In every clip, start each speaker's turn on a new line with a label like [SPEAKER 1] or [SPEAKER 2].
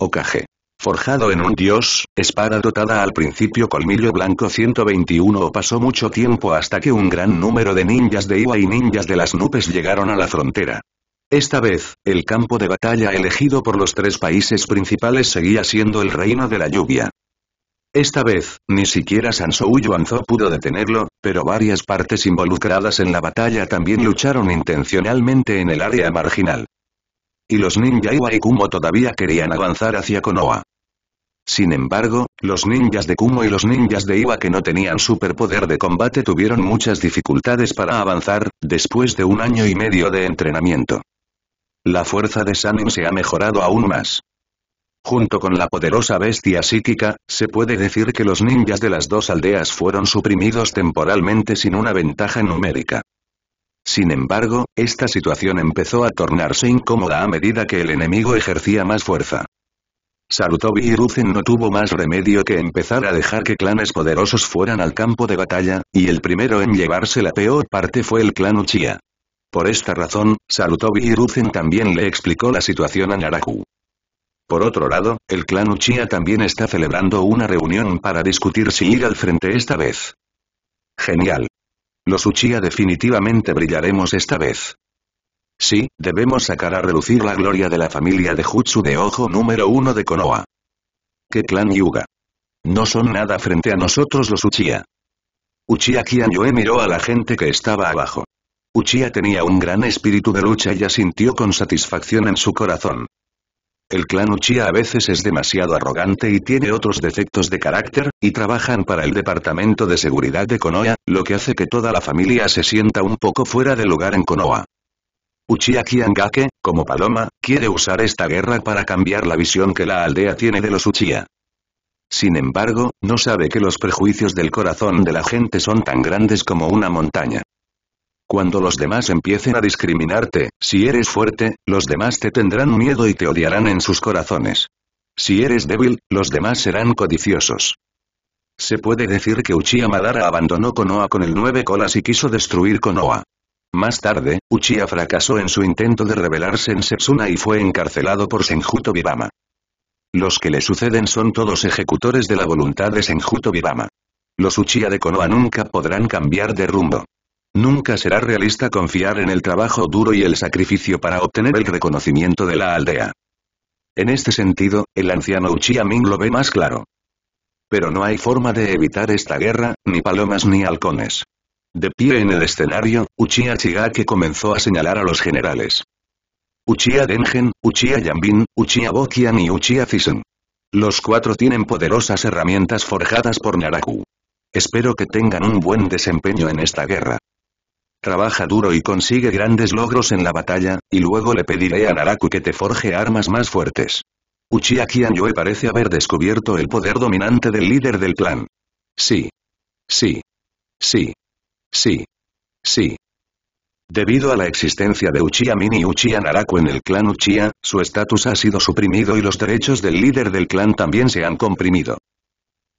[SPEAKER 1] Okage. Forjado en un dios, espada dotada al principio colmillo blanco 121 pasó mucho tiempo hasta que un gran número de ninjas de Iwa y ninjas de las nubes llegaron a la frontera. Esta vez, el campo de batalla elegido por los tres países principales seguía siendo el reino de la lluvia. Esta vez, ni siquiera Sansou Yuanzo pudo detenerlo, pero varias partes involucradas en la batalla también lucharon intencionalmente en el área marginal y los ninja Iwa y Kumo todavía querían avanzar hacia Konoha. Sin embargo, los ninjas de Kumo y los ninjas de Iwa que no tenían superpoder de combate tuvieron muchas dificultades para avanzar, después de un año y medio de entrenamiento. La fuerza de Sanen se ha mejorado aún más. Junto con la poderosa bestia psíquica, se puede decir que los ninjas de las dos aldeas fueron suprimidos temporalmente sin una ventaja numérica. Sin embargo, esta situación empezó a tornarse incómoda a medida que el enemigo ejercía más fuerza. Sarutobi y no tuvo más remedio que empezar a dejar que clanes poderosos fueran al campo de batalla, y el primero en llevarse la peor parte fue el clan Uchiha. Por esta razón, Sarutobi y también le explicó la situación a Naraku. Por otro lado, el clan Uchiha también está celebrando una reunión para discutir si ir al frente esta vez. Genial, los Uchiha definitivamente brillaremos esta vez. Sí, debemos sacar a relucir la gloria de la familia de Jutsu de Ojo número uno de Konoha. ¿Qué clan Yuga? No son nada frente a nosotros los Uchiha. Uchiha Kianyue miró a la gente que estaba abajo. Uchiha tenía un gran espíritu de lucha y asintió con satisfacción en su corazón. El clan Uchiha a veces es demasiado arrogante y tiene otros defectos de carácter, y trabajan para el departamento de seguridad de Konoha, lo que hace que toda la familia se sienta un poco fuera de lugar en Konoha. Uchiha Kiangake, como Paloma, quiere usar esta guerra para cambiar la visión que la aldea tiene de los Uchiha. Sin embargo, no sabe que los prejuicios del corazón de la gente son tan grandes como una montaña. Cuando los demás empiecen a discriminarte, si eres fuerte, los demás te tendrán miedo y te odiarán en sus corazones. Si eres débil, los demás serán codiciosos. Se puede decir que Uchiha Madara abandonó Konoha con el nueve colas y quiso destruir Konoha. Más tarde, Uchiha fracasó en su intento de rebelarse en Setsuna y fue encarcelado por Senjuto Bibama. Los que le suceden son todos ejecutores de la voluntad de Senjuto Bibama. Los Uchiha de Konoha nunca podrán cambiar de rumbo. Nunca será realista confiar en el trabajo duro y el sacrificio para obtener el reconocimiento de la aldea. En este sentido, el anciano Uchiha Ming lo ve más claro. Pero no hay forma de evitar esta guerra, ni palomas ni halcones. De pie en el escenario, Uchiha Chigake comenzó a señalar a los generales. Uchiha Dengen, Uchiha Yambin, Uchiha Bokian y Uchiha Fisen. Los cuatro tienen poderosas herramientas forjadas por Naraku. Espero que tengan un buen desempeño en esta guerra. Trabaja duro y consigue grandes logros en la batalla, y luego le pediré a Naraku que te forje armas más fuertes. Uchiha Kianyue parece haber descubierto el poder dominante del líder del clan. Sí. Sí. Sí. Sí. Sí. Debido a la existencia de Uchiha Min y Uchiha Naraku en el clan Uchiha, su estatus ha sido suprimido y los derechos del líder del clan también se han comprimido.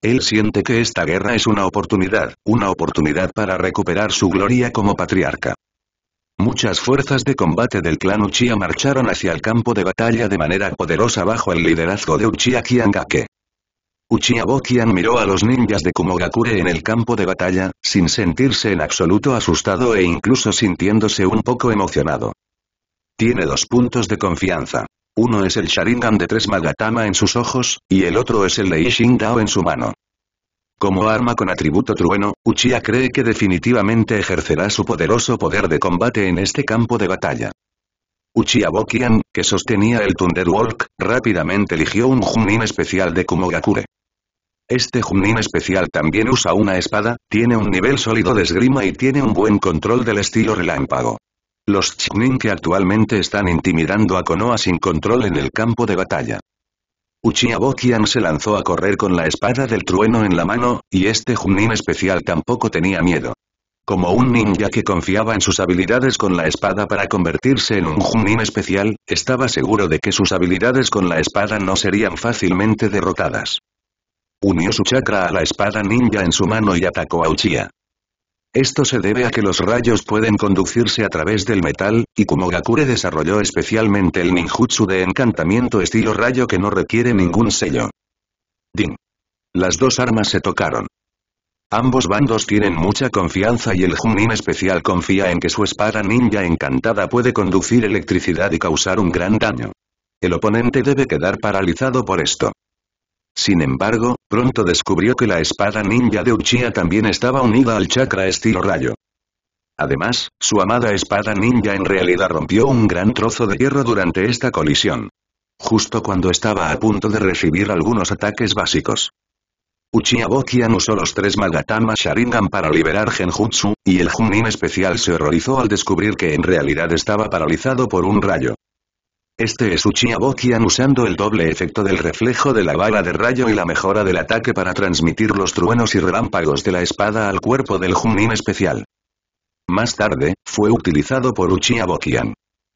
[SPEAKER 1] Él siente que esta guerra es una oportunidad, una oportunidad para recuperar su gloria como patriarca. Muchas fuerzas de combate del clan Uchiha marcharon hacia el campo de batalla de manera poderosa bajo el liderazgo de Uchiha Kiangake. Uchiha Bokian miró a los ninjas de Kumogakure en el campo de batalla, sin sentirse en absoluto asustado e incluso sintiéndose un poco emocionado. Tiene dos puntos de confianza. Uno es el Sharingan de tres Magatama en sus ojos, y el otro es el Leishin Dao en su mano. Como arma con atributo trueno, Uchiha cree que definitivamente ejercerá su poderoso poder de combate en este campo de batalla. Uchiha Bokian, que sostenía el Thunderwalk, rápidamente eligió un Junin especial de Kumogakure. Este Junin especial también usa una espada, tiene un nivel sólido de esgrima y tiene un buen control del estilo relámpago. Los Chunin que actualmente están intimidando a Konoha sin control en el campo de batalla. Uchiha Bokian se lanzó a correr con la espada del trueno en la mano, y este Junin especial tampoco tenía miedo. Como un ninja que confiaba en sus habilidades con la espada para convertirse en un Junin especial, estaba seguro de que sus habilidades con la espada no serían fácilmente derrotadas. Unió su chakra a la espada ninja en su mano y atacó a Uchiha. Esto se debe a que los rayos pueden conducirse a través del metal, y Kumogakure desarrolló especialmente el ninjutsu de encantamiento estilo rayo que no requiere ningún sello. Ding. Las dos armas se tocaron. Ambos bandos tienen mucha confianza y el Junin especial confía en que su espada ninja encantada puede conducir electricidad y causar un gran daño. El oponente debe quedar paralizado por esto. Sin embargo, pronto descubrió que la espada ninja de Uchiha también estaba unida al chakra estilo rayo. Además, su amada espada ninja en realidad rompió un gran trozo de hierro durante esta colisión. Justo cuando estaba a punto de recibir algunos ataques básicos. Uchiha Bokian usó los tres Magatama Sharingan para liberar Genjutsu, y el Junin especial se horrorizó al descubrir que en realidad estaba paralizado por un rayo. Este es Uchiha Bokian usando el doble efecto del reflejo de la bala de rayo y la mejora del ataque para transmitir los truenos y relámpagos de la espada al cuerpo del Junin especial. Más tarde, fue utilizado por Uchiha Bokian.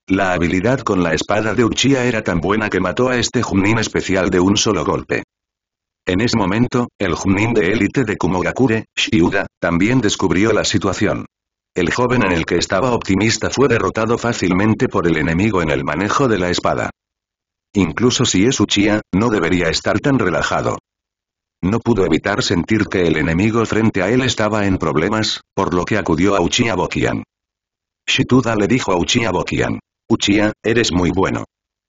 [SPEAKER 1] La habilidad con la espada de Uchiha era tan buena que mató a este Junin especial de un solo golpe. En ese momento, el Junin de élite de Kumogakure, Shiuda, también descubrió la situación. El joven en el que estaba optimista fue derrotado fácilmente por el enemigo en el manejo de la espada. Incluso si es Uchiha, no debería estar tan relajado. No pudo evitar sentir que el enemigo frente a él estaba en problemas, por lo que acudió a Uchiha Bokian. Shituda le dijo a Uchiha Bokian. Uchiha, eres muy bueno.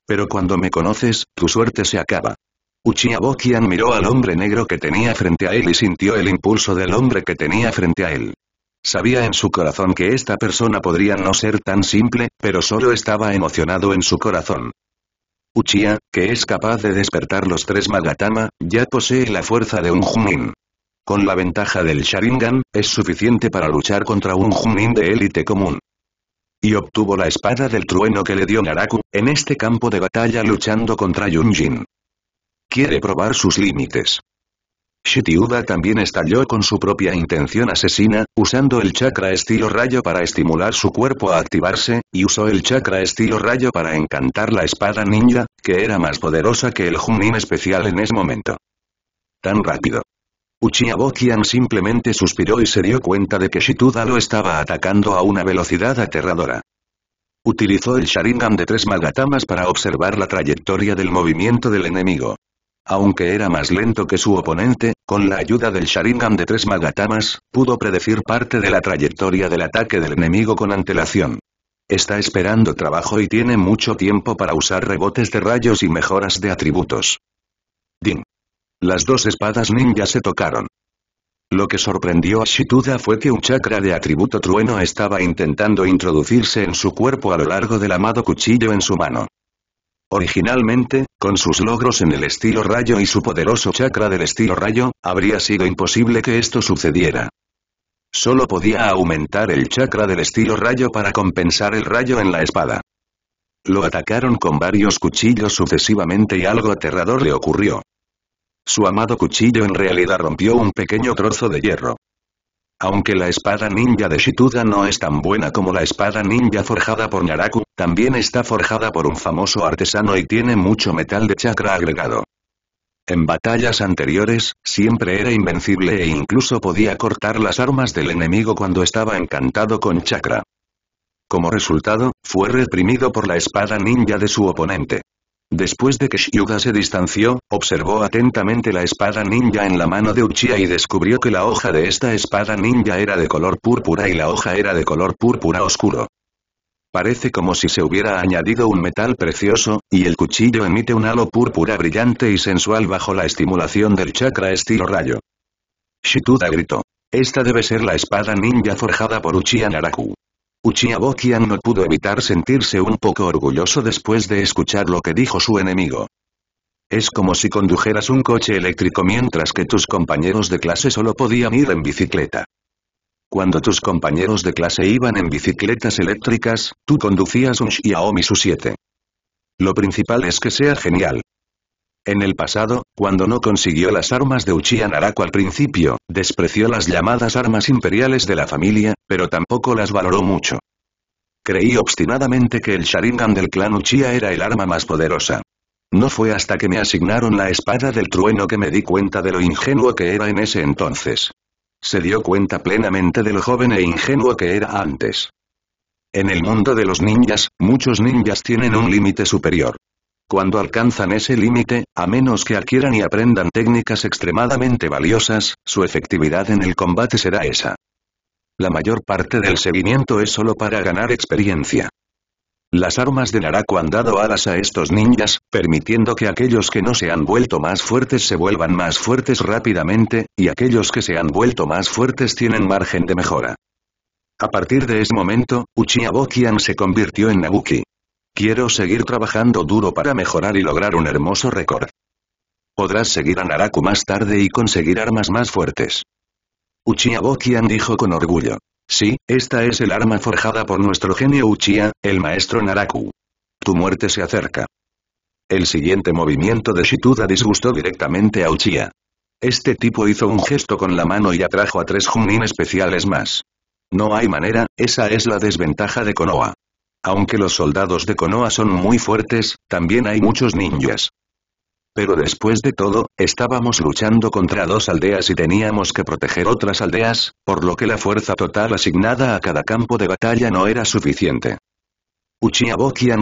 [SPEAKER 1] Pero cuando me conoces, tu suerte se acaba. Uchiha Bokian miró al hombre negro que tenía frente a él y sintió el impulso del hombre que tenía frente a él. Sabía en su corazón que esta persona podría no ser tan simple, pero solo estaba emocionado en su corazón. Uchiha, que es capaz de despertar los tres Magatama, ya posee la fuerza de un Junin. Con la ventaja del Sharingan, es suficiente para luchar contra un Junin de élite común. Y obtuvo la espada del trueno que le dio Naraku, en este campo de batalla luchando contra Yunjin. Quiere probar sus límites. Shitiuda también estalló con su propia intención asesina, usando el chakra estilo rayo para estimular su cuerpo a activarse, y usó el chakra estilo rayo para encantar la espada ninja, que era más poderosa que el Junin especial en ese momento. Tan rápido. Uchiha Bokian simplemente suspiró y se dio cuenta de que Shituda lo estaba atacando a una velocidad aterradora. Utilizó el Sharingan de tres magatamas para observar la trayectoria del movimiento del enemigo. Aunque era más lento que su oponente, con la ayuda del Sharingan de tres Magatamas, pudo predecir parte de la trayectoria del ataque del enemigo con antelación. Está esperando trabajo y tiene mucho tiempo para usar rebotes de rayos y mejoras de atributos. ¡Ding! Las dos espadas ninja se tocaron. Lo que sorprendió a Shituda fue que un chakra de atributo trueno estaba intentando introducirse en su cuerpo a lo largo del amado cuchillo en su mano. Originalmente, con sus logros en el estilo rayo y su poderoso chakra del estilo rayo, habría sido imposible que esto sucediera. Solo podía aumentar el chakra del estilo rayo para compensar el rayo en la espada. Lo atacaron con varios cuchillos sucesivamente y algo aterrador le ocurrió. Su amado cuchillo en realidad rompió un pequeño trozo de hierro. Aunque la espada ninja de Shituga no es tan buena como la espada ninja forjada por Naraku, también está forjada por un famoso artesano y tiene mucho metal de chakra agregado. En batallas anteriores, siempre era invencible e incluso podía cortar las armas del enemigo cuando estaba encantado con chakra. Como resultado, fue reprimido por la espada ninja de su oponente. Después de que Shiyuga se distanció, observó atentamente la espada ninja en la mano de Uchiha y descubrió que la hoja de esta espada ninja era de color púrpura y la hoja era de color púrpura oscuro. Parece como si se hubiera añadido un metal precioso, y el cuchillo emite un halo púrpura brillante y sensual bajo la estimulación del chakra estilo rayo. Shituda gritó. Esta debe ser la espada ninja forjada por Uchiha Naraku. Uchiha no pudo evitar sentirse un poco orgulloso después de escuchar lo que dijo su enemigo. Es como si condujeras un coche eléctrico mientras que tus compañeros de clase solo podían ir en bicicleta. Cuando tus compañeros de clase iban en bicicletas eléctricas, tú conducías un Xiaomi Su 7. Lo principal es que sea genial. En el pasado, cuando no consiguió las armas de Uchiha Naraku al principio, despreció las llamadas armas imperiales de la familia, pero tampoco las valoró mucho. Creí obstinadamente que el Sharingan del clan Uchiha era el arma más poderosa. No fue hasta que me asignaron la espada del trueno que me di cuenta de lo ingenuo que era en ese entonces. Se dio cuenta plenamente de lo joven e ingenuo que era antes. En el mundo de los ninjas, muchos ninjas tienen un límite superior cuando alcanzan ese límite, a menos que adquieran y aprendan técnicas extremadamente valiosas, su efectividad en el combate será esa. La mayor parte del seguimiento es solo para ganar experiencia. Las armas de Naraku han dado alas a estos ninjas, permitiendo que aquellos que no se han vuelto más fuertes se vuelvan más fuertes rápidamente, y aquellos que se han vuelto más fuertes tienen margen de mejora. A partir de ese momento, Uchiha Bokian se convirtió en Nabuki. Quiero seguir trabajando duro para mejorar y lograr un hermoso récord. Podrás seguir a Naraku más tarde y conseguir armas más fuertes. Uchiha Bokian dijo con orgullo. Sí, esta es el arma forjada por nuestro genio Uchiha, el maestro Naraku. Tu muerte se acerca. El siguiente movimiento de Shituda disgustó directamente a Uchiha. Este tipo hizo un gesto con la mano y atrajo a tres Junin especiales más. No hay manera, esa es la desventaja de Konoha. Aunque los soldados de Konoha son muy fuertes, también hay muchos ninjas. Pero después de todo, estábamos luchando contra dos aldeas y teníamos que proteger otras aldeas, por lo que la fuerza total asignada a cada campo de batalla no era suficiente. Uchiha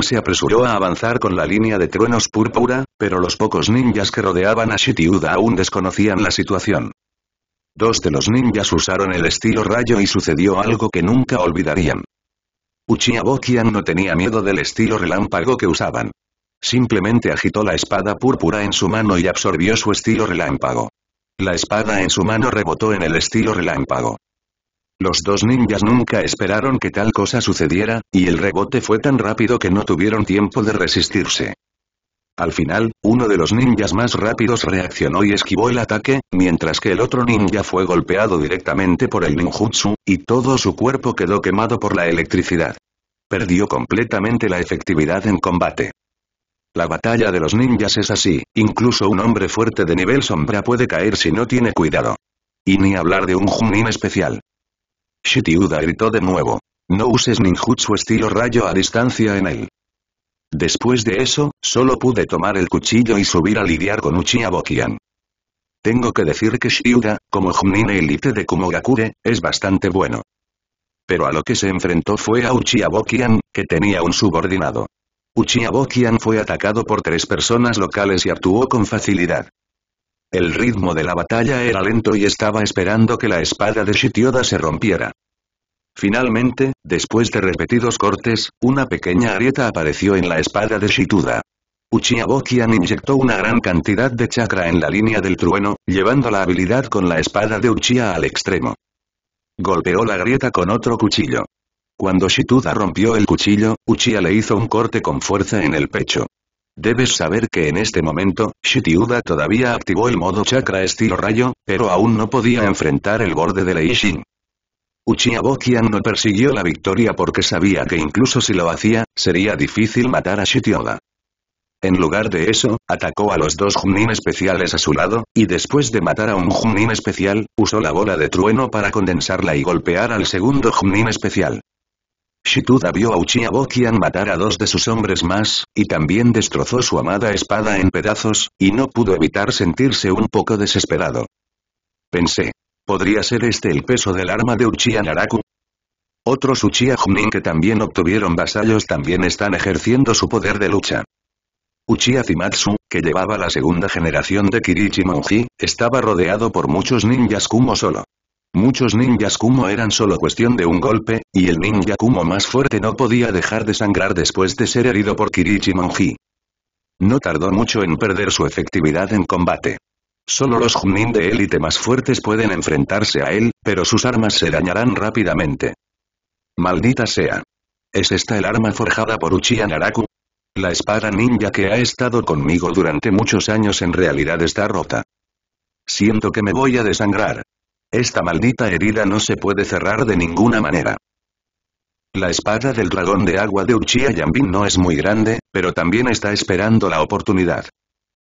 [SPEAKER 1] se apresuró a avanzar con la línea de truenos púrpura, pero los pocos ninjas que rodeaban a Shitiuda aún desconocían la situación. Dos de los ninjas usaron el estilo rayo y sucedió algo que nunca olvidarían. Uchiha no tenía miedo del estilo relámpago que usaban. Simplemente agitó la espada púrpura en su mano y absorbió su estilo relámpago. La espada en su mano rebotó en el estilo relámpago. Los dos ninjas nunca esperaron que tal cosa sucediera, y el rebote fue tan rápido que no tuvieron tiempo de resistirse. Al final, uno de los ninjas más rápidos reaccionó y esquivó el ataque, mientras que el otro ninja fue golpeado directamente por el ninjutsu, y todo su cuerpo quedó quemado por la electricidad. Perdió completamente la efectividad en combate. La batalla de los ninjas es así, incluso un hombre fuerte de nivel sombra puede caer si no tiene cuidado. Y ni hablar de un Junin especial. Shitiuda gritó de nuevo. No uses ninjutsu estilo rayo a distancia en él. Después de eso, solo pude tomar el cuchillo y subir a lidiar con Uchiha Tengo que decir que Shiuda, como Jumine Elite de Kumogakure, es bastante bueno. Pero a lo que se enfrentó fue a Uchiha que tenía un subordinado. Uchiha fue atacado por tres personas locales y actuó con facilidad. El ritmo de la batalla era lento y estaba esperando que la espada de Shityoda se rompiera. Finalmente, después de repetidos cortes, una pequeña grieta apareció en la espada de Shituda. Uchiha Bokian inyectó una gran cantidad de chakra en la línea del trueno, llevando la habilidad con la espada de Uchiha al extremo. Golpeó la grieta con otro cuchillo. Cuando Shituda rompió el cuchillo, Uchiha le hizo un corte con fuerza en el pecho. Debes saber que en este momento, Shituda todavía activó el modo chakra estilo rayo, pero aún no podía enfrentar el borde de Leishin. Uchiha no persiguió la victoria porque sabía que incluso si lo hacía, sería difícil matar a Shityoda. En lugar de eso, atacó a los dos Junin especiales a su lado, y después de matar a un Junin especial, usó la bola de trueno para condensarla y golpear al segundo Junin especial. Shituda vio a Uchiha matar a dos de sus hombres más, y también destrozó su amada espada en pedazos, y no pudo evitar sentirse un poco desesperado. Pensé, ¿Podría ser este el peso del arma de Uchiha Naraku? Otros Uchiha Junin que también obtuvieron vasallos también están ejerciendo su poder de lucha. Uchiha Zimatsu, que llevaba la segunda generación de Kirichi Monji, estaba rodeado por muchos ninjas Kumo solo. Muchos ninjas Kumo eran solo cuestión de un golpe, y el ninja Kumo más fuerte no podía dejar de sangrar después de ser herido por Kirichi Monji. No tardó mucho en perder su efectividad en combate. Solo los Junin de élite más fuertes pueden enfrentarse a él, pero sus armas se dañarán rápidamente. Maldita sea. ¿Es esta el arma forjada por Uchiha Naraku? La espada ninja que ha estado conmigo durante muchos años en realidad está rota. Siento que me voy a desangrar. Esta maldita herida no se puede cerrar de ninguna manera. La espada del dragón de agua de Uchiha Yambin no es muy grande, pero también está esperando la oportunidad.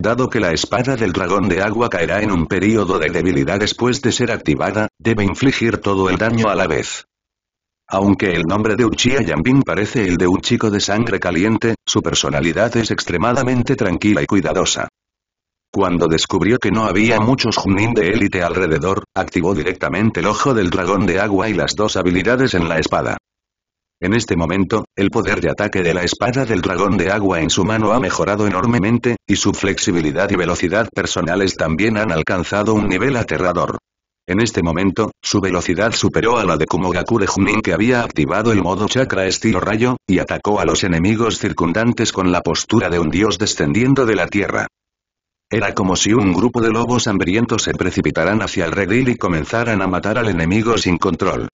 [SPEAKER 1] Dado que la espada del dragón de agua caerá en un periodo de debilidad después de ser activada, debe infligir todo el daño a la vez. Aunque el nombre de Uchiha Yambin parece el de un chico de sangre caliente, su personalidad es extremadamente tranquila y cuidadosa. Cuando descubrió que no había muchos Junin de élite alrededor, activó directamente el ojo del dragón de agua y las dos habilidades en la espada. En este momento, el poder de ataque de la espada del dragón de agua en su mano ha mejorado enormemente, y su flexibilidad y velocidad personales también han alcanzado un nivel aterrador. En este momento, su velocidad superó a la de Kumogakure de Junin que había activado el modo chakra estilo rayo, y atacó a los enemigos circundantes con la postura de un dios descendiendo de la tierra. Era como si un grupo de lobos hambrientos se precipitaran hacia el redil y comenzaran a matar al enemigo sin control.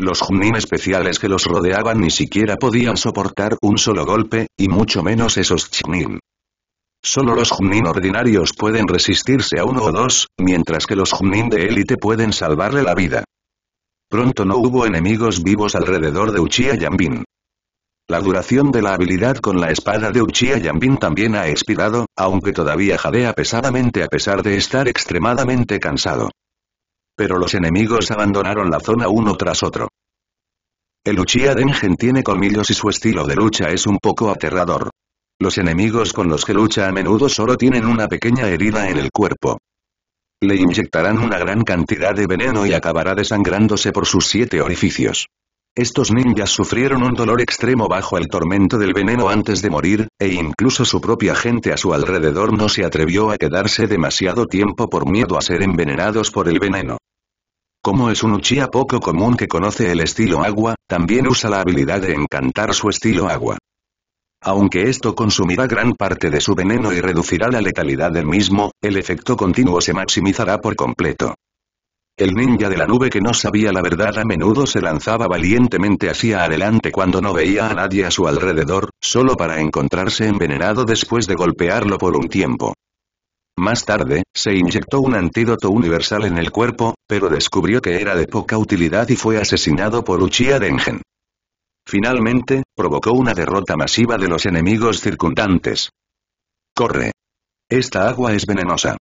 [SPEAKER 1] Los Junin especiales que los rodeaban ni siquiera podían soportar un solo golpe, y mucho menos esos Chunin. Solo los Junin ordinarios pueden resistirse a uno o dos, mientras que los Junin de élite pueden salvarle la vida. Pronto no hubo enemigos vivos alrededor de Uchiha Yambin. La duración de la habilidad con la espada de Uchiha Yanbin también ha expirado, aunque todavía jadea pesadamente a pesar de estar extremadamente cansado pero los enemigos abandonaron la zona uno tras otro. El Uchiha Dengen tiene colmillos y su estilo de lucha es un poco aterrador. Los enemigos con los que lucha a menudo solo tienen una pequeña herida en el cuerpo. Le inyectarán una gran cantidad de veneno y acabará desangrándose por sus siete orificios. Estos ninjas sufrieron un dolor extremo bajo el tormento del veneno antes de morir, e incluso su propia gente a su alrededor no se atrevió a quedarse demasiado tiempo por miedo a ser envenenados por el veneno. Como es un Uchiha poco común que conoce el estilo agua, también usa la habilidad de encantar su estilo agua. Aunque esto consumirá gran parte de su veneno y reducirá la letalidad del mismo, el efecto continuo se maximizará por completo. El ninja de la nube que no sabía la verdad a menudo se lanzaba valientemente hacia adelante cuando no veía a nadie a su alrededor, solo para encontrarse envenenado después de golpearlo por un tiempo. Más tarde, se inyectó un antídoto universal en el cuerpo, pero descubrió que era de poca utilidad y fue asesinado por Uchiha Dengen. Finalmente, provocó una derrota masiva de los enemigos circundantes. Corre. Esta agua es venenosa.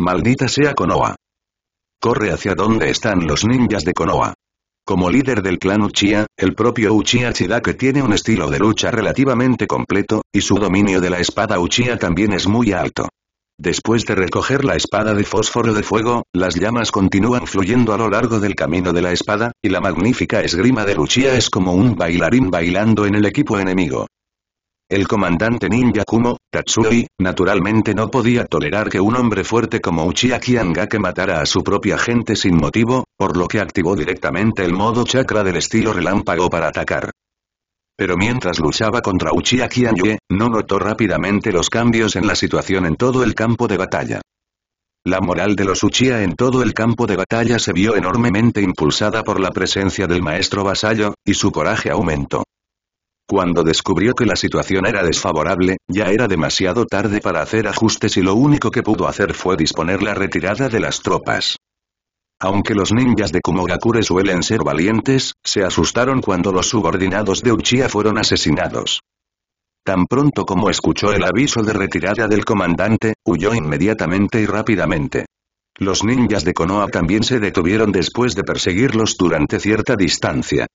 [SPEAKER 1] Maldita sea Konoha. Corre hacia donde están los ninjas de Konoha. Como líder del clan Uchiha, el propio Uchiha Chidake tiene un estilo de lucha relativamente completo, y su dominio de la espada Uchiha también es muy alto. Después de recoger la espada de fósforo de fuego, las llamas continúan fluyendo a lo largo del camino de la espada, y la magnífica esgrima de Uchiha es como un bailarín bailando en el equipo enemigo. El comandante ninja Kumo, Tatsui, naturalmente no podía tolerar que un hombre fuerte como Uchiha que matara a su propia gente sin motivo, por lo que activó directamente el modo chakra del estilo relámpago para atacar. Pero mientras luchaba contra Uchiha Kianyue, no notó rápidamente los cambios en la situación en todo el campo de batalla. La moral de los Uchiha en todo el campo de batalla se vio enormemente impulsada por la presencia del maestro vasallo, y su coraje aumentó. Cuando descubrió que la situación era desfavorable, ya era demasiado tarde para hacer ajustes y lo único que pudo hacer fue disponer la retirada de las tropas. Aunque los ninjas de Kumogakure suelen ser valientes, se asustaron cuando los subordinados de Uchiha fueron asesinados. Tan pronto como escuchó el aviso de retirada del comandante, huyó inmediatamente y rápidamente. Los ninjas de Konoha también se detuvieron después de perseguirlos durante cierta distancia.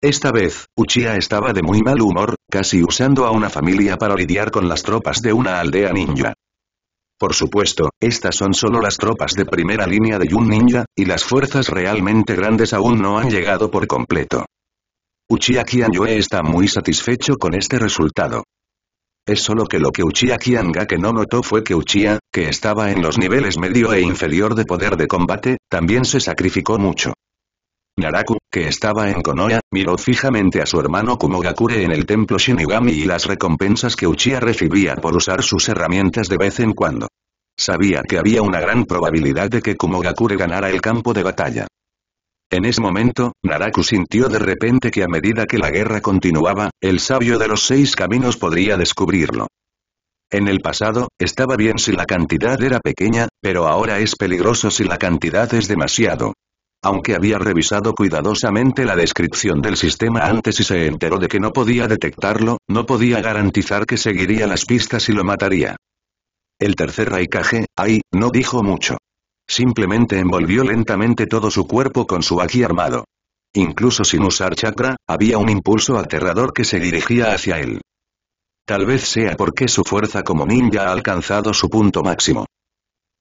[SPEAKER 1] Esta vez, Uchiha estaba de muy mal humor, casi usando a una familia para lidiar con las tropas de una aldea ninja. Por supuesto, estas son solo las tropas de primera línea de Yun Ninja, y las fuerzas realmente grandes aún no han llegado por completo. Uchiha Kianyue está muy satisfecho con este resultado. Es solo que lo que Uchiha que no notó fue que Uchiha, que estaba en los niveles medio e inferior de poder de combate, también se sacrificó mucho. Naraku, que estaba en Konoha, miró fijamente a su hermano Kumogakure en el templo Shinigami y las recompensas que Uchiha recibía por usar sus herramientas de vez en cuando. Sabía que había una gran probabilidad de que Kumogakure ganara el campo de batalla. En ese momento, Naraku sintió de repente que a medida que la guerra continuaba, el sabio de los seis caminos podría descubrirlo. En el pasado, estaba bien si la cantidad era pequeña, pero ahora es peligroso si la cantidad es demasiado aunque había revisado cuidadosamente la descripción del sistema antes y se enteró de que no podía detectarlo, no podía garantizar que seguiría las pistas y lo mataría. El tercer raikage, ahí, no dijo mucho. Simplemente envolvió lentamente todo su cuerpo con su aquí armado. Incluso sin usar chakra, había un impulso aterrador que se dirigía hacia él. Tal vez sea porque su fuerza como ninja ha alcanzado su punto máximo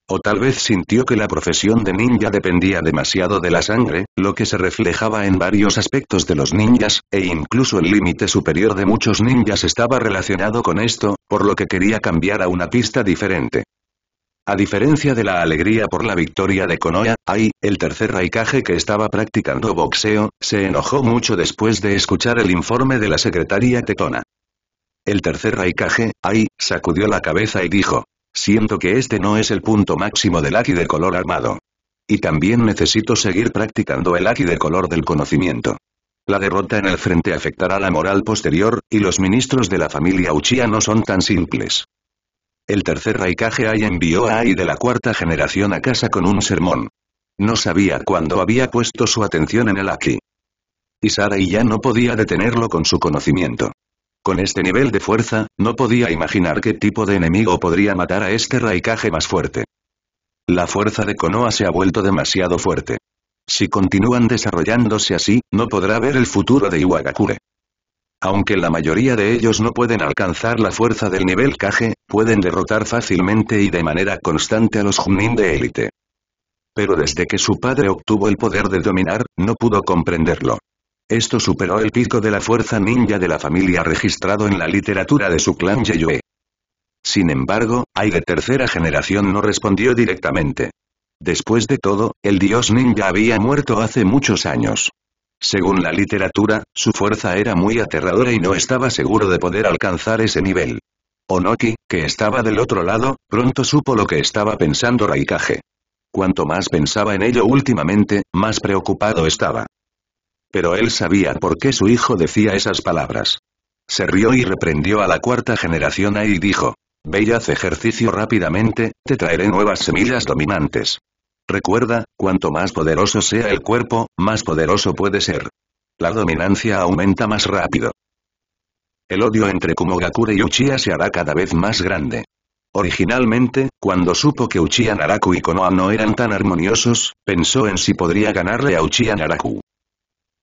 [SPEAKER 1] o tal vez sintió que la profesión de ninja dependía demasiado de la sangre, lo que se reflejaba en varios aspectos de los ninjas, e incluso el límite superior de muchos ninjas estaba relacionado con esto, por lo que quería cambiar a una pista diferente. A diferencia de la alegría por la victoria de Konoha, Ai, el tercer raikage que estaba practicando boxeo, se enojó mucho después de escuchar el informe de la secretaria tetona. El tercer raikage, Ai, sacudió la cabeza y dijo, Siento que este no es el punto máximo del Aki de color armado. Y también necesito seguir practicando el Aki de color del conocimiento. La derrota en el frente afectará la moral posterior, y los ministros de la familia Uchiha no son tan simples. El tercer Raikage Ai envió a Ai de la cuarta generación a casa con un sermón. No sabía cuándo había puesto su atención en el Aki. Y Sarai ya no podía detenerlo con su conocimiento. Con este nivel de fuerza, no podía imaginar qué tipo de enemigo podría matar a este Raikage más fuerte. La fuerza de Konoha se ha vuelto demasiado fuerte. Si continúan desarrollándose así, no podrá ver el futuro de Iwagakure. Aunque la mayoría de ellos no pueden alcanzar la fuerza del nivel Kage, pueden derrotar fácilmente y de manera constante a los Junin de élite. Pero desde que su padre obtuvo el poder de dominar, no pudo comprenderlo. Esto superó el pico de la fuerza ninja de la familia registrado en la literatura de su clan Yeyue. Sin embargo, de tercera generación no respondió directamente. Después de todo, el dios ninja había muerto hace muchos años. Según la literatura, su fuerza era muy aterradora y no estaba seguro de poder alcanzar ese nivel. Onoki, que estaba del otro lado, pronto supo lo que estaba pensando Raikage. Cuanto más pensaba en ello últimamente, más preocupado estaba pero él sabía por qué su hijo decía esas palabras. Se rió y reprendió a la cuarta generación ahí y dijo, Ve haz ejercicio rápidamente, te traeré nuevas semillas dominantes. Recuerda, cuanto más poderoso sea el cuerpo, más poderoso puede ser. La dominancia aumenta más rápido. El odio entre Kumogakure y Uchiha se hará cada vez más grande. Originalmente, cuando supo que Uchiha Naraku y Konoha no eran tan armoniosos, pensó en si podría ganarle a Uchiha Naraku.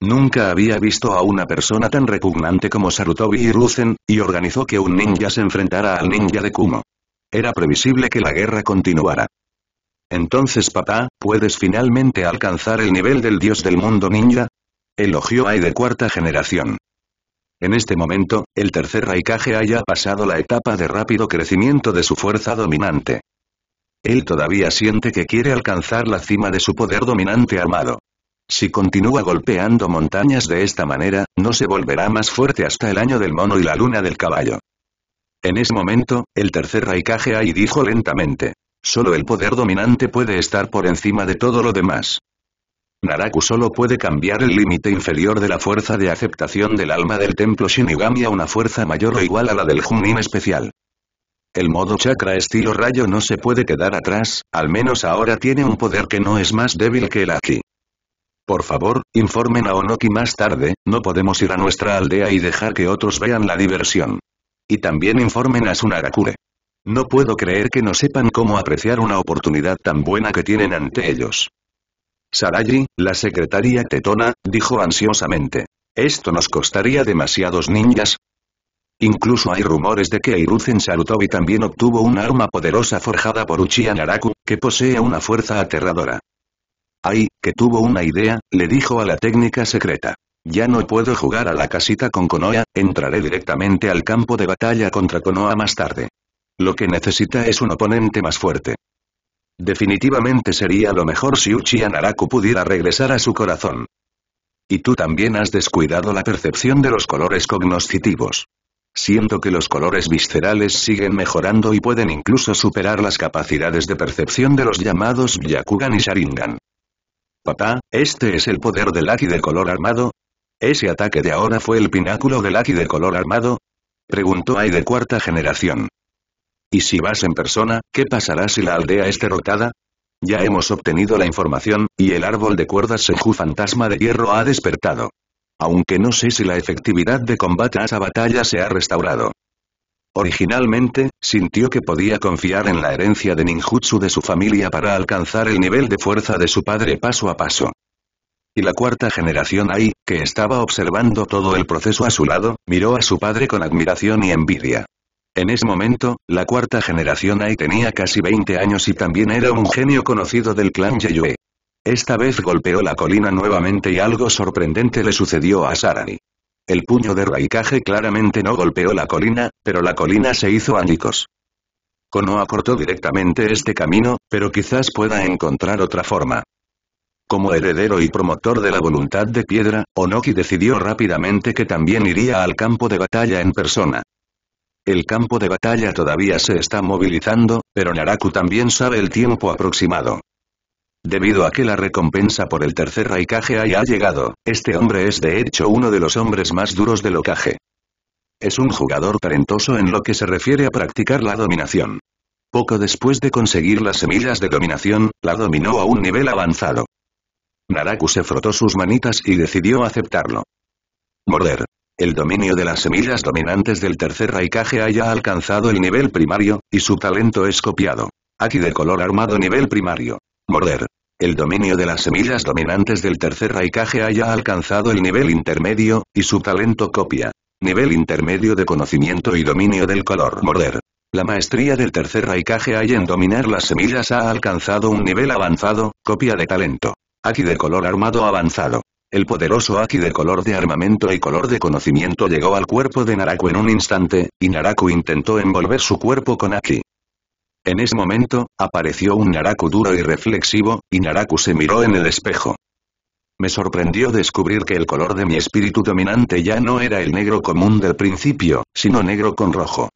[SPEAKER 1] Nunca había visto a una persona tan repugnante como Sarutobi y y organizó que un ninja se enfrentara al ninja de Kumo. Era previsible que la guerra continuara. Entonces papá, ¿puedes finalmente alcanzar el nivel del dios del mundo ninja? Elogió Ai de cuarta generación. En este momento, el tercer Raikage haya pasado la etapa de rápido crecimiento de su fuerza dominante. Él todavía siente que quiere alcanzar la cima de su poder dominante armado. Si continúa golpeando montañas de esta manera, no se volverá más fuerte hasta el año del mono y la luna del caballo. En ese momento, el tercer Raikage ahí dijo lentamente. Solo el poder dominante puede estar por encima de todo lo demás. Naraku solo puede cambiar el límite inferior de la fuerza de aceptación del alma del templo Shinigami a una fuerza mayor o igual a la del Junin especial. El modo chakra estilo rayo no se puede quedar atrás, al menos ahora tiene un poder que no es más débil que el aquí. Por favor, informen a Onoki más tarde, no podemos ir a nuestra aldea y dejar que otros vean la diversión. Y también informen a Sunagakure. No puedo creer que no sepan cómo apreciar una oportunidad tan buena que tienen ante ellos. Saraji, la secretaria tetona, dijo ansiosamente. Esto nos costaría demasiados ninjas. Incluso hay rumores de que Hiruzen Sarutobi también obtuvo un arma poderosa forjada por Uchiha Naraku, que posee una fuerza aterradora. Ay, que tuvo una idea, le dijo a la técnica secreta. Ya no puedo jugar a la casita con Konoha, entraré directamente al campo de batalla contra Konoha más tarde. Lo que necesita es un oponente más fuerte. Definitivamente sería lo mejor si Uchiha Naraku pudiera regresar a su corazón. Y tú también has descuidado la percepción de los colores cognoscitivos. Siento que los colores viscerales siguen mejorando y pueden incluso superar las capacidades de percepción de los llamados Yakugan y Sharingan. Papá, este es el poder del Aki de color armado, ¿Ese ataque de ahora fue el pináculo del Aki de color armado? Preguntó Ai de cuarta generación. ¿Y si vas en persona, qué pasará si la aldea es derrotada? Ya hemos obtenido la información, y el árbol de cuerdas seju Fantasma de Hierro ha despertado. Aunque no sé si la efectividad de combate a esa batalla se ha restaurado. Originalmente, sintió que podía confiar en la herencia de ninjutsu de su familia para alcanzar el nivel de fuerza de su padre paso a paso. Y la cuarta generación Ai, que estaba observando todo el proceso a su lado, miró a su padre con admiración y envidia. En ese momento, la cuarta generación Ai tenía casi 20 años y también era un genio conocido del clan Yeyue. Esta vez golpeó la colina nuevamente y algo sorprendente le sucedió a Sarani. El puño de Raikage claramente no golpeó la colina, pero la colina se hizo añicos. Konoha cortó directamente este camino, pero quizás pueda encontrar otra forma. Como heredero y promotor de la voluntad de piedra, Onoki decidió rápidamente que también iría al campo de batalla en persona. El campo de batalla todavía se está movilizando, pero Naraku también sabe el tiempo aproximado. Debido a que la recompensa por el tercer Raikage haya llegado, este hombre es de hecho uno de los hombres más duros del ocaje. Es un jugador talentoso en lo que se refiere a practicar la dominación. Poco después de conseguir las semillas de dominación, la dominó a un nivel avanzado. Naraku se frotó sus manitas y decidió aceptarlo. Morder. El dominio de las semillas dominantes del tercer Raikage haya alcanzado el nivel primario, y su talento es copiado. Aquí de color armado nivel primario. Morder. El dominio de las semillas dominantes del tercer raikaje haya alcanzado el nivel intermedio, y su talento copia. Nivel intermedio de conocimiento y dominio del color morder. La maestría del tercer raikaje haya en dominar las semillas ha alcanzado un nivel avanzado, copia de talento. Aki de color armado avanzado. El poderoso Aki de color de armamento y color de conocimiento llegó al cuerpo de Naraku en un instante, y Naraku intentó envolver su cuerpo con Aki. En ese momento, apareció un Naraku duro y reflexivo, y Naraku se miró en el espejo. Me sorprendió descubrir que el color de mi espíritu dominante ya no era el negro común del principio, sino negro con rojo.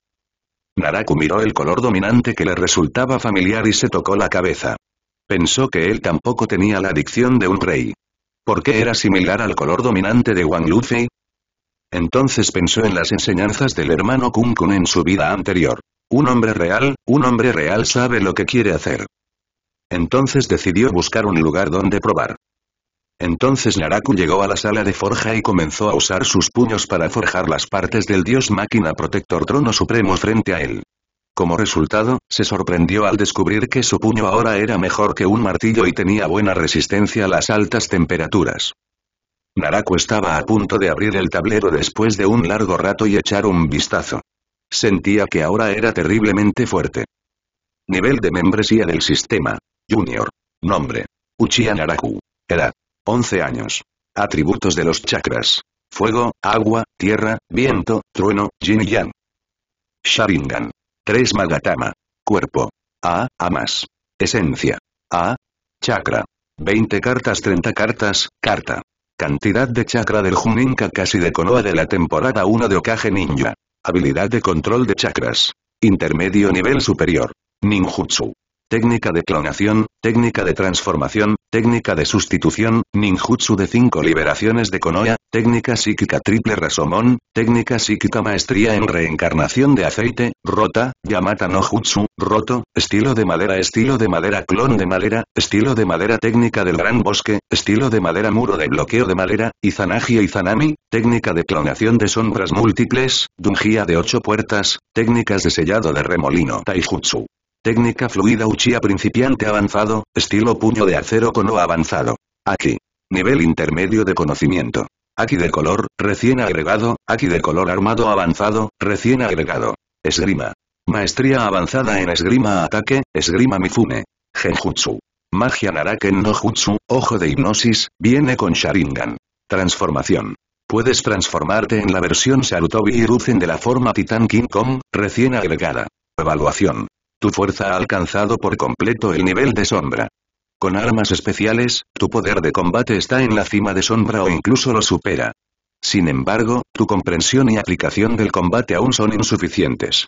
[SPEAKER 1] Naraku miró el color dominante que le resultaba familiar y se tocó la cabeza. Pensó que él tampoco tenía la adicción de un rey. ¿Por qué era similar al color dominante de Wang Lufei? Entonces pensó en las enseñanzas del hermano Kun Kun en su vida anterior. Un hombre real, un hombre real sabe lo que quiere hacer. Entonces decidió buscar un lugar donde probar. Entonces Naraku llegó a la sala de forja y comenzó a usar sus puños para forjar las partes del dios máquina protector trono supremo frente a él. Como resultado, se sorprendió al descubrir que su puño ahora era mejor que un martillo y tenía buena resistencia a las altas temperaturas. Naraku estaba a punto de abrir el tablero después de un largo rato y echar un vistazo. Sentía que ahora era terriblemente fuerte. Nivel de membresía del sistema. Junior. Nombre. Uchiha Naraku. Edad. 11 años. Atributos de los chakras. Fuego, agua, tierra, viento, trueno, yin y yang. Sharingan. 3 Magatama. Cuerpo. A, A más. Esencia. A. Chakra. 20 cartas 30 cartas, carta. Cantidad de chakra del Juninka casi de Konoha de la temporada 1 de Okage Ninja. Habilidad de control de chakras. Intermedio nivel superior. Ninjutsu técnica de clonación, técnica de transformación, técnica de sustitución, ninjutsu de cinco liberaciones de Konoha, técnica psíquica triple rasomón, técnica psíquica maestría en reencarnación de aceite, rota, yamata no jutsu, roto, estilo de madera estilo de madera clon de madera, estilo de madera técnica del gran bosque, estilo de madera muro de bloqueo de madera, izanagi y zanami, técnica de clonación de sombras múltiples, dungia de ocho puertas, técnicas de sellado de remolino taijutsu. Técnica fluida Uchiha principiante avanzado, estilo puño de acero con o avanzado. Aquí. Nivel intermedio de conocimiento. Aquí de color, recién agregado, aquí de color armado avanzado, recién agregado. Esgrima. Maestría avanzada en esgrima ataque, esgrima Mifune. Genjutsu. Magia Naraken no Jutsu, ojo de hipnosis, viene con Sharingan. Transformación. Puedes transformarte en la versión Sarutobi Hiruzen de la forma Titan King Kong, recién agregada. Evaluación. Tu fuerza ha alcanzado por completo el nivel de sombra. Con armas especiales, tu poder de combate está en la cima de sombra o incluso lo supera. Sin embargo, tu comprensión y aplicación del combate aún son insuficientes.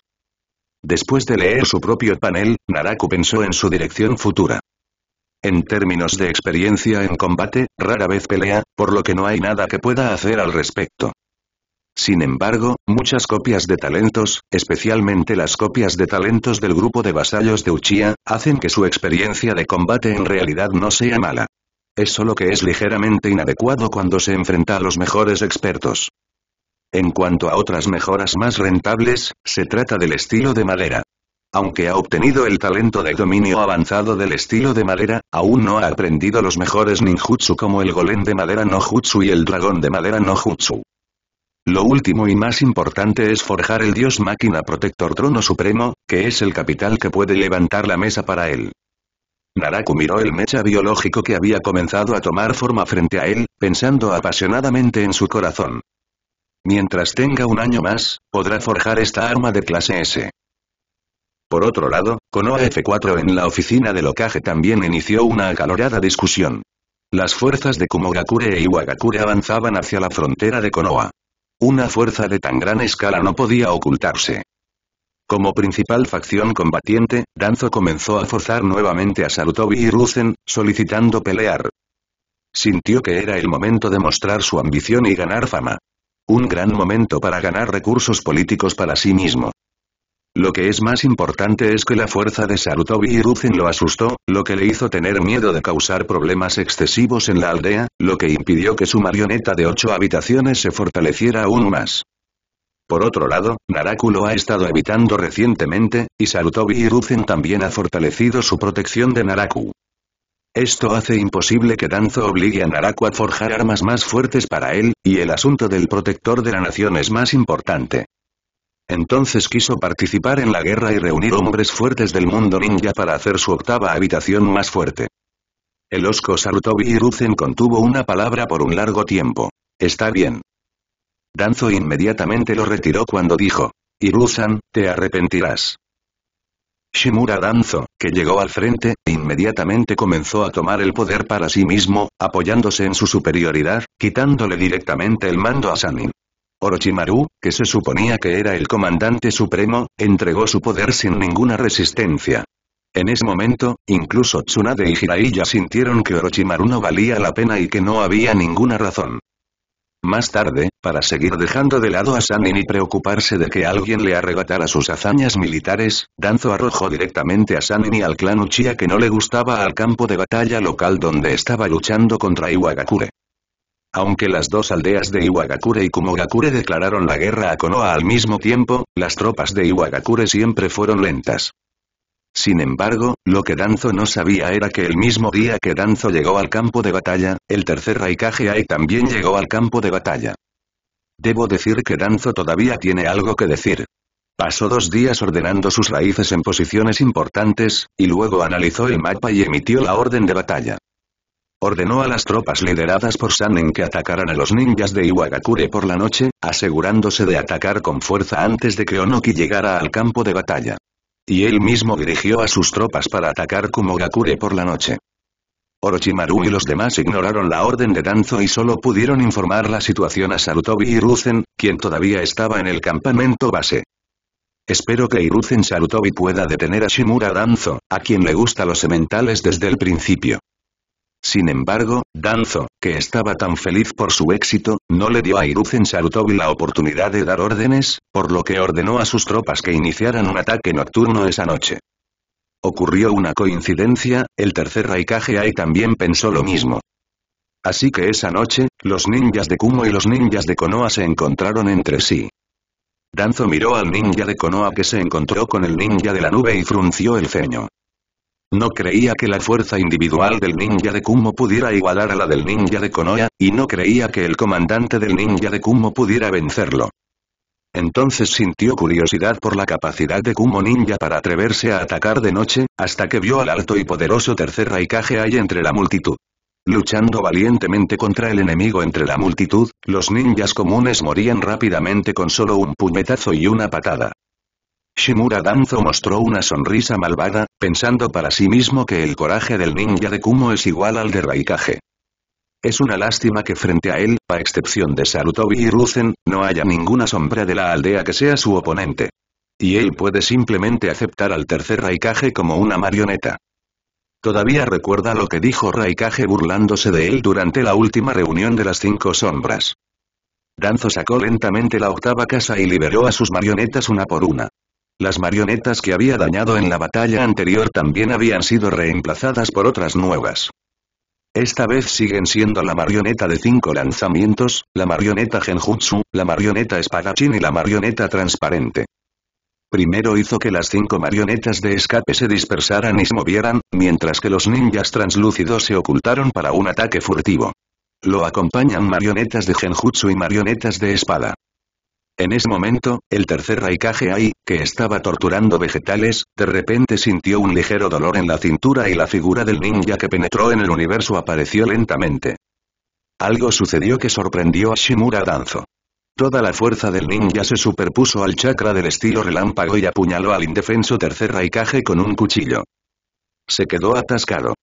[SPEAKER 1] Después de leer su propio panel, Naraku pensó en su dirección futura. En términos de experiencia en combate, rara vez pelea, por lo que no hay nada que pueda hacer al respecto. Sin embargo, muchas copias de talentos, especialmente las copias de talentos del grupo de vasallos de Uchiha, hacen que su experiencia de combate en realidad no sea mala. Es solo que es ligeramente inadecuado cuando se enfrenta a los mejores expertos. En cuanto a otras mejoras más rentables, se trata del estilo de madera. Aunque ha obtenido el talento de dominio avanzado del estilo de madera, aún no ha aprendido los mejores ninjutsu como el golem de madera no jutsu y el dragón de madera no jutsu. Lo último y más importante es forjar el dios máquina protector trono supremo, que es el capital que puede levantar la mesa para él. Naraku miró el mecha biológico que había comenzado a tomar forma frente a él, pensando apasionadamente en su corazón. Mientras tenga un año más, podrá forjar esta arma de clase S. Por otro lado, Konoha f 4 en la oficina de locaje también inició una acalorada discusión. Las fuerzas de Kumogakure e Iwagakure avanzaban hacia la frontera de Konoha. Una fuerza de tan gran escala no podía ocultarse. Como principal facción combatiente, Danzo comenzó a forzar nuevamente a Sarutobi y Rusen, solicitando pelear. Sintió que era el momento de mostrar su ambición y ganar fama. Un gran momento para ganar recursos políticos para sí mismo. Lo que es más importante es que la fuerza de Sarutobi y lo asustó, lo que le hizo tener miedo de causar problemas excesivos en la aldea, lo que impidió que su marioneta de ocho habitaciones se fortaleciera aún más. Por otro lado, Naraku lo ha estado evitando recientemente, y Sarutobi y también ha fortalecido su protección de Naraku. Esto hace imposible que Danzo obligue a Naraku a forjar armas más fuertes para él, y el asunto del protector de la nación es más importante. Entonces quiso participar en la guerra y reunir hombres fuertes del mundo ninja para hacer su octava habitación más fuerte. El osco Sarutobi Hiruzen contuvo una palabra por un largo tiempo. Está bien. Danzo inmediatamente lo retiró cuando dijo, Iruzan, te arrepentirás. Shimura Danzo, que llegó al frente, inmediatamente comenzó a tomar el poder para sí mismo, apoyándose en su superioridad, quitándole directamente el mando a Sanin. Orochimaru, que se suponía que era el comandante supremo, entregó su poder sin ninguna resistencia. En ese momento, incluso Tsunade y Jiraiya sintieron que Orochimaru no valía la pena y que no había ninguna razón. Más tarde, para seguir dejando de lado a Sanin y preocuparse de que alguien le arrebatara sus hazañas militares, Danzo arrojó directamente a Sanin y al clan Uchiha que no le gustaba al campo de batalla local donde estaba luchando contra Iwagakure. Aunque las dos aldeas de Iwagakure y Kumogakure declararon la guerra a Konoha al mismo tiempo, las tropas de Iwagakure siempre fueron lentas. Sin embargo, lo que Danzo no sabía era que el mismo día que Danzo llegó al campo de batalla, el tercer Raikage también llegó al campo de batalla. Debo decir que Danzo todavía tiene algo que decir. Pasó dos días ordenando sus raíces en posiciones importantes, y luego analizó el mapa y emitió la orden de batalla. Ordenó a las tropas lideradas por Sanen que atacaran a los ninjas de Iwagakure por la noche, asegurándose de atacar con fuerza antes de que Onoki llegara al campo de batalla. Y él mismo dirigió a sus tropas para atacar Kumogakure por la noche. Orochimaru y los demás ignoraron la orden de Danzo y solo pudieron informar la situación a Sarutobi y quien todavía estaba en el campamento base. Espero que Iruzen Sarutobi pueda detener a Shimura Danzo, a quien le gusta los sementales desde el principio. Sin embargo, Danzo, que estaba tan feliz por su éxito, no le dio a Hiruzen Sarutobi la oportunidad de dar órdenes, por lo que ordenó a sus tropas que iniciaran un ataque nocturno esa noche. Ocurrió una coincidencia, el tercer Raikage también pensó lo mismo. Así que esa noche, los ninjas de Kumo y los ninjas de Konoha se encontraron entre sí. Danzo miró al ninja de Konoha que se encontró con el ninja de la nube y frunció el ceño. No creía que la fuerza individual del ninja de Kumo pudiera igualar a la del ninja de Konoha, y no creía que el comandante del ninja de Kumo pudiera vencerlo. Entonces sintió curiosidad por la capacidad de Kumo Ninja para atreverse a atacar de noche, hasta que vio al alto y poderoso tercer Raikage ahí entre la multitud. Luchando valientemente contra el enemigo entre la multitud, los ninjas comunes morían rápidamente con solo un puñetazo y una patada. Shimura Danzo mostró una sonrisa malvada, pensando para sí mismo que el coraje del ninja de Kumo es igual al de Raikage. Es una lástima que frente a él, a excepción de Sarutobi y Ruzen, no haya ninguna sombra de la aldea que sea su oponente. Y él puede simplemente aceptar al tercer Raikage como una marioneta. Todavía recuerda lo que dijo Raikage burlándose de él durante la última reunión de las cinco sombras. Danzo sacó lentamente la octava casa y liberó a sus marionetas una por una. Las marionetas que había dañado en la batalla anterior también habían sido reemplazadas por otras nuevas. Esta vez siguen siendo la marioneta de cinco lanzamientos, la marioneta genjutsu, la marioneta espadachín y la marioneta transparente. Primero hizo que las cinco marionetas de escape se dispersaran y se movieran, mientras que los ninjas translúcidos se ocultaron para un ataque furtivo. Lo acompañan marionetas de genjutsu y marionetas de espada. En ese momento, el tercer Raikage ahí, que estaba torturando vegetales, de repente sintió un ligero dolor en la cintura y la figura del ninja que penetró en el universo apareció lentamente. Algo sucedió que sorprendió a Shimura Danzo. Toda la fuerza del ninja se superpuso al chakra del estilo relámpago y apuñaló al indefenso tercer Raikage con un cuchillo. Se quedó atascado.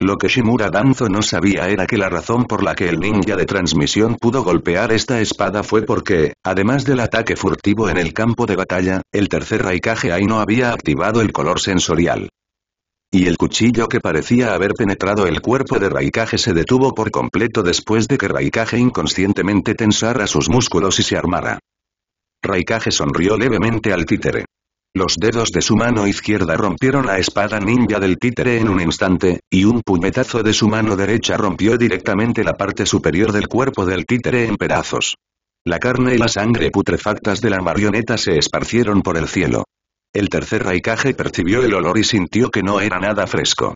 [SPEAKER 1] Lo que Shimura Danzo no sabía era que la razón por la que el ninja de transmisión pudo golpear esta espada fue porque, además del ataque furtivo en el campo de batalla, el tercer Raikage no había activado el color sensorial. Y el cuchillo que parecía haber penetrado el cuerpo de Raikage se detuvo por completo después de que Raikage inconscientemente tensara sus músculos y se armara. Raikage sonrió levemente al títere. Los dedos de su mano izquierda rompieron la espada ninja del títere en un instante, y un puñetazo de su mano derecha rompió directamente la parte superior del cuerpo del títere en pedazos. La carne y la sangre putrefactas de la marioneta se esparcieron por el cielo. El tercer Raikage percibió el olor y sintió que no era nada fresco.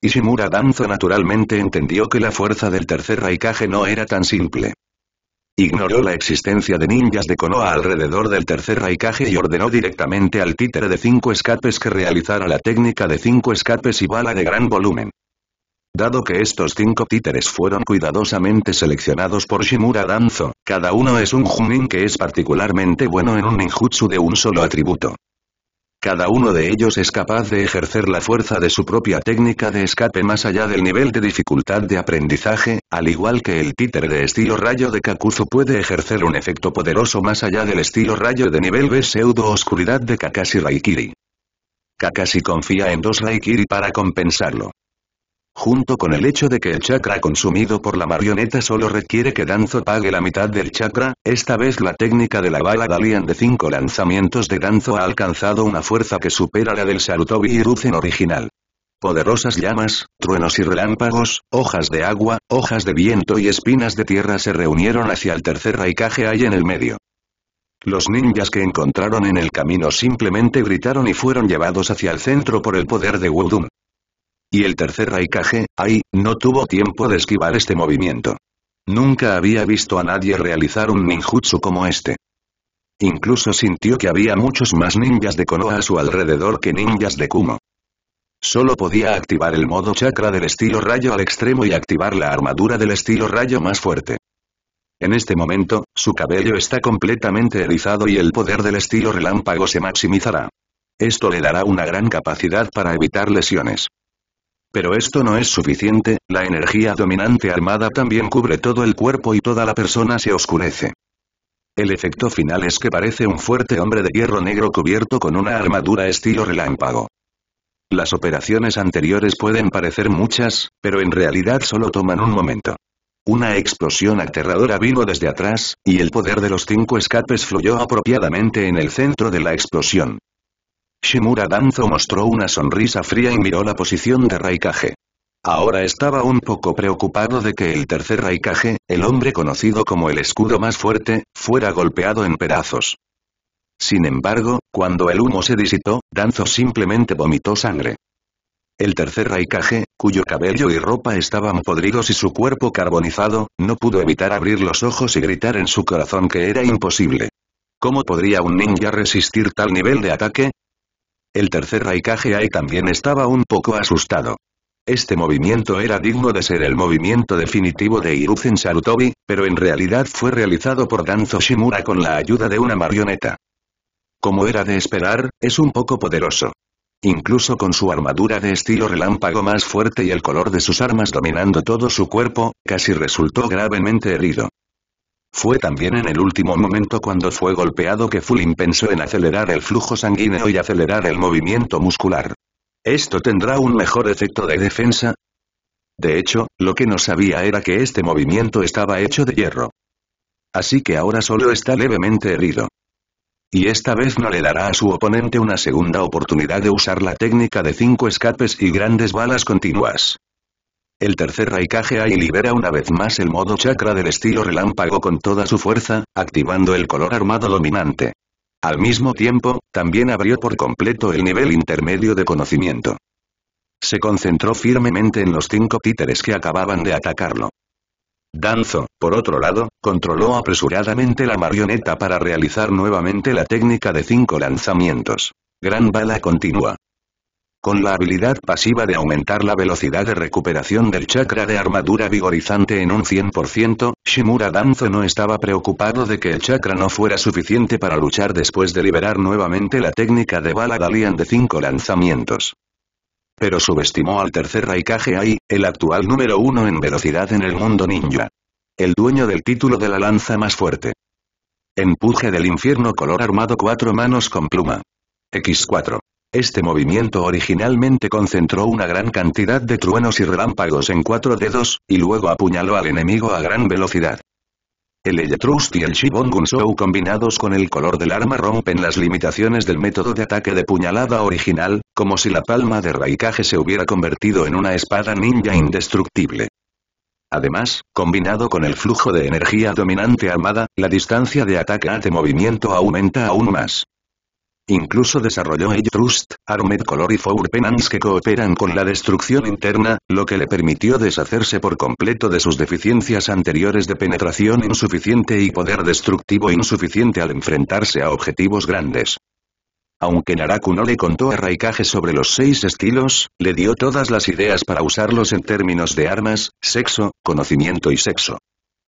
[SPEAKER 1] Ishimura Danzo naturalmente entendió que la fuerza del tercer Raikage no era tan simple. Ignoró la existencia de ninjas de Konoha alrededor del tercer Raikage y ordenó directamente al títere de cinco escapes que realizara la técnica de cinco escapes y bala de gran volumen. Dado que estos cinco títeres fueron cuidadosamente seleccionados por Shimura Danzo, cada uno es un Junin que es particularmente bueno en un ninjutsu de un solo atributo. Cada uno de ellos es capaz de ejercer la fuerza de su propia técnica de escape más allá del nivel de dificultad de aprendizaje, al igual que el títer de estilo rayo de Kakuzu puede ejercer un efecto poderoso más allá del estilo rayo de nivel B pseudo oscuridad de Kakashi Raikiri. Kakashi confía en dos Raikiri para compensarlo junto con el hecho de que el chakra consumido por la marioneta solo requiere que Danzo pague la mitad del chakra, esta vez la técnica de la bala Dalian de 5 lanzamientos de Danzo ha alcanzado una fuerza que supera la del Sarutobi y original. Poderosas llamas, truenos y relámpagos, hojas de agua, hojas de viento y espinas de tierra se reunieron hacia el tercer raikage hay en el medio. Los ninjas que encontraron en el camino simplemente gritaron y fueron llevados hacia el centro por el poder de Wudum. Y el tercer Raikage, ahí, no tuvo tiempo de esquivar este movimiento. Nunca había visto a nadie realizar un ninjutsu como este. Incluso sintió que había muchos más ninjas de Konoha a su alrededor que ninjas de Kumo. Solo podía activar el modo chakra del estilo rayo al extremo y activar la armadura del estilo rayo más fuerte. En este momento, su cabello está completamente erizado y el poder del estilo relámpago se maximizará. Esto le dará una gran capacidad para evitar lesiones. Pero esto no es suficiente, la energía dominante armada también cubre todo el cuerpo y toda la persona se oscurece. El efecto final es que parece un fuerte hombre de hierro negro cubierto con una armadura estilo relámpago. Las operaciones anteriores pueden parecer muchas, pero en realidad solo toman un momento. Una explosión aterradora vino desde atrás, y el poder de los cinco escapes fluyó apropiadamente en el centro de la explosión. Shimura Danzo mostró una sonrisa fría y miró la posición de Raikage. Ahora estaba un poco preocupado de que el tercer Raikage, el hombre conocido como el escudo más fuerte, fuera golpeado en pedazos. Sin embargo, cuando el humo se disitó, Danzo simplemente vomitó sangre. El tercer Raikage, cuyo cabello y ropa estaban podridos y su cuerpo carbonizado, no pudo evitar abrir los ojos y gritar en su corazón que era imposible. ¿Cómo podría un ninja resistir tal nivel de ataque? El tercer Raikage también estaba un poco asustado. Este movimiento era digno de ser el movimiento definitivo de Hiruzen Sarutobi, pero en realidad fue realizado por Danzo Shimura con la ayuda de una marioneta. Como era de esperar, es un poco poderoso. Incluso con su armadura de estilo relámpago más fuerte y el color de sus armas dominando todo su cuerpo, casi resultó gravemente herido. Fue también en el último momento cuando fue golpeado que Fulin pensó en acelerar el flujo sanguíneo y acelerar el movimiento muscular. ¿Esto tendrá un mejor efecto de defensa? De hecho, lo que no sabía era que este movimiento estaba hecho de hierro. Así que ahora solo está levemente herido. Y esta vez no le dará a su oponente una segunda oportunidad de usar la técnica de cinco escapes y grandes balas continuas. El tercer Raikage ahí libera una vez más el modo chakra del estilo relámpago con toda su fuerza, activando el color armado dominante. Al mismo tiempo, también abrió por completo el nivel intermedio de conocimiento. Se concentró firmemente en los cinco títeres que acababan de atacarlo. Danzo, por otro lado, controló apresuradamente la marioneta para realizar nuevamente la técnica de cinco lanzamientos. Gran bala continua. Con la habilidad pasiva de aumentar la velocidad de recuperación del chakra de armadura vigorizante en un 100%, Shimura Danzo no estaba preocupado de que el chakra no fuera suficiente para luchar después de liberar nuevamente la técnica de bala Dalian de 5 lanzamientos. Pero subestimó al tercer Raikage Ai, el actual número uno en velocidad en el mundo ninja. El dueño del título de la lanza más fuerte. Empuje del infierno color armado cuatro manos con pluma. X4. Este movimiento originalmente concentró una gran cantidad de truenos y relámpagos en cuatro dedos, y luego apuñaló al enemigo a gran velocidad. El Eyetrust y el Shibon combinados con el color del arma rompen las limitaciones del método de ataque de puñalada original, como si la palma de Raikage se hubiera convertido en una espada ninja indestructible. Además, combinado con el flujo de energía dominante armada, la distancia de ataque de movimiento aumenta aún más. Incluso desarrolló el trust Armed Color y Four Penance que cooperan con la destrucción interna, lo que le permitió deshacerse por completo de sus deficiencias anteriores de penetración insuficiente y poder destructivo insuficiente al enfrentarse a objetivos grandes. Aunque Naraku no le contó a Raikage sobre los seis estilos, le dio todas las ideas para usarlos en términos de armas, sexo, conocimiento y sexo.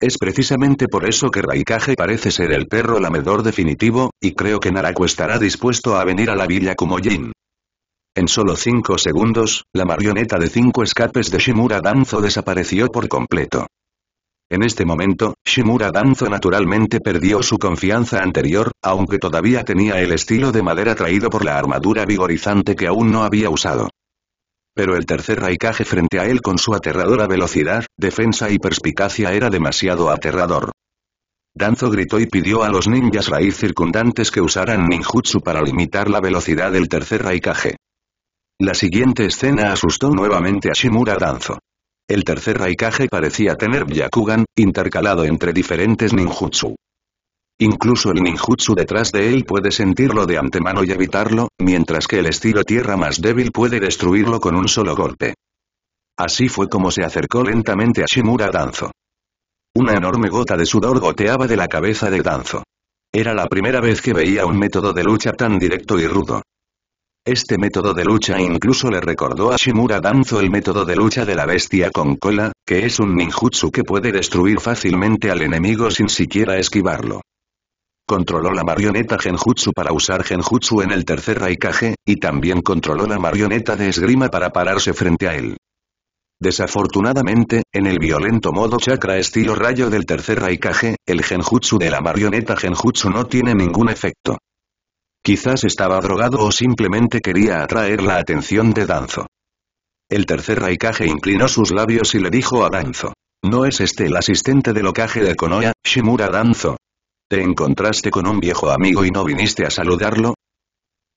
[SPEAKER 1] Es precisamente por eso que Raikage parece ser el perro lamedor definitivo, y creo que Narako estará dispuesto a venir a la villa como Jin. En solo 5 segundos, la marioneta de cinco escapes de Shimura Danzo desapareció por completo. En este momento, Shimura Danzo naturalmente perdió su confianza anterior, aunque todavía tenía el estilo de madera traído por la armadura vigorizante que aún no había usado. Pero el tercer raikaje frente a él con su aterradora velocidad, defensa y perspicacia era demasiado aterrador. Danzo gritó y pidió a los ninjas raíz circundantes que usaran ninjutsu para limitar la velocidad del tercer Raikage. La siguiente escena asustó nuevamente a Shimura Danzo. El tercer Raikage parecía tener Byakugan, intercalado entre diferentes ninjutsu. Incluso el ninjutsu detrás de él puede sentirlo de antemano y evitarlo, mientras que el estilo tierra más débil puede destruirlo con un solo golpe. Así fue como se acercó lentamente a Shimura Danzo. Una enorme gota de sudor goteaba de la cabeza de Danzo. Era la primera vez que veía un método de lucha tan directo y rudo. Este método de lucha incluso le recordó a Shimura Danzo el método de lucha de la bestia con cola, que es un ninjutsu que puede destruir fácilmente al enemigo sin siquiera esquivarlo. Controló la marioneta genjutsu para usar genjutsu en el tercer raikage, y también controló la marioneta de esgrima para pararse frente a él. Desafortunadamente, en el violento modo chakra estilo rayo del tercer raikage, el genjutsu de la marioneta genjutsu no tiene ningún efecto. Quizás estaba drogado o simplemente quería atraer la atención de Danzo. El tercer raikage inclinó sus labios y le dijo a Danzo. No es este el asistente del Okage de Konoha, Shimura Danzo, ¿Te encontraste con un viejo amigo y no viniste a saludarlo?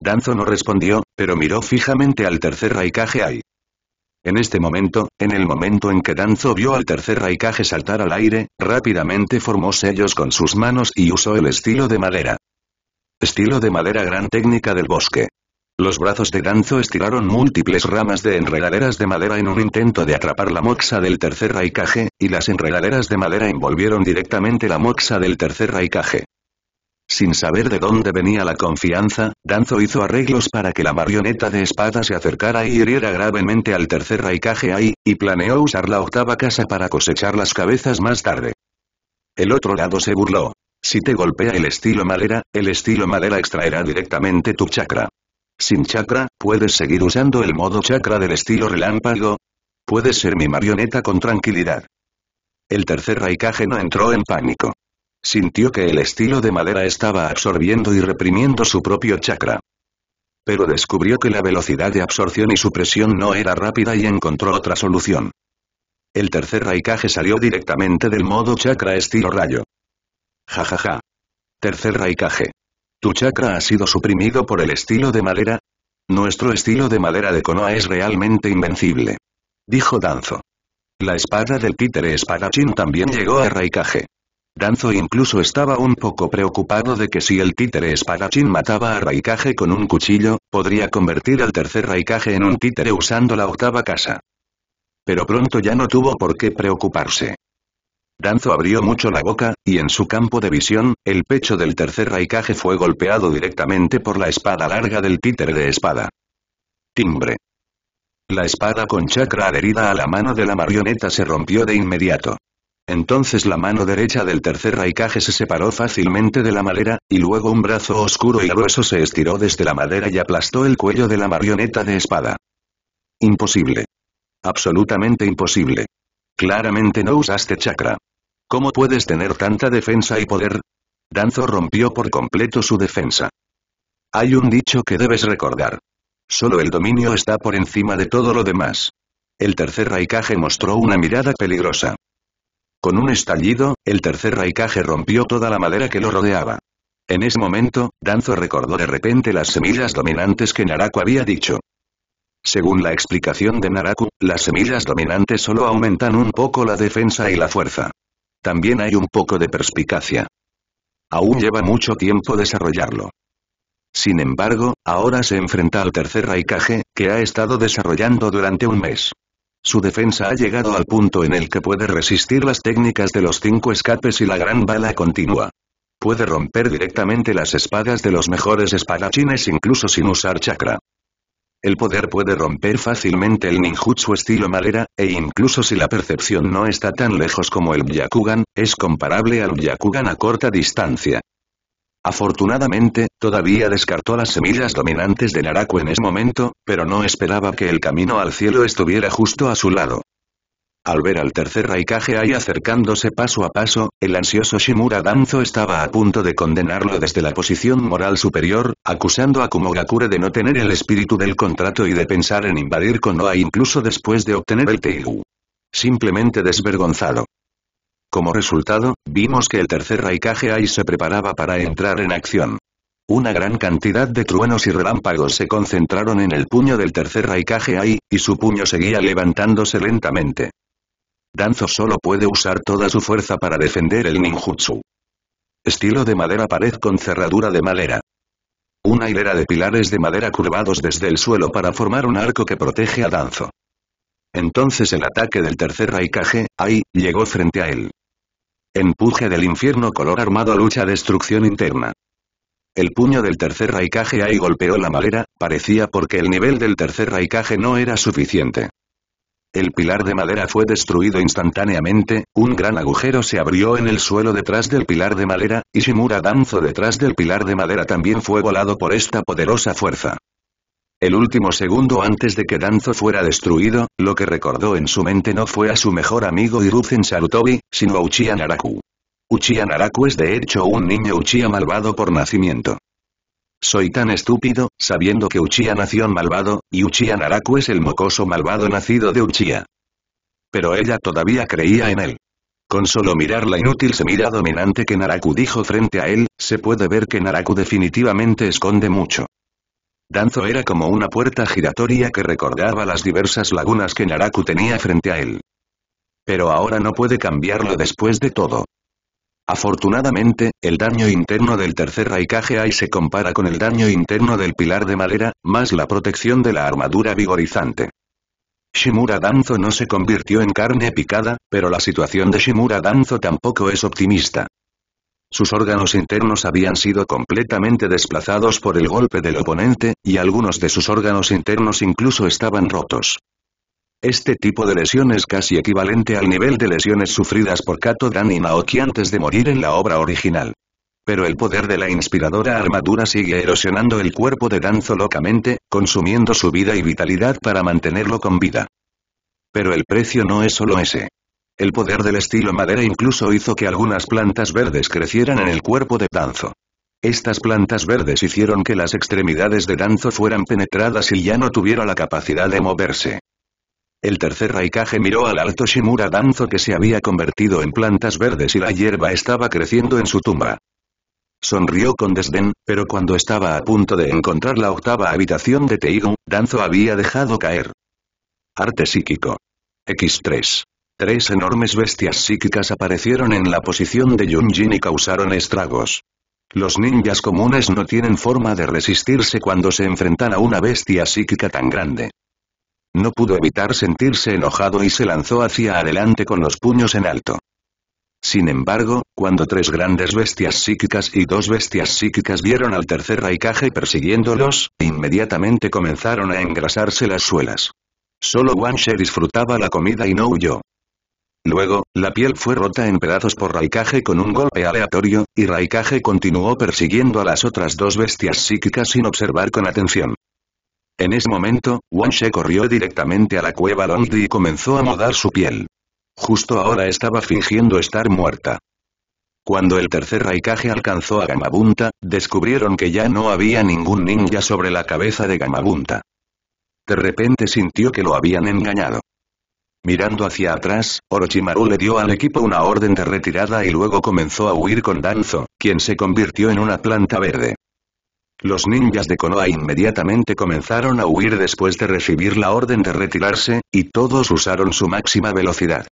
[SPEAKER 1] Danzo no respondió, pero miró fijamente al tercer Raikage ahí. En este momento, en el momento en que Danzo vio al tercer Raikage saltar al aire, rápidamente formó sellos con sus manos y usó el estilo de madera. Estilo de madera gran técnica del bosque. Los brazos de Danzo estiraron múltiples ramas de enredaderas de madera en un intento de atrapar la moxa del tercer raicaje, y las enredaderas de madera envolvieron directamente la moxa del tercer raicaje. Sin saber de dónde venía la confianza, Danzo hizo arreglos para que la marioneta de espada se acercara y hiriera gravemente al tercer raicaje ahí, y planeó usar la octava casa para cosechar las cabezas más tarde. El otro lado se burló. Si te golpea el estilo madera, el estilo madera extraerá directamente tu chakra sin chakra, ¿puedes seguir usando el modo chakra del estilo relámpago? Puedes ser mi marioneta con tranquilidad. El tercer Raikage no entró en pánico. Sintió que el estilo de madera estaba absorbiendo y reprimiendo su propio chakra. Pero descubrió que la velocidad de absorción y supresión no era rápida y encontró otra solución. El tercer Raikage salió directamente del modo chakra estilo rayo. Jajaja. Tercer Raikage. Tu chakra ha sido suprimido por el estilo de madera. Nuestro estilo de madera de Konoha es realmente invencible. Dijo Danzo. La espada del títere espadachín también llegó a Raikage. Danzo incluso estaba un poco preocupado de que si el títere espadachín mataba a Raikage con un cuchillo, podría convertir al tercer Raikage en un títere usando la octava casa. Pero pronto ya no tuvo por qué preocuparse. Danzo abrió mucho la boca, y en su campo de visión, el pecho del tercer raicaje fue golpeado directamente por la espada larga del títere de espada. Timbre. La espada con chakra adherida a la mano de la marioneta se rompió de inmediato. Entonces la mano derecha del tercer raicaje se separó fácilmente de la madera, y luego un brazo oscuro y grueso se estiró desde la madera y aplastó el cuello de la marioneta de espada. Imposible. Absolutamente imposible. Claramente no usaste chakra. ¿Cómo puedes tener tanta defensa y poder? Danzo rompió por completo su defensa. Hay un dicho que debes recordar. Solo el dominio está por encima de todo lo demás. El tercer Raikage mostró una mirada peligrosa. Con un estallido, el tercer Raikage rompió toda la madera que lo rodeaba. En ese momento, Danzo recordó de repente las semillas dominantes que Narako había dicho. Según la explicación de Naraku, las semillas dominantes solo aumentan un poco la defensa y la fuerza. También hay un poco de perspicacia. Aún lleva mucho tiempo desarrollarlo. Sin embargo, ahora se enfrenta al tercer Raikage, que ha estado desarrollando durante un mes. Su defensa ha llegado al punto en el que puede resistir las técnicas de los cinco escapes y la gran bala continua. Puede romper directamente las espadas de los mejores espadachines incluso sin usar chakra el poder puede romper fácilmente el ninjutsu estilo madera, e incluso si la percepción no está tan lejos como el Byakugan, es comparable al Byakugan a corta distancia. Afortunadamente, todavía descartó las semillas dominantes de Naraku en ese momento, pero no esperaba que el camino al cielo estuviera justo a su lado. Al ver al tercer Raikage acercándose paso a paso, el ansioso Shimura Danzo estaba a punto de condenarlo desde la posición moral superior, acusando a Kumogakure de no tener el espíritu del contrato y de pensar en invadir Konoha incluso después de obtener el Teigu. Simplemente desvergonzado. Como resultado, vimos que el tercer Raikage se preparaba para entrar en acción. Una gran cantidad de truenos y relámpagos se concentraron en el puño del tercer Raikage y su puño seguía levantándose lentamente. Danzo solo puede usar toda su fuerza para defender el ninjutsu. Estilo de madera pared con cerradura de madera. Una hilera de pilares de madera curvados desde el suelo para formar un arco que protege a Danzo. Entonces el ataque del tercer Raikage, ahí, llegó frente a él. Empuje del infierno color armado lucha destrucción interna. El puño del tercer Raikage ahí golpeó la madera, parecía porque el nivel del tercer Raikage no era suficiente. El pilar de madera fue destruido instantáneamente, un gran agujero se abrió en el suelo detrás del pilar de madera, y Shimura Danzo detrás del pilar de madera también fue volado por esta poderosa fuerza. El último segundo antes de que Danzo fuera destruido, lo que recordó en su mente no fue a su mejor amigo Hiruzen Sarutobi, sino a Uchiha Naraku. Uchiha Naraku es de hecho un niño Uchiha malvado por nacimiento. Soy tan estúpido, sabiendo que Uchiha nació malvado, y Uchiha Naraku es el mocoso malvado nacido de Uchiha. Pero ella todavía creía en él. Con solo mirar la inútil semilla dominante que Naraku dijo frente a él, se puede ver que Naraku definitivamente esconde mucho. Danzo era como una puerta giratoria que recordaba las diversas lagunas que Naraku tenía frente a él. Pero ahora no puede cambiarlo después de todo. Afortunadamente, el daño interno del tercer Raikage Ai se compara con el daño interno del pilar de madera, más la protección de la armadura vigorizante. Shimura Danzo no se convirtió en carne picada, pero la situación de Shimura Danzo tampoco es optimista. Sus órganos internos habían sido completamente desplazados por el golpe del oponente, y algunos de sus órganos internos incluso estaban rotos. Este tipo de lesión es casi equivalente al nivel de lesiones sufridas por Kato Dan y Naoki antes de morir en la obra original. Pero el poder de la inspiradora armadura sigue erosionando el cuerpo de Danzo locamente, consumiendo su vida y vitalidad para mantenerlo con vida. Pero el precio no es solo ese. El poder del estilo madera incluso hizo que algunas plantas verdes crecieran en el cuerpo de Danzo. Estas plantas verdes hicieron que las extremidades de Danzo fueran penetradas y ya no tuviera la capacidad de moverse. El tercer Raikage miró al alto Shimura Danzo que se había convertido en plantas verdes y la hierba estaba creciendo en su tumba. Sonrió con desdén, pero cuando estaba a punto de encontrar la octava habitación de Teigo, Danzo había dejado caer. Arte psíquico. X3. Tres enormes bestias psíquicas aparecieron en la posición de Yunjin y causaron estragos. Los ninjas comunes no tienen forma de resistirse cuando se enfrentan a una bestia psíquica tan grande. No pudo evitar sentirse enojado y se lanzó hacia adelante con los puños en alto. Sin embargo, cuando tres grandes bestias psíquicas y dos bestias psíquicas vieron al tercer raikaje persiguiéndolos, inmediatamente comenzaron a engrasarse las suelas. Solo Wanshe disfrutaba la comida y no huyó. Luego, la piel fue rota en pedazos por raikaje con un golpe aleatorio, y raikaje continuó persiguiendo a las otras dos bestias psíquicas sin observar con atención. En ese momento, wan She corrió directamente a la cueva donde y comenzó a mudar su piel. Justo ahora estaba fingiendo estar muerta. Cuando el tercer Raikage alcanzó a Gamabunta, descubrieron que ya no había ningún ninja sobre la cabeza de Gamabunta. De repente sintió que lo habían engañado. Mirando hacia atrás, Orochimaru le dio al equipo una orden de retirada y luego comenzó a huir con Danzo, quien se convirtió en una planta verde. Los ninjas de Konoha inmediatamente comenzaron a huir después de recibir la orden de retirarse, y todos usaron su máxima velocidad.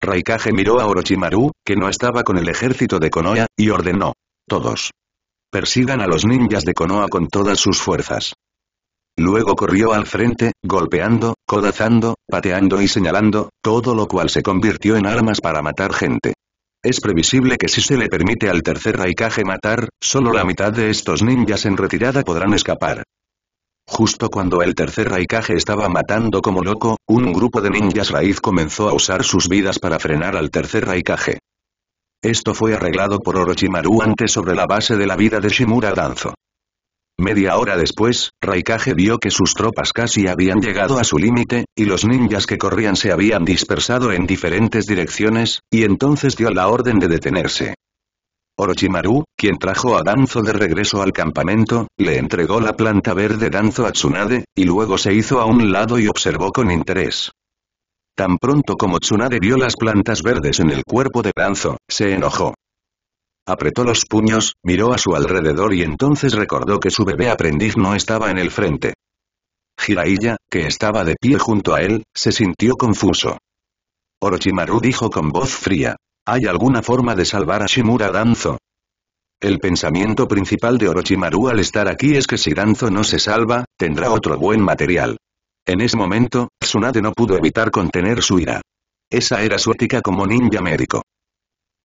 [SPEAKER 1] Raikage miró a Orochimaru, que no estaba con el ejército de Konoha, y ordenó. Todos. Persigan a los ninjas de Konoha con todas sus fuerzas. Luego corrió al frente, golpeando, codazando, pateando y señalando, todo lo cual se convirtió en armas para matar gente. Es previsible que si se le permite al tercer Raikage matar, solo la mitad de estos ninjas en retirada podrán escapar. Justo cuando el tercer Raikage estaba matando como loco, un grupo de ninjas raíz comenzó a usar sus vidas para frenar al tercer Raikage. Esto fue arreglado por Orochimaru antes sobre la base de la vida de Shimura Danzo. Media hora después, Raikage vio que sus tropas casi habían llegado a su límite, y los ninjas que corrían se habían dispersado en diferentes direcciones, y entonces dio la orden de detenerse. Orochimaru, quien trajo a Danzo de regreso al campamento, le entregó la planta verde Danzo a Tsunade, y luego se hizo a un lado y observó con interés. Tan pronto como Tsunade vio las plantas verdes en el cuerpo de Danzo, se enojó. Apretó los puños, miró a su alrededor y entonces recordó que su bebé aprendiz no estaba en el frente. Jiraiya, que estaba de pie junto a él, se sintió confuso. Orochimaru dijo con voz fría. ¿Hay alguna forma de salvar a Shimura Danzo? El pensamiento principal de Orochimaru al estar aquí es que si Danzo no se salva, tendrá otro buen material. En ese momento, Tsunade no pudo evitar contener su ira. Esa era su ética como ninja médico.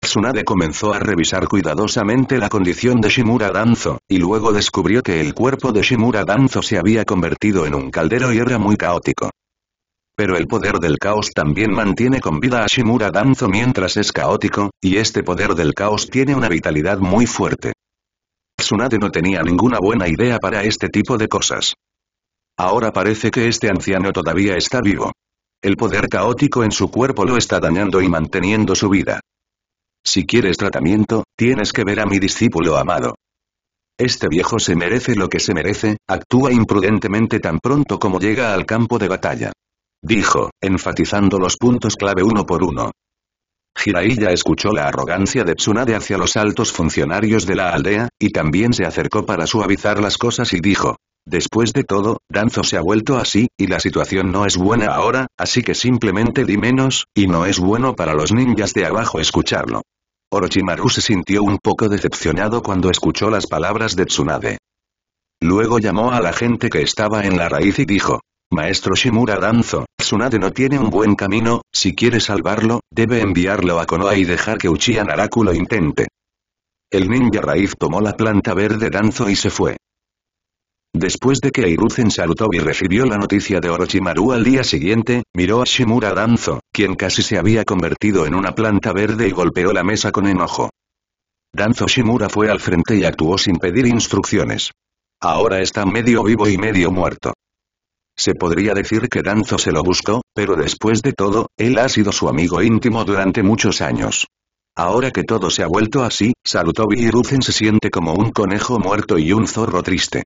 [SPEAKER 1] Tsunade comenzó a revisar cuidadosamente la condición de Shimura Danzo, y luego descubrió que el cuerpo de Shimura Danzo se había convertido en un caldero y era muy caótico. Pero el poder del caos también mantiene con vida a Shimura Danzo mientras es caótico, y este poder del caos tiene una vitalidad muy fuerte. Tsunade no tenía ninguna buena idea para este tipo de cosas. Ahora parece que este anciano todavía está vivo. El poder caótico en su cuerpo lo está dañando y manteniendo su vida. Si quieres tratamiento, tienes que ver a mi discípulo amado. Este viejo se merece lo que se merece, actúa imprudentemente tan pronto como llega al campo de batalla. Dijo, enfatizando los puntos clave uno por uno. Jiraiya escuchó la arrogancia de Tsunade hacia los altos funcionarios de la aldea, y también se acercó para suavizar las cosas y dijo, Después de todo, Danzo se ha vuelto así, y la situación no es buena ahora, así que simplemente di menos, y no es bueno para los ninjas de abajo escucharlo. Orochimaru se sintió un poco decepcionado cuando escuchó las palabras de Tsunade. Luego llamó a la gente que estaba en la raíz y dijo, Maestro Shimura Danzo, Tsunade no tiene un buen camino, si quiere salvarlo, debe enviarlo a Konoha y dejar que Uchiha Naraku lo intente. El ninja raíz tomó la planta verde Danzo y se fue. Después de que salutó y recibió la noticia de Orochimaru al día siguiente, miró a Shimura Danzo, quien casi se había convertido en una planta verde y golpeó la mesa con enojo. Danzo Shimura fue al frente y actuó sin pedir instrucciones. Ahora está medio vivo y medio muerto. Se podría decir que Danzo se lo buscó, pero después de todo, él ha sido su amigo íntimo durante muchos años. Ahora que todo se ha vuelto así, Sarutobi Iruzen se siente como un conejo muerto y un zorro triste.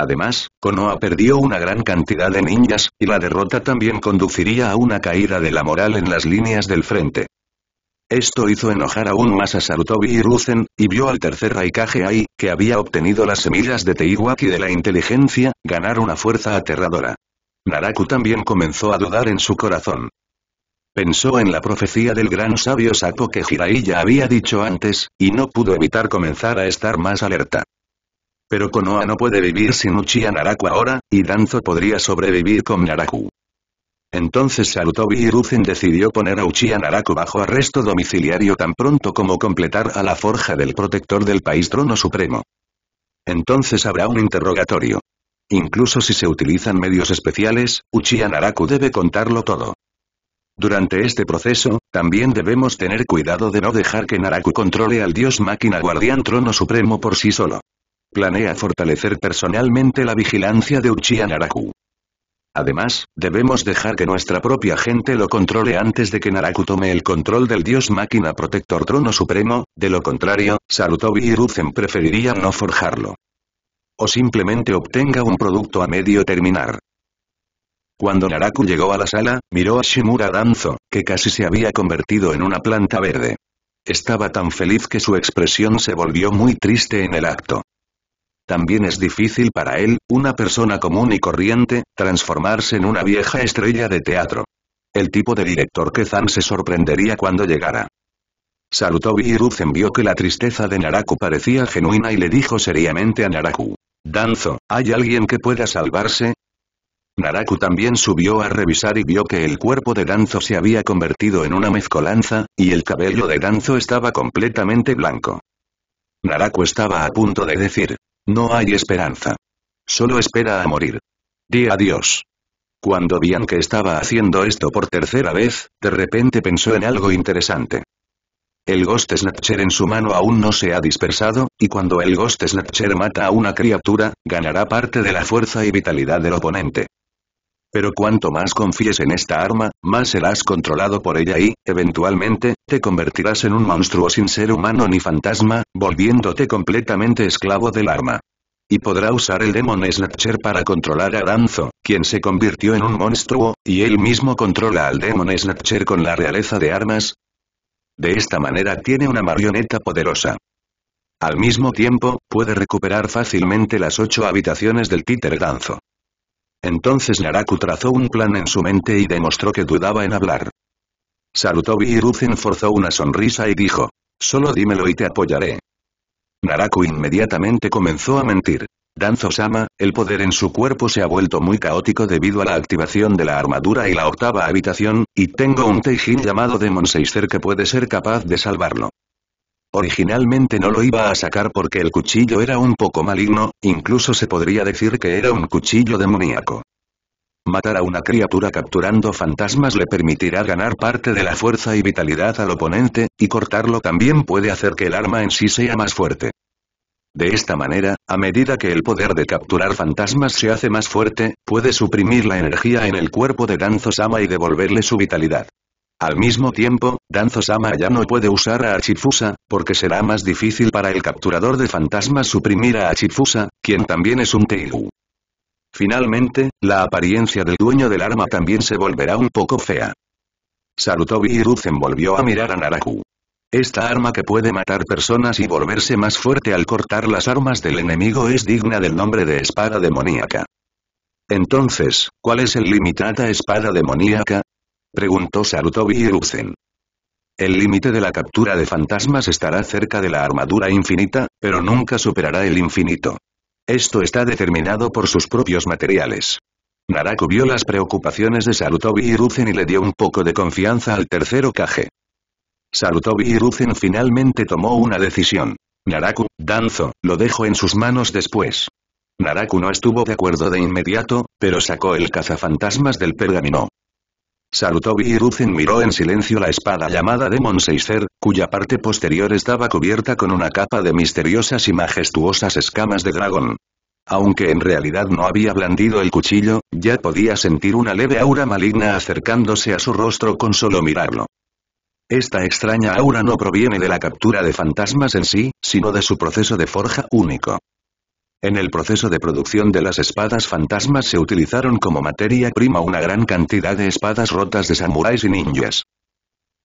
[SPEAKER 1] Además, Konoha perdió una gran cantidad de ninjas, y la derrota también conduciría a una caída de la moral en las líneas del frente. Esto hizo enojar aún más a Sarutobi y Ruzen, y vio al tercer Raikage ahí, que había obtenido las semillas de Teiwaki de la inteligencia, ganar una fuerza aterradora. Naraku también comenzó a dudar en su corazón. Pensó en la profecía del gran sabio Sako que Jiraiya había dicho antes, y no pudo evitar comenzar a estar más alerta. Pero Konoha no puede vivir sin Uchiha Naraku ahora, y Danzo podría sobrevivir con Naraku. Entonces Sarutobi y decidió poner a Uchiha Naraku bajo arresto domiciliario tan pronto como completar a la forja del protector del país trono supremo. Entonces habrá un interrogatorio. Incluso si se utilizan medios especiales, Uchiha Naraku debe contarlo todo. Durante este proceso, también debemos tener cuidado de no dejar que Naraku controle al dios máquina guardián trono supremo por sí solo planea fortalecer personalmente la vigilancia de Uchiha Naraku. Además, debemos dejar que nuestra propia gente lo controle antes de que Naraku tome el control del dios máquina protector trono supremo, de lo contrario, Sarutobi y Ruzen preferirían no forjarlo. O simplemente obtenga un producto a medio terminar. Cuando Naraku llegó a la sala, miró a Shimura Danzo, que casi se había convertido en una planta verde. Estaba tan feliz que su expresión se volvió muy triste en el acto. También es difícil para él, una persona común y corriente, transformarse en una vieja estrella de teatro. El tipo de director que Zan se sorprendería cuando llegara. y Hiruzen vio que la tristeza de Naraku parecía genuina y le dijo seriamente a Naraku. Danzo, ¿hay alguien que pueda salvarse? Naraku también subió a revisar y vio que el cuerpo de Danzo se había convertido en una mezcolanza, y el cabello de Danzo estaba completamente blanco. Naraku estaba a punto de decir, no hay esperanza. Solo espera a morir. Di adiós. Cuando que estaba haciendo esto por tercera vez, de repente pensó en algo interesante. El Ghost Snatcher en su mano aún no se ha dispersado, y cuando el Ghost Snatcher mata a una criatura, ganará parte de la fuerza y vitalidad del oponente. Pero cuanto más confíes en esta arma, más serás controlado por ella y, eventualmente, te convertirás en un monstruo sin ser humano ni fantasma, volviéndote completamente esclavo del arma. Y podrá usar el Demon Snatcher para controlar a Danzo, quien se convirtió en un monstruo, y él mismo controla al Demon Snatcher con la realeza de armas. De esta manera tiene una marioneta poderosa. Al mismo tiempo, puede recuperar fácilmente las ocho habitaciones del títer Danzo. Entonces Naraku trazó un plan en su mente y demostró que dudaba en hablar. y Hiruzen forzó una sonrisa y dijo, «Solo dímelo y te apoyaré». Naraku inmediatamente comenzó a mentir. Danzo-sama, el poder en su cuerpo se ha vuelto muy caótico debido a la activación de la armadura y la octava habitación, y tengo un Teijin llamado Demon que puede ser capaz de salvarlo. Originalmente no lo iba a sacar porque el cuchillo era un poco maligno, incluso se podría decir que era un cuchillo demoníaco. Matar a una criatura capturando fantasmas le permitirá ganar parte de la fuerza y vitalidad al oponente, y cortarlo también puede hacer que el arma en sí sea más fuerte. De esta manera, a medida que el poder de capturar fantasmas se hace más fuerte, puede suprimir la energía en el cuerpo de Danzo-sama y devolverle su vitalidad. Al mismo tiempo, Danzo-sama ya no puede usar a Achifusa, porque será más difícil para el capturador de fantasmas suprimir a Achifusa, quien también es un Teigu. Finalmente, la apariencia del dueño del arma también se volverá un poco fea. Sarutobi Hiruzen volvió a mirar a Naraku. Esta arma que puede matar personas y volverse más fuerte al cortar las armas del enemigo es digna del nombre de espada demoníaca. Entonces, ¿cuál es el limitada espada demoníaca? Preguntó Sarutobi Iruzen. El límite de la captura de fantasmas estará cerca de la armadura infinita, pero nunca superará el infinito. Esto está determinado por sus propios materiales. Naraku vio las preocupaciones de Sarutobi Iruzen y le dio un poco de confianza al tercero Kage. Sarutobi Iruzen finalmente tomó una decisión. Naraku, Danzo, lo dejó en sus manos después. Naraku no estuvo de acuerdo de inmediato, pero sacó el cazafantasmas del pergamino salutó y miró en silencio la espada llamada de Seiser, cuya parte posterior estaba cubierta con una capa de misteriosas y majestuosas escamas de dragón. Aunque en realidad no había blandido el cuchillo, ya podía sentir una leve aura maligna acercándose a su rostro con solo mirarlo. Esta extraña aura no proviene de la captura de fantasmas en sí, sino de su proceso de forja único. En el proceso de producción de las espadas fantasmas se utilizaron como materia prima una gran cantidad de espadas rotas de samuráis y ninjas.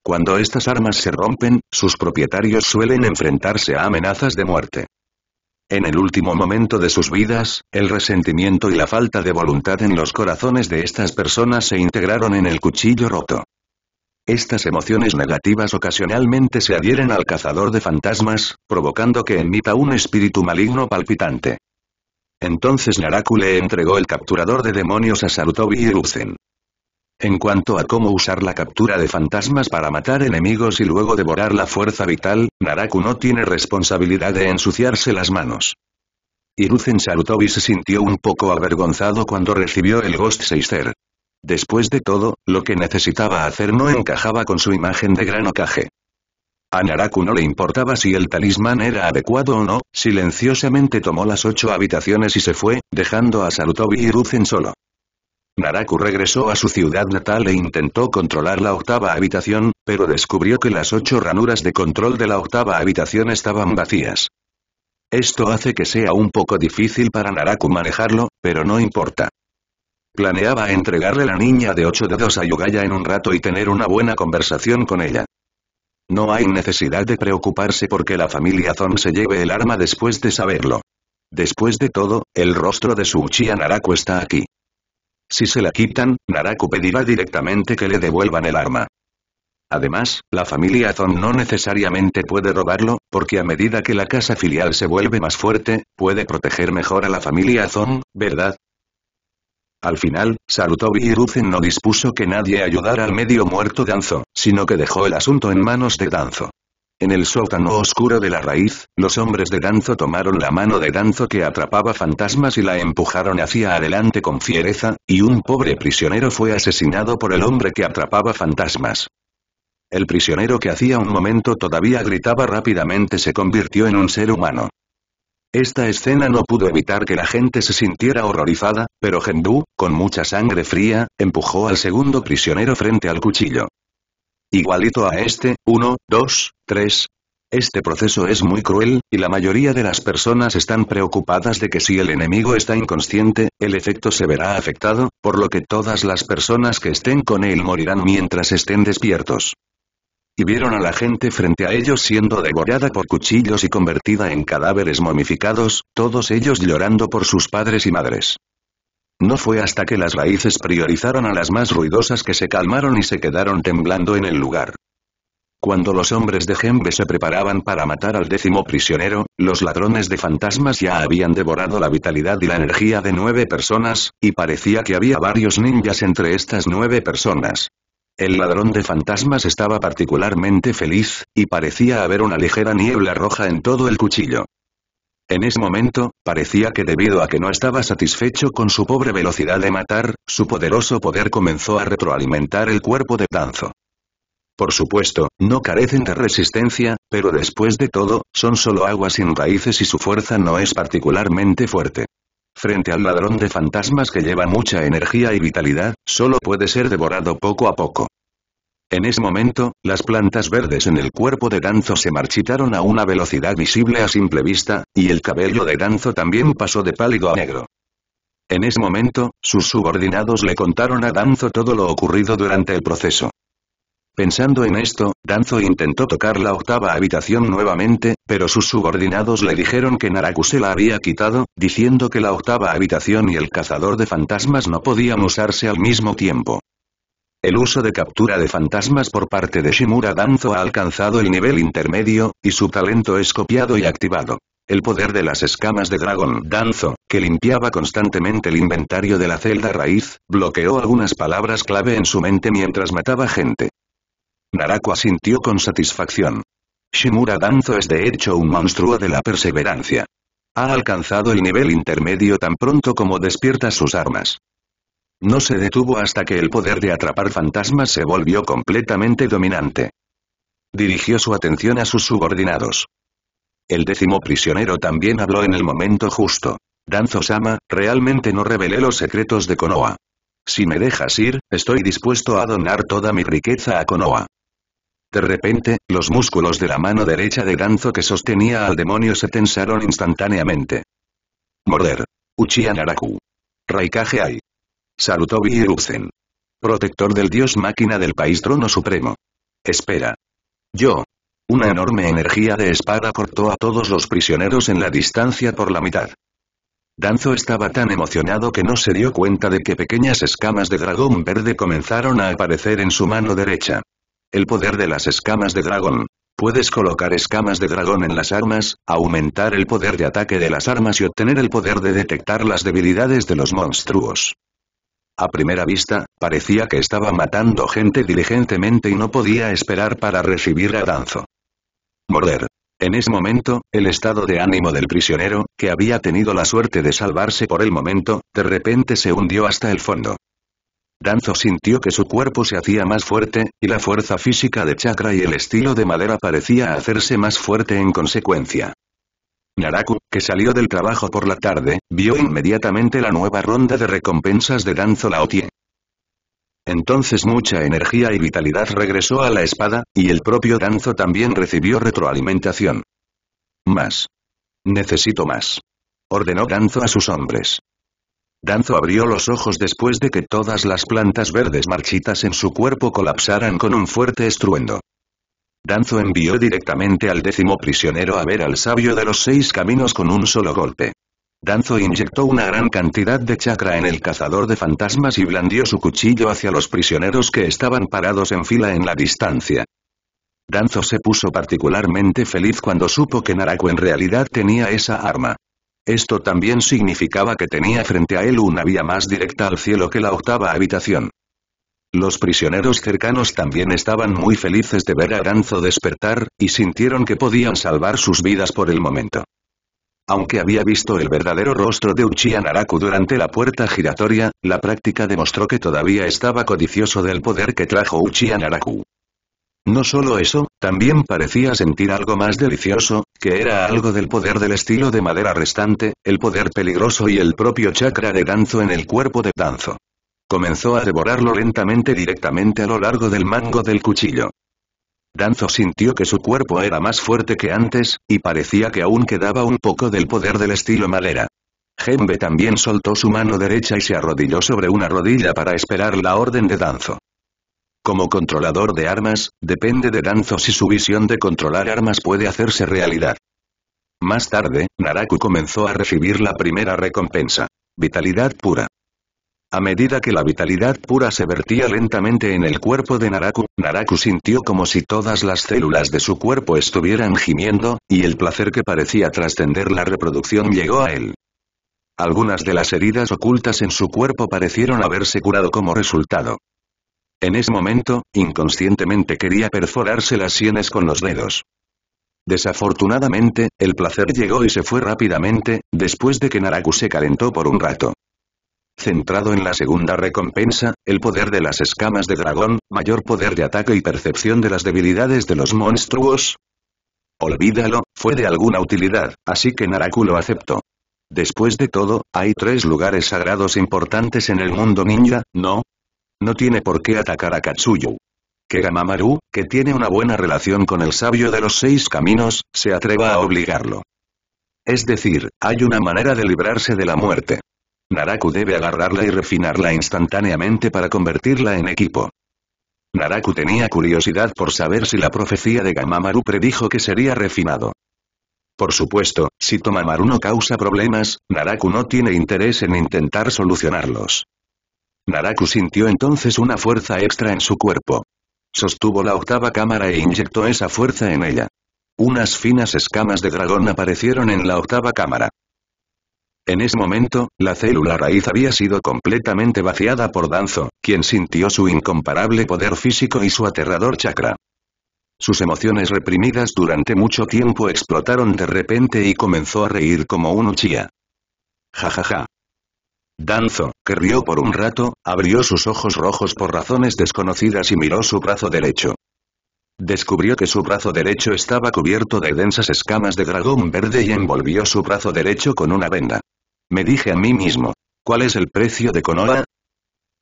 [SPEAKER 1] Cuando estas armas se rompen, sus propietarios suelen enfrentarse a amenazas de muerte. En el último momento de sus vidas, el resentimiento y la falta de voluntad en los corazones de estas personas se integraron en el cuchillo roto. Estas emociones negativas ocasionalmente se adhieren al cazador de fantasmas, provocando que emita un espíritu maligno palpitante. Entonces Naraku le entregó el capturador de demonios a Sarutobi y Ruzen. En cuanto a cómo usar la captura de fantasmas para matar enemigos y luego devorar la fuerza vital, Naraku no tiene responsabilidad de ensuciarse las manos. Iruzen Sarutobi se sintió un poco avergonzado cuando recibió el Ghost Seister. Después de todo, lo que necesitaba hacer no encajaba con su imagen de gran ocaje. A Naraku no le importaba si el talismán era adecuado o no, silenciosamente tomó las ocho habitaciones y se fue, dejando a Sarutobi y Ruzen solo. Naraku regresó a su ciudad natal e intentó controlar la octava habitación, pero descubrió que las ocho ranuras de control de la octava habitación estaban vacías. Esto hace que sea un poco difícil para Naraku manejarlo, pero no importa. Planeaba entregarle la niña de 8 dedos a Yogaya en un rato y tener una buena conversación con ella. No hay necesidad de preocuparse porque la familia Zon se lleve el arma después de saberlo. Después de todo, el rostro de su Uchiha Naraku está aquí. Si se la quitan, Naraku pedirá directamente que le devuelvan el arma. Además, la familia Zon no necesariamente puede robarlo, porque a medida que la casa filial se vuelve más fuerte, puede proteger mejor a la familia Zon, ¿verdad? Al final, Sarutobi Hiruzen no dispuso que nadie ayudara al medio muerto Danzo, sino que dejó el asunto en manos de Danzo. En el sótano oscuro de la raíz, los hombres de Danzo tomaron la mano de Danzo que atrapaba fantasmas y la empujaron hacia adelante con fiereza, y un pobre prisionero fue asesinado por el hombre que atrapaba fantasmas. El prisionero que hacía un momento todavía gritaba rápidamente se convirtió en un ser humano. Esta escena no pudo evitar que la gente se sintiera horrorizada, pero Gendú, con mucha sangre fría, empujó al segundo prisionero frente al cuchillo. Igualito a este, 1, 2, 3. Este proceso es muy cruel, y la mayoría de las personas están preocupadas de que si el enemigo está inconsciente, el efecto se verá afectado, por lo que todas las personas que estén con él morirán mientras estén despiertos y vieron a la gente frente a ellos siendo devorada por cuchillos y convertida en cadáveres momificados, todos ellos llorando por sus padres y madres. No fue hasta que las raíces priorizaron a las más ruidosas que se calmaron y se quedaron temblando en el lugar. Cuando los hombres de Gembe se preparaban para matar al décimo prisionero, los ladrones de fantasmas ya habían devorado la vitalidad y la energía de nueve personas, y parecía que había varios ninjas entre estas nueve personas. El ladrón de fantasmas estaba particularmente feliz, y parecía haber una ligera niebla roja en todo el cuchillo. En ese momento, parecía que debido a que no estaba satisfecho con su pobre velocidad de matar, su poderoso poder comenzó a retroalimentar el cuerpo de Danzo. Por supuesto, no carecen de resistencia, pero después de todo, son solo aguas sin raíces y su fuerza no es particularmente fuerte. Frente al ladrón de fantasmas que lleva mucha energía y vitalidad, solo puede ser devorado poco a poco. En ese momento, las plantas verdes en el cuerpo de Danzo se marchitaron a una velocidad visible a simple vista, y el cabello de Danzo también pasó de pálido a negro. En ese momento, sus subordinados le contaron a Danzo todo lo ocurrido durante el proceso. Pensando en esto, Danzo intentó tocar la octava habitación nuevamente, pero sus subordinados le dijeron que Naraku la había quitado, diciendo que la octava habitación y el cazador de fantasmas no podían usarse al mismo tiempo. El uso de captura de fantasmas por parte de Shimura Danzo ha alcanzado el nivel intermedio, y su talento es copiado y activado. El poder de las escamas de dragón Danzo, que limpiaba constantemente el inventario de la celda raíz, bloqueó algunas palabras clave en su mente mientras mataba gente. Narakua asintió con satisfacción. Shimura Danzo es de hecho un monstruo de la perseverancia. Ha alcanzado el nivel intermedio tan pronto como despierta sus armas. No se detuvo hasta que el poder de atrapar fantasmas se volvió completamente dominante. Dirigió su atención a sus subordinados. El décimo prisionero también habló en el momento justo. Danzo-sama, realmente no revelé los secretos de Konoha. Si me dejas ir, estoy dispuesto a donar toda mi riqueza a Konoha. De repente, los músculos de la mano derecha de Danzo que sostenía al demonio se tensaron instantáneamente. Morder. Uchiha Naraku. Raikage Ai. Salutó Protector del dios máquina del país trono supremo. Espera. Yo. Una enorme energía de espada cortó a todos los prisioneros en la distancia por la mitad. Danzo estaba tan emocionado que no se dio cuenta de que pequeñas escamas de dragón verde comenzaron a aparecer en su mano derecha. El poder de las escamas de dragón. Puedes colocar escamas de dragón en las armas, aumentar el poder de ataque de las armas y obtener el poder de detectar las debilidades de los monstruos. A primera vista, parecía que estaba matando gente diligentemente y no podía esperar para recibir a Danzo. Morder. En ese momento, el estado de ánimo del prisionero, que había tenido la suerte de salvarse por el momento, de repente se hundió hasta el fondo. Danzo sintió que su cuerpo se hacía más fuerte, y la fuerza física de chakra y el estilo de madera parecía hacerse más fuerte en consecuencia. Naraku, que salió del trabajo por la tarde, vio inmediatamente la nueva ronda de recompensas de Danzo Laotie. Entonces mucha energía y vitalidad regresó a la espada, y el propio Danzo también recibió retroalimentación. Más. Necesito más. Ordenó Danzo a sus hombres. Danzo abrió los ojos después de que todas las plantas verdes marchitas en su cuerpo colapsaran con un fuerte estruendo. Danzo envió directamente al décimo prisionero a ver al sabio de los seis caminos con un solo golpe. Danzo inyectó una gran cantidad de chakra en el cazador de fantasmas y blandió su cuchillo hacia los prisioneros que estaban parados en fila en la distancia. Danzo se puso particularmente feliz cuando supo que Naraku en realidad tenía esa arma. Esto también significaba que tenía frente a él una vía más directa al cielo que la octava habitación. Los prisioneros cercanos también estaban muy felices de ver a Aranzo despertar, y sintieron que podían salvar sus vidas por el momento. Aunque había visto el verdadero rostro de Uchiha Naraku durante la puerta giratoria, la práctica demostró que todavía estaba codicioso del poder que trajo Uchiha Naraku. No solo eso, también parecía sentir algo más delicioso, que era algo del poder del estilo de madera restante, el poder peligroso y el propio chakra de Danzo en el cuerpo de Danzo. Comenzó a devorarlo lentamente directamente a lo largo del mango del cuchillo. Danzo sintió que su cuerpo era más fuerte que antes, y parecía que aún quedaba un poco del poder del estilo madera. Genbe también soltó su mano derecha y se arrodilló sobre una rodilla para esperar la orden de Danzo. Como controlador de armas, depende de Danzo si su visión de controlar armas puede hacerse realidad. Más tarde, Naraku comenzó a recibir la primera recompensa. Vitalidad pura. A medida que la vitalidad pura se vertía lentamente en el cuerpo de Naraku, Naraku sintió como si todas las células de su cuerpo estuvieran gimiendo, y el placer que parecía trascender la reproducción llegó a él. Algunas de las heridas ocultas en su cuerpo parecieron haberse curado como resultado. En ese momento, inconscientemente quería perforarse las sienes con los dedos. Desafortunadamente, el placer llegó y se fue rápidamente, después de que Naraku se calentó por un rato. Centrado en la segunda recompensa, el poder de las escamas de dragón, mayor poder de ataque y percepción de las debilidades de los monstruos. Olvídalo, fue de alguna utilidad, así que Naraku lo aceptó. Después de todo, hay tres lugares sagrados importantes en el mundo ninja, ¿no? No tiene por qué atacar a Katsuyu. Que Gamamaru, que tiene una buena relación con el sabio de los seis caminos, se atreva a obligarlo. Es decir, hay una manera de librarse de la muerte. Naraku debe agarrarla y refinarla instantáneamente para convertirla en equipo. Naraku tenía curiosidad por saber si la profecía de Gamamaru predijo que sería refinado. Por supuesto, si Tomamaru no causa problemas, Naraku no tiene interés en intentar solucionarlos. Naraku sintió entonces una fuerza extra en su cuerpo. Sostuvo la octava cámara e inyectó esa fuerza en ella. Unas finas escamas de dragón aparecieron en la octava cámara. En ese momento, la célula raíz había sido completamente vaciada por Danzo, quien sintió su incomparable poder físico y su aterrador chakra. Sus emociones reprimidas durante mucho tiempo explotaron de repente y comenzó a reír como un Uchiha. Ja ja ja. Danzo, que rió por un rato, abrió sus ojos rojos por razones desconocidas y miró su brazo derecho. Descubrió que su brazo derecho estaba cubierto de densas escamas de dragón verde y envolvió su brazo derecho con una venda. Me dije a mí mismo, ¿cuál es el precio de Konoha?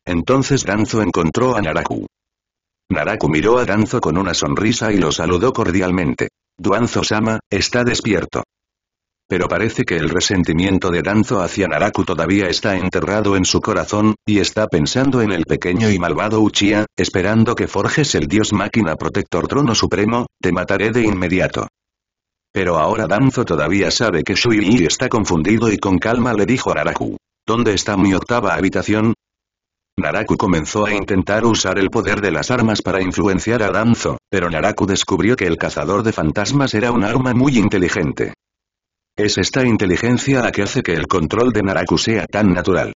[SPEAKER 1] Entonces Danzo encontró a Naraku. Naraku miró a Danzo con una sonrisa y lo saludó cordialmente. Duanzo-sama, está despierto pero parece que el resentimiento de Danzo hacia Naraku todavía está enterrado en su corazón, y está pensando en el pequeño y malvado Uchiha, esperando que forjes el dios máquina protector trono supremo, te mataré de inmediato. Pero ahora Danzo todavía sabe que Shuii está confundido y con calma le dijo a Naraku. ¿Dónde está mi octava habitación? Naraku comenzó a intentar usar el poder de las armas para influenciar a Danzo, pero Naraku descubrió que el cazador de fantasmas era un arma muy inteligente. Es esta inteligencia la que hace que el control de Naraku sea tan natural.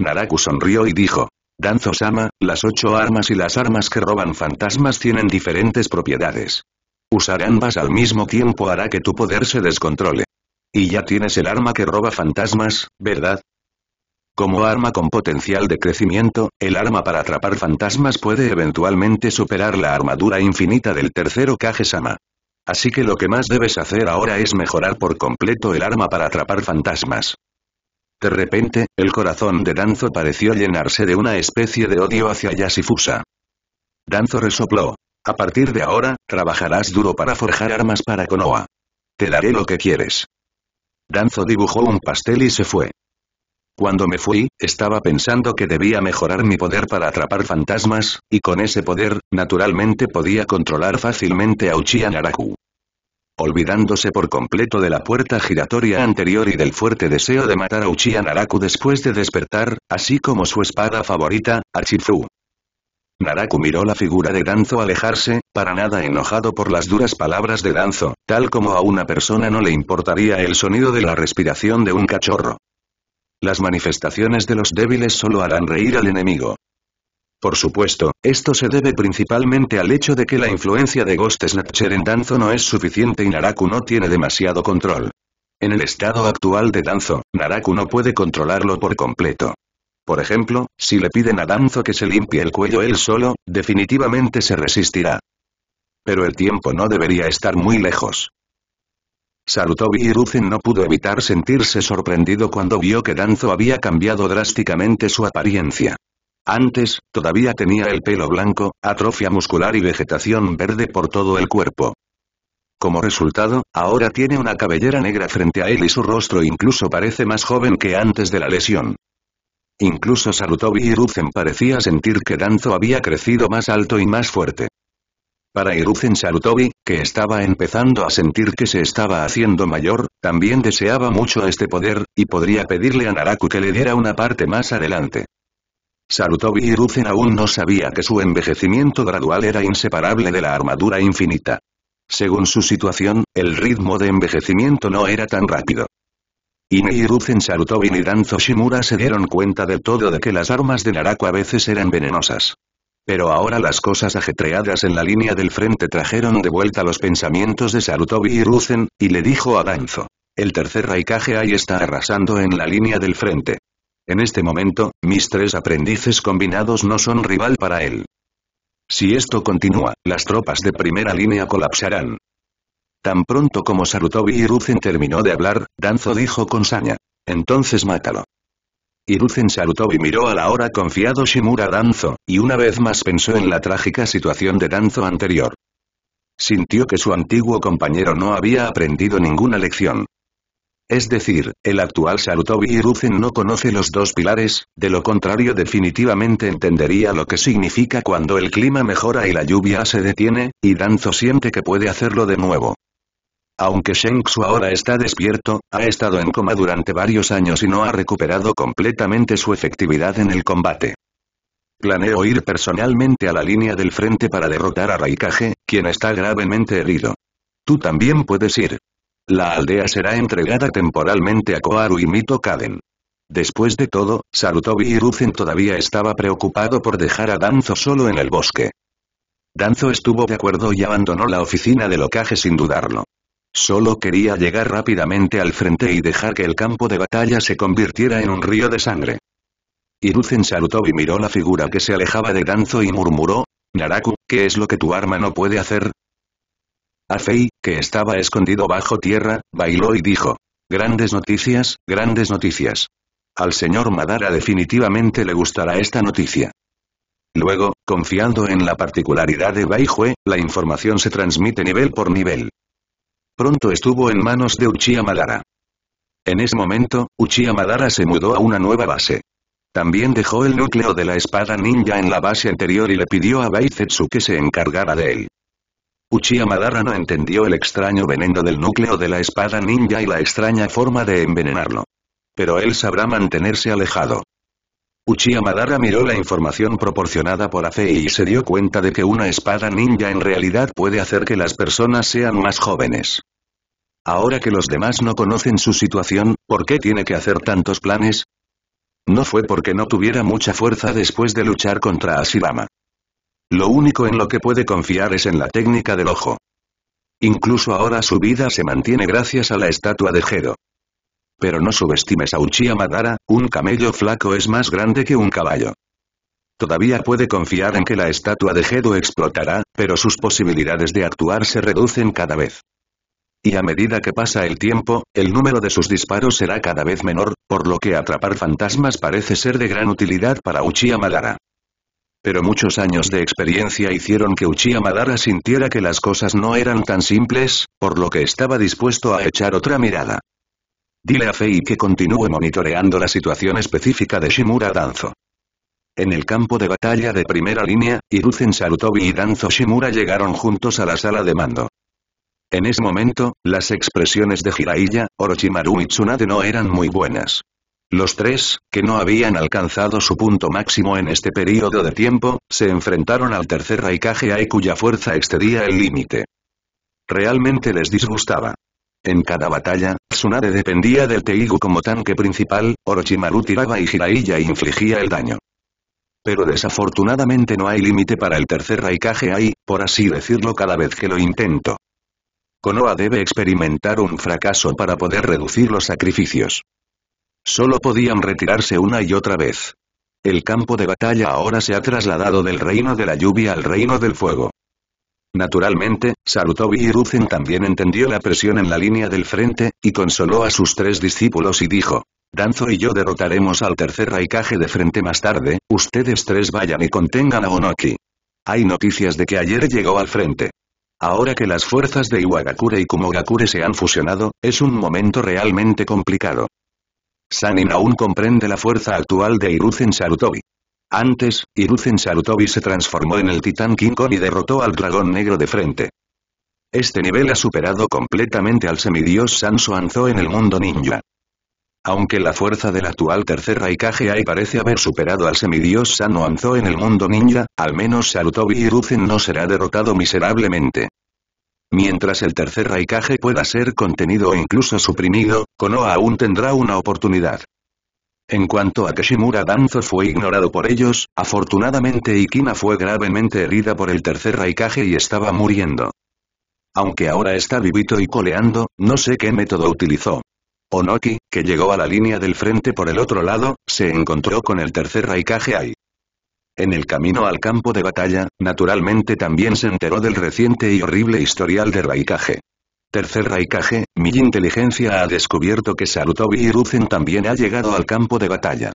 [SPEAKER 1] Naraku sonrió y dijo. Danzo-sama, las ocho armas y las armas que roban fantasmas tienen diferentes propiedades. Usar ambas al mismo tiempo hará que tu poder se descontrole. Y ya tienes el arma que roba fantasmas, ¿verdad? Como arma con potencial de crecimiento, el arma para atrapar fantasmas puede eventualmente superar la armadura infinita del tercero Kage-sama. Así que lo que más debes hacer ahora es mejorar por completo el arma para atrapar fantasmas. De repente, el corazón de Danzo pareció llenarse de una especie de odio hacia Yasifusa. Danzo resopló. A partir de ahora, trabajarás duro para forjar armas para Konoha. Te daré lo que quieres. Danzo dibujó un pastel y se fue. Cuando me fui, estaba pensando que debía mejorar mi poder para atrapar fantasmas, y con ese poder, naturalmente podía controlar fácilmente a Uchiha Naraku olvidándose por completo de la puerta giratoria anterior y del fuerte deseo de matar a Uchiha Naraku después de despertar, así como su espada favorita, Chizu. Naraku miró la figura de Danzo alejarse, para nada enojado por las duras palabras de Danzo, tal como a una persona no le importaría el sonido de la respiración de un cachorro. Las manifestaciones de los débiles solo harán reír al enemigo. Por supuesto, esto se debe principalmente al hecho de que la influencia de Ghost Snatcher en Danzo no es suficiente y Naraku no tiene demasiado control. En el estado actual de Danzo, Naraku no puede controlarlo por completo. Por ejemplo, si le piden a Danzo que se limpie el cuello él solo, definitivamente se resistirá. Pero el tiempo no debería estar muy lejos. Sarutobi Hiruzen no pudo evitar sentirse sorprendido cuando vio que Danzo había cambiado drásticamente su apariencia. Antes, todavía tenía el pelo blanco, atrofia muscular y vegetación verde por todo el cuerpo. Como resultado, ahora tiene una cabellera negra frente a él y su rostro incluso parece más joven que antes de la lesión. Incluso Sarutobi Iruzen parecía sentir que Danzo había crecido más alto y más fuerte. Para Iruzen Sarutobi, que estaba empezando a sentir que se estaba haciendo mayor, también deseaba mucho este poder, y podría pedirle a Naraku que le diera una parte más adelante. Sarutobi y Ruzen aún no sabía que su envejecimiento gradual era inseparable de la armadura infinita. Según su situación, el ritmo de envejecimiento no era tan rápido. Ine y Ruzen y Danzo Shimura se dieron cuenta del todo de que las armas de Naraku a veces eran venenosas. Pero ahora las cosas ajetreadas en la línea del frente trajeron de vuelta los pensamientos de Sarutobi y Ruzen, y le dijo a Danzo. El tercer raikage ahí está arrasando en la línea del frente. En este momento, mis tres aprendices combinados no son rival para él. Si esto continúa, las tropas de primera línea colapsarán. Tan pronto como Sarutobi Ruzen terminó de hablar, Danzo dijo con saña. Entonces mátalo. Iruzen Sarutobi miró a la hora confiado Shimura Danzo, y una vez más pensó en la trágica situación de Danzo anterior. Sintió que su antiguo compañero no había aprendido ninguna lección. Es decir, el actual Sarutobi Hiruzen no conoce los dos pilares, de lo contrario definitivamente entendería lo que significa cuando el clima mejora y la lluvia se detiene, y Danzo siente que puede hacerlo de nuevo. Aunque Sheng ahora está despierto, ha estado en coma durante varios años y no ha recuperado completamente su efectividad en el combate. Planeo ir personalmente a la línea del frente para derrotar a Raikage, quien está gravemente herido. Tú también puedes ir. La aldea será entregada temporalmente a Koaru y Mito Kaden. Después de todo, Sarutobi y Ruzen todavía estaba preocupado por dejar a Danzo solo en el bosque. Danzo estuvo de acuerdo y abandonó la oficina de locaje sin dudarlo. Solo quería llegar rápidamente al frente y dejar que el campo de batalla se convirtiera en un río de sangre. Iruzen Sarutobi miró la figura que se alejaba de Danzo y murmuró, Naraku, ¿qué es lo que tu arma no puede hacer? Afei, que estaba escondido bajo tierra, bailó y dijo. Grandes noticias, grandes noticias. Al señor Madara definitivamente le gustará esta noticia. Luego, confiando en la particularidad de Baihue, la información se transmite nivel por nivel. Pronto estuvo en manos de Uchiha Madara. En ese momento, Uchiha Madara se mudó a una nueva base. También dejó el núcleo de la espada ninja en la base anterior y le pidió a Baizetsu que se encargara de él. Uchiha Madara no entendió el extraño veneno del núcleo de la espada ninja y la extraña forma de envenenarlo. Pero él sabrá mantenerse alejado. Uchiha Madara miró la información proporcionada por Afei y se dio cuenta de que una espada ninja en realidad puede hacer que las personas sean más jóvenes. Ahora que los demás no conocen su situación, ¿por qué tiene que hacer tantos planes? No fue porque no tuviera mucha fuerza después de luchar contra Asirama. Lo único en lo que puede confiar es en la técnica del ojo. Incluso ahora su vida se mantiene gracias a la estatua de Gedo. Pero no subestimes a Uchiha Madara, un camello flaco es más grande que un caballo. Todavía puede confiar en que la estatua de Gedo explotará, pero sus posibilidades de actuar se reducen cada vez. Y a medida que pasa el tiempo, el número de sus disparos será cada vez menor, por lo que atrapar fantasmas parece ser de gran utilidad para Uchiha Madara pero muchos años de experiencia hicieron que Uchiha Madara sintiera que las cosas no eran tan simples, por lo que estaba dispuesto a echar otra mirada. Dile a Fei que continúe monitoreando la situación específica de Shimura Danzo. En el campo de batalla de primera línea, Hiruzen Sarutobi y Danzo Shimura llegaron juntos a la sala de mando. En ese momento, las expresiones de Jiraiya, Orochimaru y Tsunade no eran muy buenas. Los tres, que no habían alcanzado su punto máximo en este período de tiempo, se enfrentaron al tercer Raikage cuya fuerza excedía el límite. Realmente les disgustaba. En cada batalla, Tsunade dependía del Teigu como tanque principal, Orochimaru tiraba y Jiraiya infligía el daño. Pero desafortunadamente no hay límite para el tercer Raikage por así decirlo cada vez que lo intento. Konoha debe experimentar un fracaso para poder reducir los sacrificios. Solo podían retirarse una y otra vez. El campo de batalla ahora se ha trasladado del reino de la lluvia al reino del fuego. Naturalmente, Sarutobi y también entendió la presión en la línea del frente, y consoló a sus tres discípulos y dijo, Danzo y yo derrotaremos al tercer raikaje de frente más tarde, ustedes tres vayan y contengan a Onoki. Hay noticias de que ayer llegó al frente. Ahora que las fuerzas de Iwagakure y Kumogakure se han fusionado, es un momento realmente complicado. Sanin aún comprende la fuerza actual de Hiruzen Sarutobi. Antes, Hiruzen Sarutobi se transformó en el titán King Kong y derrotó al dragón negro de frente. Este nivel ha superado completamente al semidios Sanso Anzo en el mundo ninja. Aunque la fuerza del actual tercer Raikage Ai parece haber superado al semidios Sano Anzo en el mundo ninja, al menos Sarutobi Iruzen no será derrotado miserablemente. Mientras el tercer raikage pueda ser contenido o e incluso suprimido, Konoha aún tendrá una oportunidad. En cuanto a Shimura Danzo fue ignorado por ellos, afortunadamente Ikina fue gravemente herida por el tercer raikage y estaba muriendo. Aunque ahora está vivito y coleando, no sé qué método utilizó. Onoki, que llegó a la línea del frente por el otro lado, se encontró con el tercer raikage ahí. En el camino al campo de batalla, naturalmente también se enteró del reciente y horrible historial de Raikage. Tercer Raikage, mi inteligencia ha descubierto que Sarutobi y Ruzen también ha llegado al campo de batalla.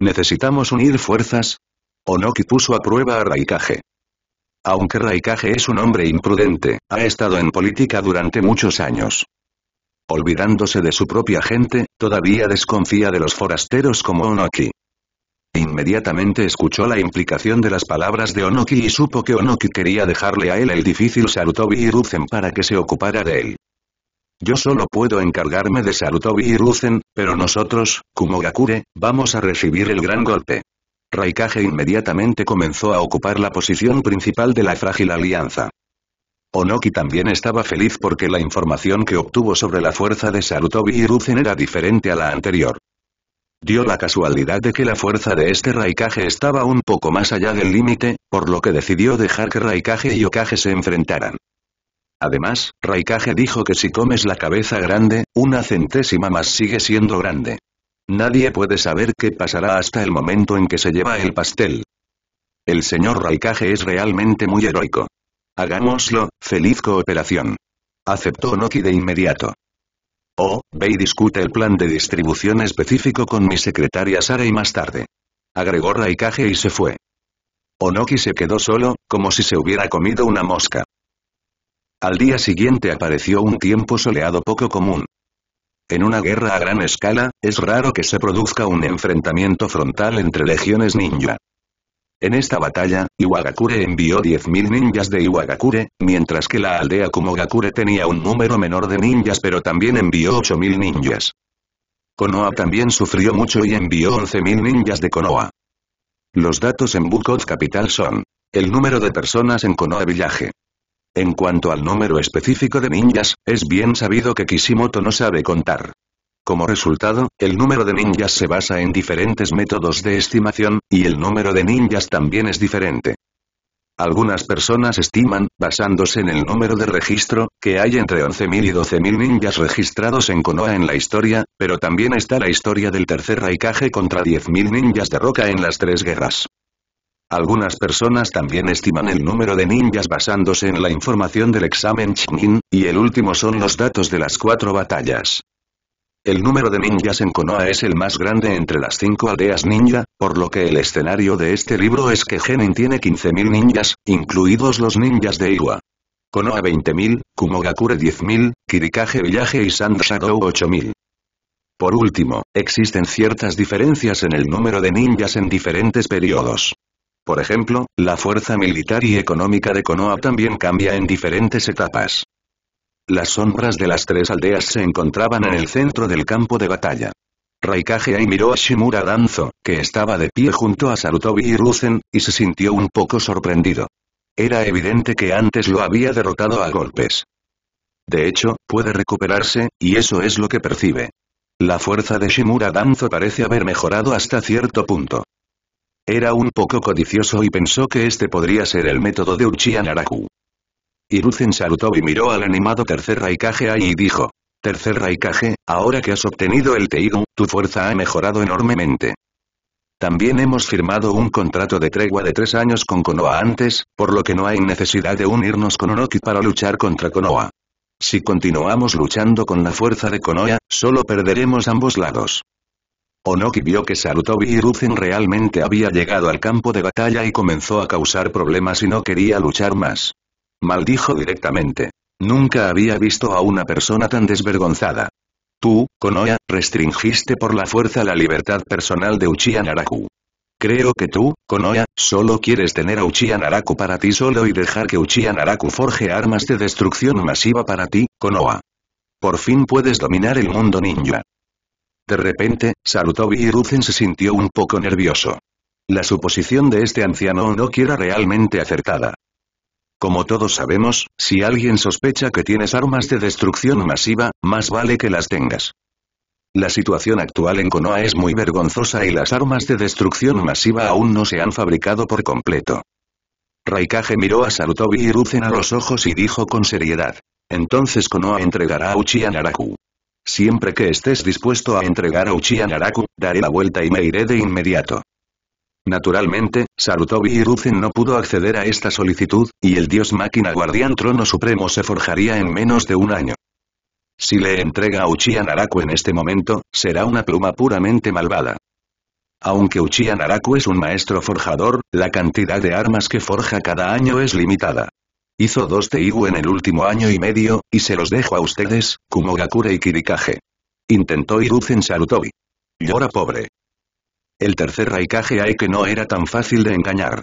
[SPEAKER 1] ¿Necesitamos unir fuerzas? Onoki puso a prueba a Raikage. Aunque Raikage es un hombre imprudente, ha estado en política durante muchos años. Olvidándose de su propia gente, todavía desconfía de los forasteros como Onoki. Inmediatamente escuchó la implicación de las palabras de Onoki y supo que Onoki quería dejarle a él el difícil Sarutobi y para que se ocupara de él. Yo solo puedo encargarme de Sarutobi y pero nosotros, Kumogakure, vamos a recibir el gran golpe. Raikage inmediatamente comenzó a ocupar la posición principal de la frágil alianza. Onoki también estaba feliz porque la información que obtuvo sobre la fuerza de Sarutobi y era diferente a la anterior. Dio la casualidad de que la fuerza de este Raikage estaba un poco más allá del límite, por lo que decidió dejar que Raikage y Okage se enfrentaran. Además, Raikage dijo que si comes la cabeza grande, una centésima más sigue siendo grande. Nadie puede saber qué pasará hasta el momento en que se lleva el pastel. El señor Raikage es realmente muy heroico. Hagámoslo, feliz cooperación. Aceptó Noki de inmediato. Oh, ve y discute el plan de distribución específico con mi secretaria Sara y más tarde. Agregó Raikage y se fue. Onoki se quedó solo, como si se hubiera comido una mosca. Al día siguiente apareció un tiempo soleado poco común. En una guerra a gran escala, es raro que se produzca un enfrentamiento frontal entre legiones ninja. En esta batalla, Iwagakure envió 10.000 ninjas de Iwagakure, mientras que la aldea Kumogakure tenía un número menor de ninjas pero también envió 8.000 ninjas. Konoha también sufrió mucho y envió 11.000 ninjas de Konoha. Los datos en Bukov Capital son el número de personas en Konoha Villaje. En cuanto al número específico de ninjas, es bien sabido que Kishimoto no sabe contar. Como resultado, el número de ninjas se basa en diferentes métodos de estimación, y el número de ninjas también es diferente. Algunas personas estiman, basándose en el número de registro, que hay entre 11.000 y 12.000 ninjas registrados en Konoha en la historia, pero también está la historia del tercer Raikage contra 10.000 ninjas de roca en las tres guerras. Algunas personas también estiman el número de ninjas basándose en la información del examen Chunin, y el último son los datos de las cuatro batallas. El número de ninjas en Konoha es el más grande entre las cinco aldeas ninja, por lo que el escenario de este libro es que Genin tiene 15.000 ninjas, incluidos los ninjas de Iwa. Konoha 20.000, Kumogakure 10.000, Kirikage Village y Sand Shadow 8.000. Por último, existen ciertas diferencias en el número de ninjas en diferentes periodos. Por ejemplo, la fuerza militar y económica de Konoha también cambia en diferentes etapas. Las sombras de las tres aldeas se encontraban en el centro del campo de batalla. Raikage miró a Shimura Danzo, que estaba de pie junto a Sarutobi y Rusen, y se sintió un poco sorprendido. Era evidente que antes lo había derrotado a golpes. De hecho, puede recuperarse, y eso es lo que percibe. La fuerza de Shimura Danzo parece haber mejorado hasta cierto punto. Era un poco codicioso y pensó que este podría ser el método de Uchiha Naraku. Hiruzen saludó y miró al animado tercer Raikage ahí y dijo. Tercer Raikage, ahora que has obtenido el Teigun, tu fuerza ha mejorado enormemente. También hemos firmado un contrato de tregua de tres años con Konoha antes, por lo que no hay necesidad de unirnos con Onoki para luchar contra Konoha. Si continuamos luchando con la fuerza de Konoha, solo perderemos ambos lados. Onoki vio que Sarutobi y Ruzen realmente había llegado al campo de batalla y comenzó a causar problemas y no quería luchar más maldijo directamente. Nunca había visto a una persona tan desvergonzada. Tú, Konoha, restringiste por la fuerza la libertad personal de Uchiha Naraku. Creo que tú, Konoha, solo quieres tener a Uchiha Naraku para ti solo y dejar que Uchiha Naraku forje armas de destrucción masiva para ti, Konoha. Por fin puedes dominar el mundo ninja. De repente, Sarutobi Hiruzen se sintió un poco nervioso. La suposición de este anciano no quiera realmente acertada. Como todos sabemos, si alguien sospecha que tienes armas de destrucción masiva, más vale que las tengas. La situación actual en Konoha es muy vergonzosa y las armas de destrucción masiva aún no se han fabricado por completo. Raikage miró a Sarutobi y rucen a los ojos y dijo con seriedad. Entonces Konoha entregará a Uchiha Naraku. Siempre que estés dispuesto a entregar a Uchiha Naraku, daré la vuelta y me iré de inmediato. Naturalmente, Sarutobi y no pudo acceder a esta solicitud, y el dios máquina guardián trono supremo se forjaría en menos de un año. Si le entrega a Uchiha Naraku en este momento, será una pluma puramente malvada. Aunque Uchiha Naraku es un maestro forjador, la cantidad de armas que forja cada año es limitada. Hizo dos Teigu en el último año y medio, y se los dejo a ustedes, Kumogakure y Kirikage. Intentó Hiruzen Sarutobi. Llora pobre. El tercer Raikage que no era tan fácil de engañar.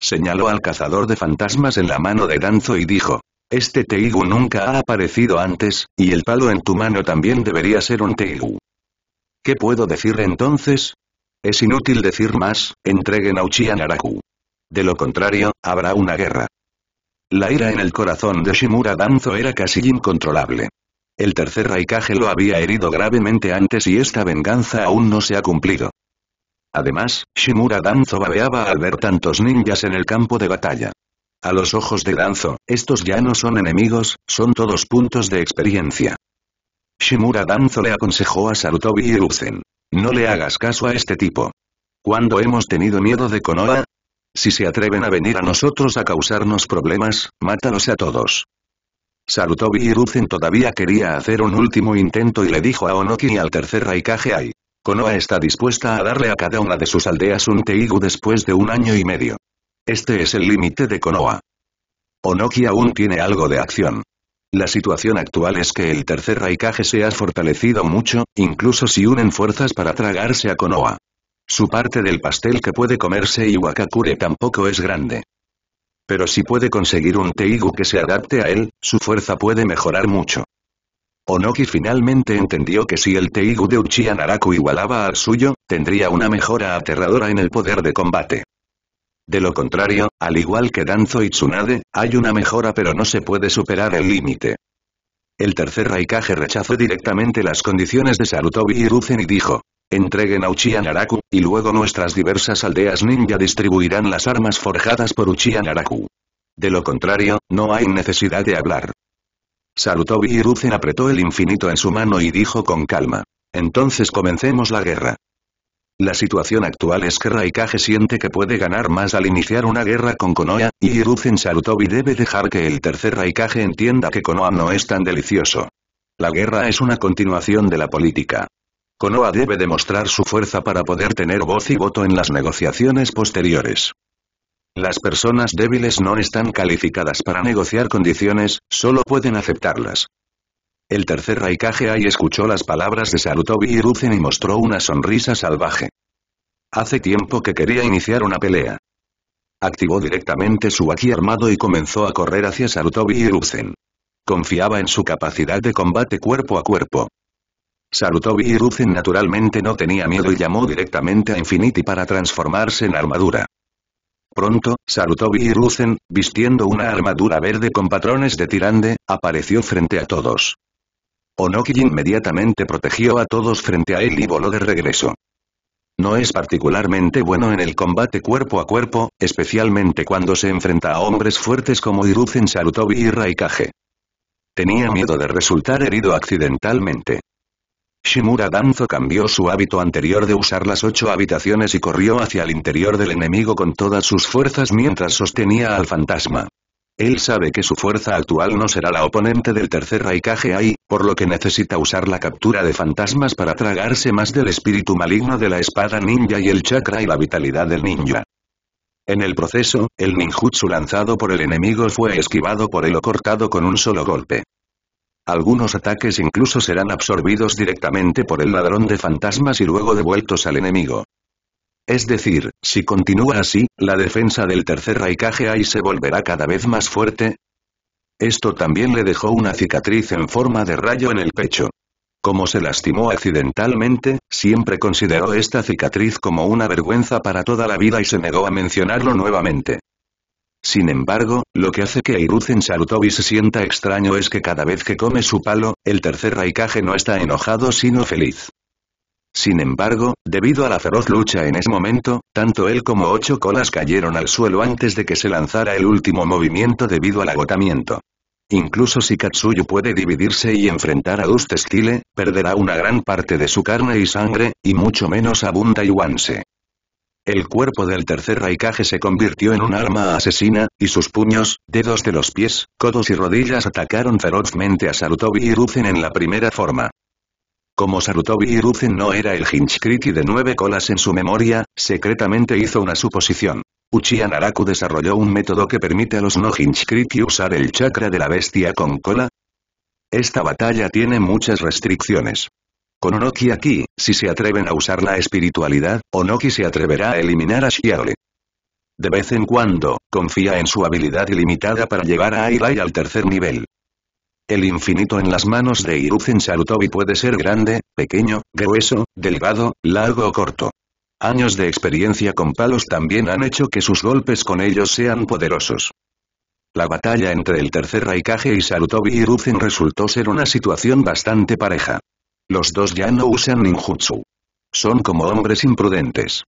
[SPEAKER 1] Señaló al cazador de fantasmas en la mano de Danzo y dijo, este Teigu nunca ha aparecido antes, y el palo en tu mano también debería ser un Teigu. ¿Qué puedo decir entonces? Es inútil decir más, entreguen a Uchiha Naraku. De lo contrario, habrá una guerra. La ira en el corazón de Shimura Danzo era casi incontrolable. El tercer Raikage lo había herido gravemente antes y esta venganza aún no se ha cumplido. Además, Shimura Danzo babeaba al ver tantos ninjas en el campo de batalla. A los ojos de Danzo, estos ya no son enemigos, son todos puntos de experiencia. Shimura Danzo le aconsejó a Sarutobi Hiruzen. No le hagas caso a este tipo. ¿Cuándo hemos tenido miedo de Konoha? Si se atreven a venir a nosotros a causarnos problemas, mátalos a todos. Sarutobi Hiruzen todavía quería hacer un último intento y le dijo a Onoki y al tercer Raikage Konoha está dispuesta a darle a cada una de sus aldeas un Teigu después de un año y medio. Este es el límite de Konoha. Onoki aún tiene algo de acción. La situación actual es que el tercer Raikage se ha fortalecido mucho, incluso si unen fuerzas para tragarse a Konoha. Su parte del pastel que puede comerse y Wakakure tampoco es grande. Pero si puede conseguir un Teigu que se adapte a él, su fuerza puede mejorar mucho. Onoki finalmente entendió que si el Teigu de Uchiha Naraku igualaba al suyo, tendría una mejora aterradora en el poder de combate. De lo contrario, al igual que Danzo y Tsunade, hay una mejora pero no se puede superar el límite. El tercer Raikage rechazó directamente las condiciones de Sarutobi y y dijo, entreguen a Uchiha Naraku, y luego nuestras diversas aldeas ninja distribuirán las armas forjadas por Uchiha Naraku. De lo contrario, no hay necesidad de hablar. Salutobi Hiruzen apretó el infinito en su mano y dijo con calma. Entonces comencemos la guerra. La situación actual es que Raikage siente que puede ganar más al iniciar una guerra con Konoha, y Hiruzen Sarutobi debe dejar que el tercer Raikage entienda que Konoha no es tan delicioso. La guerra es una continuación de la política. Konoha debe demostrar su fuerza para poder tener voz y voto en las negociaciones posteriores. Las personas débiles no están calificadas para negociar condiciones, solo pueden aceptarlas. El tercer Raikage escuchó las palabras de Sarutobi y Ruzen y mostró una sonrisa salvaje. Hace tiempo que quería iniciar una pelea. Activó directamente su Aki armado y comenzó a correr hacia Sarutobi y Ruzen. Confiaba en su capacidad de combate cuerpo a cuerpo. Sarutobi y Ruzen naturalmente no tenía miedo y llamó directamente a Infinity para transformarse en armadura. Pronto, Sarutobi-Ruzen, vistiendo una armadura verde con patrones de tirande, apareció frente a todos. Onoki inmediatamente protegió a todos frente a él y voló de regreso. No es particularmente bueno en el combate cuerpo a cuerpo, especialmente cuando se enfrenta a hombres fuertes como Hiruzen Sarutobi y Raikage. Tenía miedo de resultar herido accidentalmente. Shimura Danzo cambió su hábito anterior de usar las ocho habitaciones y corrió hacia el interior del enemigo con todas sus fuerzas mientras sostenía al fantasma. Él sabe que su fuerza actual no será la oponente del tercer Raikage ahí, por lo que necesita usar la captura de fantasmas para tragarse más del espíritu maligno de la espada ninja y el chakra y la vitalidad del ninja. En el proceso, el ninjutsu lanzado por el enemigo fue esquivado por él o cortado con un solo golpe. Algunos ataques incluso serán absorbidos directamente por el ladrón de fantasmas y luego devueltos al enemigo. Es decir, si continúa así, la defensa del tercer Raikage ahí se volverá cada vez más fuerte. Esto también le dejó una cicatriz en forma de rayo en el pecho. Como se lastimó accidentalmente, siempre consideró esta cicatriz como una vergüenza para toda la vida y se negó a mencionarlo nuevamente. Sin embargo, lo que hace que Eiruzen Sarutobi se sienta extraño es que cada vez que come su palo, el tercer Raikage no está enojado sino feliz. Sin embargo, debido a la feroz lucha en ese momento, tanto él como ocho colas cayeron al suelo antes de que se lanzara el último movimiento debido al agotamiento. Incluso si Katsuyu puede dividirse y enfrentar a Ustestile, perderá una gran parte de su carne y sangre, y mucho menos a Bunta el cuerpo del tercer Raikage se convirtió en un arma asesina, y sus puños, dedos de los pies, codos y rodillas atacaron ferozmente a Sarutobi y Ruzen en la primera forma. Como Sarutobi y Ruzen no era el Hinchkriti de nueve colas en su memoria, secretamente hizo una suposición. Uchiha Naraku desarrolló un método que permite a los no Hinchkriti usar el chakra de la bestia con cola. Esta batalla tiene muchas restricciones. Con Onoki aquí, si se atreven a usar la espiritualidad, Onoki se atreverá a eliminar a Shiaole. De vez en cuando, confía en su habilidad ilimitada para llevar a Airai al tercer nivel. El infinito en las manos de Iruzen Sarutobi puede ser grande, pequeño, grueso, delgado, largo o corto. Años de experiencia con palos también han hecho que sus golpes con ellos sean poderosos. La batalla entre el tercer Raikage y Sarutobi y resultó ser una situación bastante pareja. Los dos ya no usan ninjutsu. Son como hombres imprudentes.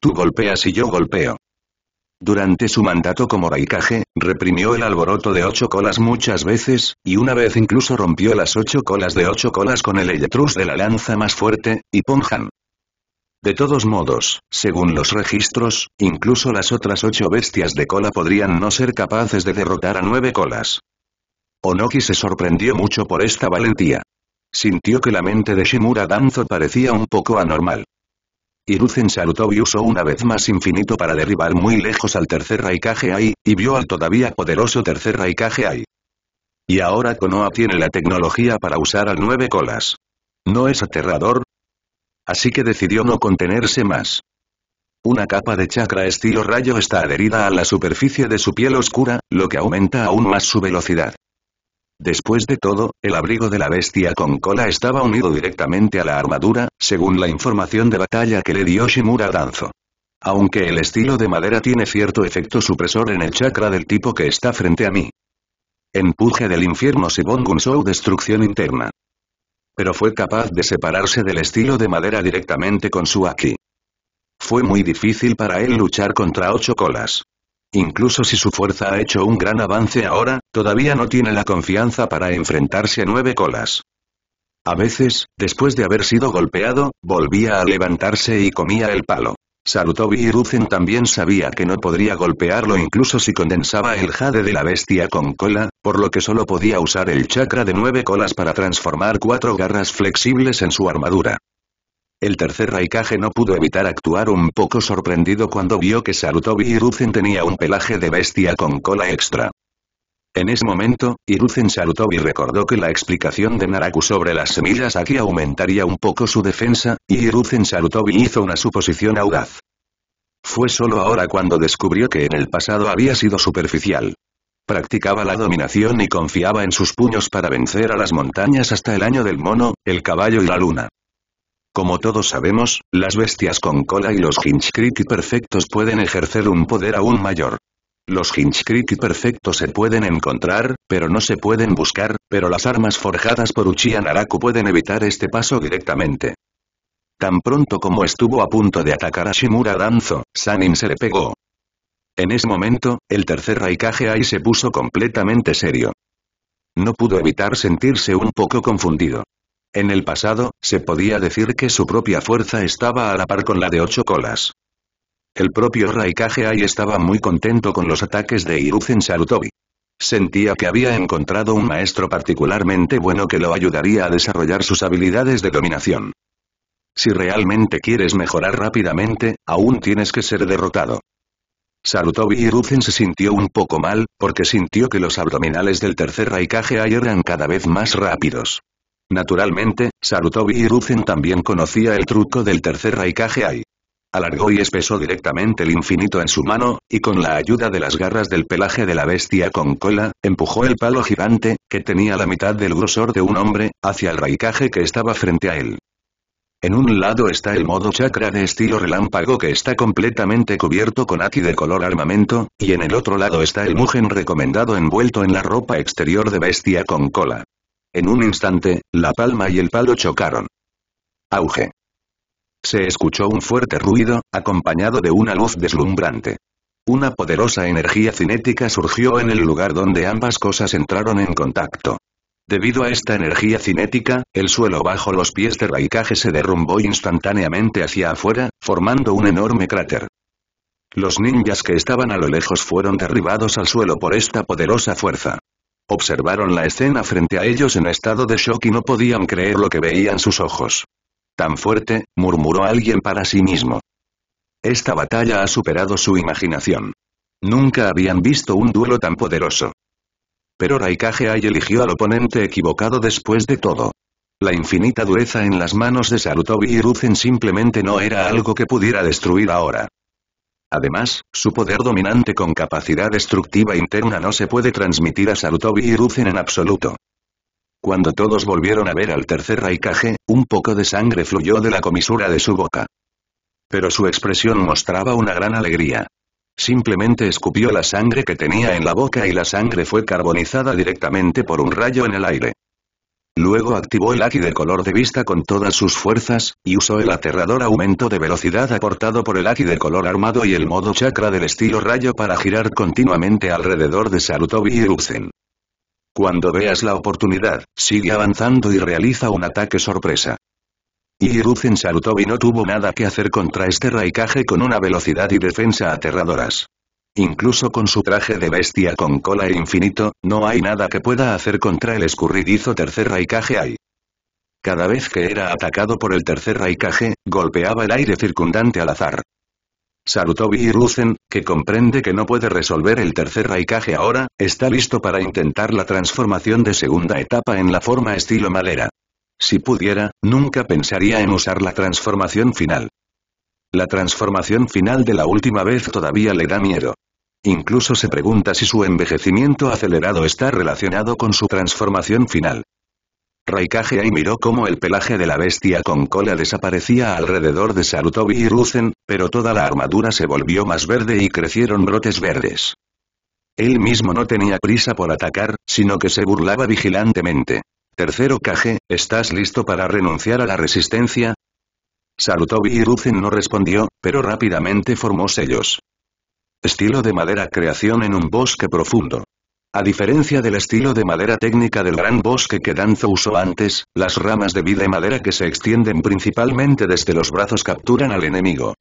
[SPEAKER 1] Tú golpeas y yo golpeo. Durante su mandato como Raikage, reprimió el alboroto de ocho colas muchas veces, y una vez incluso rompió las ocho colas de ocho colas con el eyetrus de la lanza más fuerte, y Ponhan. De todos modos, según los registros, incluso las otras ocho bestias de cola podrían no ser capaces de derrotar a nueve colas. Onoki se sorprendió mucho por esta valentía. Sintió que la mente de Shimura Danzo parecía un poco anormal. Hiruzen salutó y usó una vez más infinito para derribar muy lejos al tercer Raikage Ai, y vio al todavía poderoso tercer Raikage Ai. Y ahora Konoha tiene la tecnología para usar al nueve colas. ¿No es aterrador? Así que decidió no contenerse más. Una capa de chakra estilo rayo está adherida a la superficie de su piel oscura, lo que aumenta aún más su velocidad. Después de todo, el abrigo de la bestia con cola estaba unido directamente a la armadura, según la información de batalla que le dio Shimura Danzo. Aunque el estilo de madera tiene cierto efecto supresor en el chakra del tipo que está frente a mí. Empuje del infierno Sebon destrucción interna. Pero fue capaz de separarse del estilo de madera directamente con su Aki. Fue muy difícil para él luchar contra ocho colas. Incluso si su fuerza ha hecho un gran avance ahora, todavía no tiene la confianza para enfrentarse a nueve colas. A veces, después de haber sido golpeado, volvía a levantarse y comía el palo. Sarutobi y también sabía que no podría golpearlo incluso si condensaba el jade de la bestia con cola, por lo que solo podía usar el chakra de nueve colas para transformar cuatro garras flexibles en su armadura. El tercer Raikage no pudo evitar actuar un poco sorprendido cuando vio que Sarutobi Hiruzen tenía un pelaje de bestia con cola extra. En ese momento, Hiruzen Sarutobi recordó que la explicación de Naraku sobre las semillas aquí aumentaría un poco su defensa, y Hiruzen Sarutobi hizo una suposición audaz. Fue solo ahora cuando descubrió que en el pasado había sido superficial. Practicaba la dominación y confiaba en sus puños para vencer a las montañas hasta el año del mono, el caballo y la luna. Como todos sabemos, las bestias con cola y los Hinchcriti perfectos pueden ejercer un poder aún mayor. Los Hinchcriti perfectos se pueden encontrar, pero no se pueden buscar, pero las armas forjadas por Uchiha Naraku pueden evitar este paso directamente. Tan pronto como estuvo a punto de atacar a Shimura Danzo, Sanin se le pegó. En ese momento, el tercer Raikage ahí se puso completamente serio. No pudo evitar sentirse un poco confundido. En el pasado, se podía decir que su propia fuerza estaba a la par con la de ocho colas. El propio Raikage estaba muy contento con los ataques de Hiruzen Sarutobi. Sentía que había encontrado un maestro particularmente bueno que lo ayudaría a desarrollar sus habilidades de dominación. Si realmente quieres mejorar rápidamente, aún tienes que ser derrotado. Sarutobi Hiruzen se sintió un poco mal, porque sintió que los abdominales del tercer Raikage eran cada vez más rápidos. Naturalmente, Sarutobi y también conocía el truco del tercer Raikage Ai. Alargó y espesó directamente el infinito en su mano, y con la ayuda de las garras del pelaje de la bestia con cola, empujó el palo gigante, que tenía la mitad del grosor de un hombre, hacia el raikage que estaba frente a él. En un lado está el modo chakra de estilo relámpago que está completamente cubierto con aki de color armamento, y en el otro lado está el mugen recomendado envuelto en la ropa exterior de bestia con cola. En un instante, la palma y el palo chocaron. Auge. Se escuchó un fuerte ruido, acompañado de una luz deslumbrante. Una poderosa energía cinética surgió en el lugar donde ambas cosas entraron en contacto. Debido a esta energía cinética, el suelo bajo los pies de Raikage se derrumbó instantáneamente hacia afuera, formando un enorme cráter. Los ninjas que estaban a lo lejos fueron derribados al suelo por esta poderosa fuerza. Observaron la escena frente a ellos en estado de shock y no podían creer lo que veían sus ojos. Tan fuerte, murmuró alguien para sí mismo. Esta batalla ha superado su imaginación. Nunca habían visto un duelo tan poderoso. Pero Raikage Ai eligió al oponente equivocado después de todo. La infinita dureza en las manos de Sarutobi y Ruzen simplemente no era algo que pudiera destruir ahora. Además, su poder dominante con capacidad destructiva interna no se puede transmitir a Sarutobi y Ruzen en absoluto. Cuando todos volvieron a ver al tercer Raikage, un poco de sangre fluyó de la comisura de su boca. Pero su expresión mostraba una gran alegría. Simplemente escupió la sangre que tenía en la boca y la sangre fue carbonizada directamente por un rayo en el aire. Luego activó el Aki de color de vista con todas sus fuerzas, y usó el aterrador aumento de velocidad aportado por el Aki de color armado y el modo chakra del estilo rayo para girar continuamente alrededor de Sarutobi y Cuando veas la oportunidad, sigue avanzando y realiza un ataque sorpresa. Y Salutobi Sarutobi no tuvo nada que hacer contra este raikaje con una velocidad y defensa aterradoras. Incluso con su traje de bestia con cola e infinito, no hay nada que pueda hacer contra el escurridizo tercer raikage Ai. Cada vez que era atacado por el tercer raikage, golpeaba el aire circundante al azar. Sarutobi Hiruzen, que comprende que no puede resolver el tercer raikage ahora, está listo para intentar la transformación de segunda etapa en la forma estilo madera. Si pudiera, nunca pensaría en usar la transformación final. La transformación final de la última vez todavía le da miedo. Incluso se pregunta si su envejecimiento acelerado está relacionado con su transformación final. Raikage ahí miró cómo el pelaje de la bestia con cola desaparecía alrededor de Sarutobi y Ruzen, pero toda la armadura se volvió más verde y crecieron brotes verdes. Él mismo no tenía prisa por atacar, sino que se burlaba vigilantemente. Tercero Kage, ¿estás listo para renunciar a la resistencia? Sarutobi y Ruzen no respondió, pero rápidamente formó sellos. Estilo de madera creación en un bosque profundo. A diferencia del estilo de madera técnica del gran bosque que Danzo usó antes, las ramas de vida y madera que se extienden principalmente desde los brazos capturan al enemigo.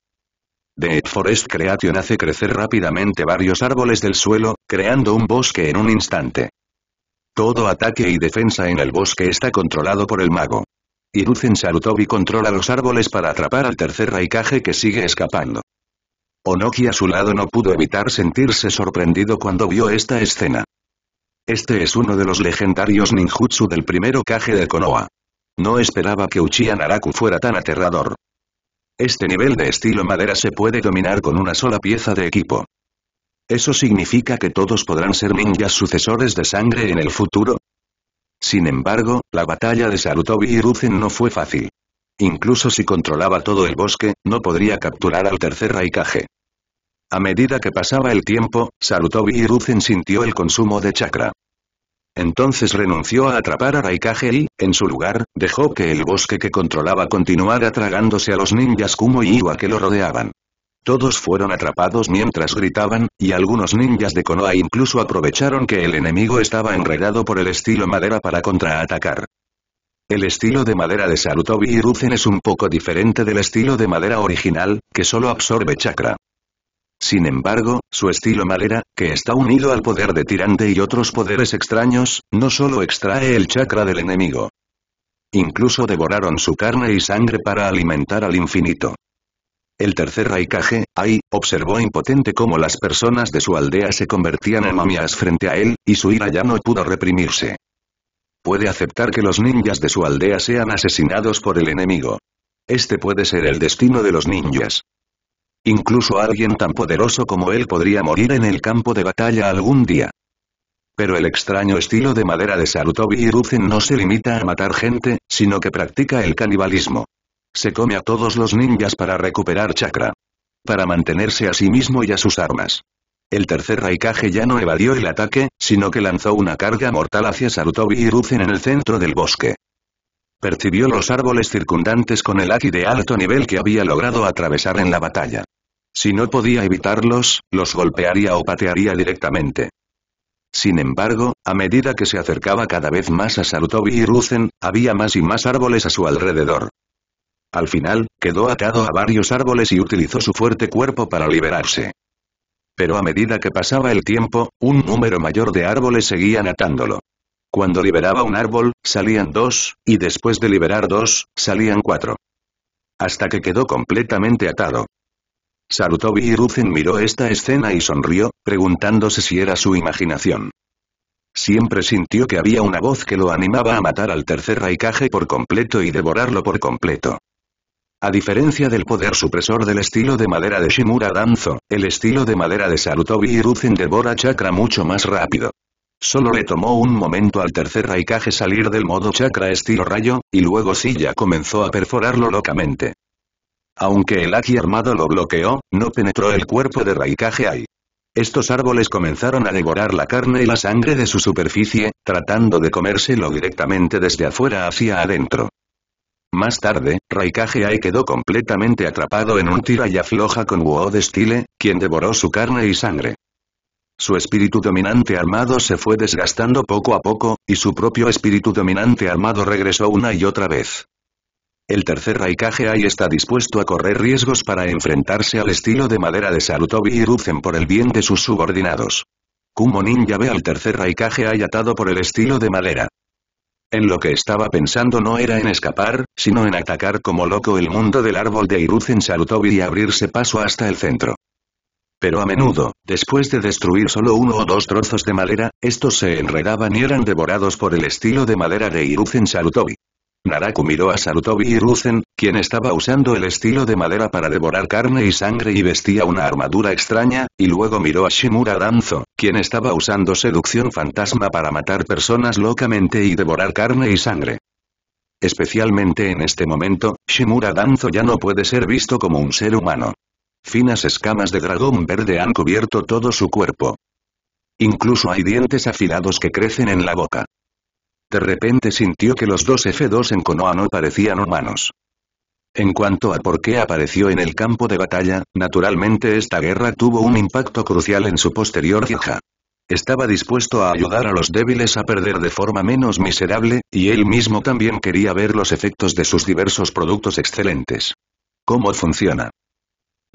[SPEAKER 1] The Forest Creation hace crecer rápidamente varios árboles del suelo, creando un bosque en un instante. Todo ataque y defensa en el bosque está controlado por el mago. Iruzen Sarutobi controla los árboles para atrapar al tercer raikaje que sigue escapando. Onoki a su lado no pudo evitar sentirse sorprendido cuando vio esta escena. Este es uno de los legendarios ninjutsu del primero caje de Konoha. No esperaba que Uchiha Naraku fuera tan aterrador. Este nivel de estilo madera se puede dominar con una sola pieza de equipo. ¿Eso significa que todos podrán ser ninjas sucesores de sangre en el futuro? Sin embargo, la batalla de Sarutobi y Ruzen no fue fácil. Incluso si controlaba todo el bosque, no podría capturar al tercer Raikage. A medida que pasaba el tiempo, Sarutobi Hiruzen sintió el consumo de chakra. Entonces renunció a atrapar a Raikage y, en su lugar, dejó que el bosque que controlaba continuara tragándose a los ninjas Kumo y Iwa que lo rodeaban. Todos fueron atrapados mientras gritaban, y algunos ninjas de Konoha incluso aprovecharon que el enemigo estaba enredado por el estilo madera para contraatacar. El estilo de madera de Sarutobi y es un poco diferente del estilo de madera original, que solo absorbe chakra. Sin embargo, su estilo madera, que está unido al poder de Tirante y otros poderes extraños, no solo extrae el chakra del enemigo. Incluso devoraron su carne y sangre para alimentar al infinito. El tercer Raikage, Ai, observó impotente cómo las personas de su aldea se convertían en momias frente a él, y su ira ya no pudo reprimirse puede aceptar que los ninjas de su aldea sean asesinados por el enemigo. Este puede ser el destino de los ninjas. Incluso alguien tan poderoso como él podría morir en el campo de batalla algún día. Pero el extraño estilo de madera de Sarutobi y no se limita a matar gente, sino que practica el canibalismo. Se come a todos los ninjas para recuperar chakra. Para mantenerse a sí mismo y a sus armas. El tercer Raikage ya no evadió el ataque, sino que lanzó una carga mortal hacia Sarutobi y Ruzen en el centro del bosque. Percibió los árboles circundantes con el Aki de alto nivel que había logrado atravesar en la batalla. Si no podía evitarlos, los golpearía o patearía directamente. Sin embargo, a medida que se acercaba cada vez más a Sarutobi y Ruzen, había más y más árboles a su alrededor. Al final, quedó atado a varios árboles y utilizó su fuerte cuerpo para liberarse pero a medida que pasaba el tiempo, un número mayor de árboles seguían atándolo. Cuando liberaba un árbol, salían dos, y después de liberar dos, salían cuatro. Hasta que quedó completamente atado. Sarutobi Hiruzen miró esta escena y sonrió, preguntándose si era su imaginación. Siempre sintió que había una voz que lo animaba a matar al tercer Raikage por completo y devorarlo por completo. A diferencia del poder supresor del estilo de madera de Shimura Danzo, el estilo de madera de Sarutobi y devora chakra mucho más rápido. Solo le tomó un momento al tercer Raikage salir del modo chakra estilo rayo, y luego Silla comenzó a perforarlo locamente. Aunque el Aki armado lo bloqueó, no penetró el cuerpo de Raikage ahí. Estos árboles comenzaron a devorar la carne y la sangre de su superficie, tratando de comérselo directamente desde afuera hacia adentro. Más tarde, Raikage ai quedó completamente atrapado en un tira y afloja con de Stile, quien devoró su carne y sangre. Su espíritu dominante armado se fue desgastando poco a poco, y su propio espíritu dominante armado regresó una y otra vez. El tercer Raikage Ai está dispuesto a correr riesgos para enfrentarse al estilo de madera de Sarutobi y Ruzen por el bien de sus subordinados. Kumo Ninja ve al tercer Raikage Ai atado por el estilo de madera. En lo que estaba pensando no era en escapar, sino en atacar como loco el mundo del árbol de Iruzen Sarutobi y abrirse paso hasta el centro. Pero a menudo, después de destruir solo uno o dos trozos de madera, estos se enredaban y eran devorados por el estilo de madera de Iruzen Sarutobi. Naraku miró a Sarutobi y Rusen, quien estaba usando el estilo de madera para devorar carne y sangre y vestía una armadura extraña, y luego miró a Shimura Danzo, quien estaba usando seducción fantasma para matar personas locamente y devorar carne y sangre. Especialmente en este momento, Shimura Danzo ya no puede ser visto como un ser humano. Finas escamas de dragón verde han cubierto todo su cuerpo. Incluso hay dientes afilados que crecen en la boca. De repente sintió que los dos F2 en Konoha no parecían humanos. En cuanto a por qué apareció en el campo de batalla, naturalmente esta guerra tuvo un impacto crucial en su posterior hija. Estaba dispuesto a ayudar a los débiles a perder de forma menos miserable, y él mismo también quería ver los efectos de sus diversos productos excelentes. ¿Cómo funciona?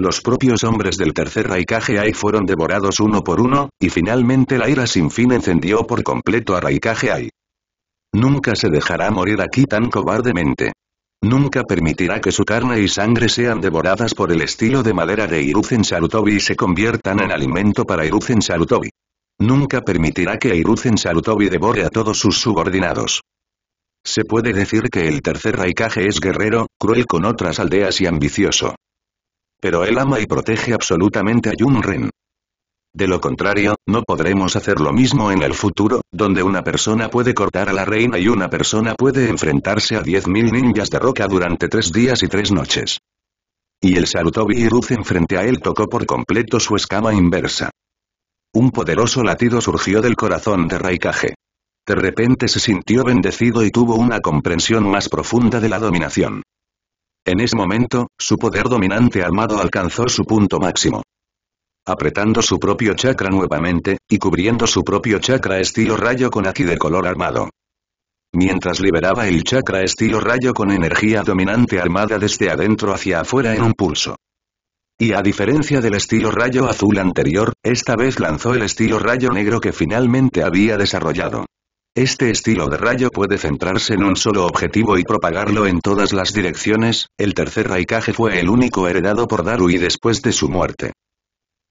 [SPEAKER 1] Los propios hombres del tercer Raikage Ai fueron devorados uno por uno, y finalmente la ira sin fin encendió por completo a Raikage Ai. Nunca se dejará morir aquí tan cobardemente. Nunca permitirá que su carne y sangre sean devoradas por el estilo de madera de Hiruzen Sarutobi y se conviertan en alimento para Hiruzen Sarutobi. Nunca permitirá que Hiruzen Sarutobi devore a todos sus subordinados. Se puede decir que el tercer Raikage es guerrero, cruel con otras aldeas y ambicioso. Pero él ama y protege absolutamente a Yun de lo contrario, no podremos hacer lo mismo en el futuro, donde una persona puede cortar a la reina y una persona puede enfrentarse a 10.000 ninjas de roca durante tres días y tres noches. Y el Sarutobi Hiruzen frente a él tocó por completo su escama inversa. Un poderoso latido surgió del corazón de Raikage. De repente se sintió bendecido y tuvo una comprensión más profunda de la dominación. En ese momento, su poder dominante armado alcanzó su punto máximo apretando su propio chakra nuevamente, y cubriendo su propio chakra estilo rayo con aquí de color armado. Mientras liberaba el chakra estilo rayo con energía dominante armada desde adentro hacia afuera en un pulso. Y a diferencia del estilo rayo azul anterior, esta vez lanzó el estilo rayo negro que finalmente había desarrollado. Este estilo de rayo puede centrarse en un solo objetivo y propagarlo en todas las direcciones, el tercer raikage fue el único heredado por Daru y después de su muerte.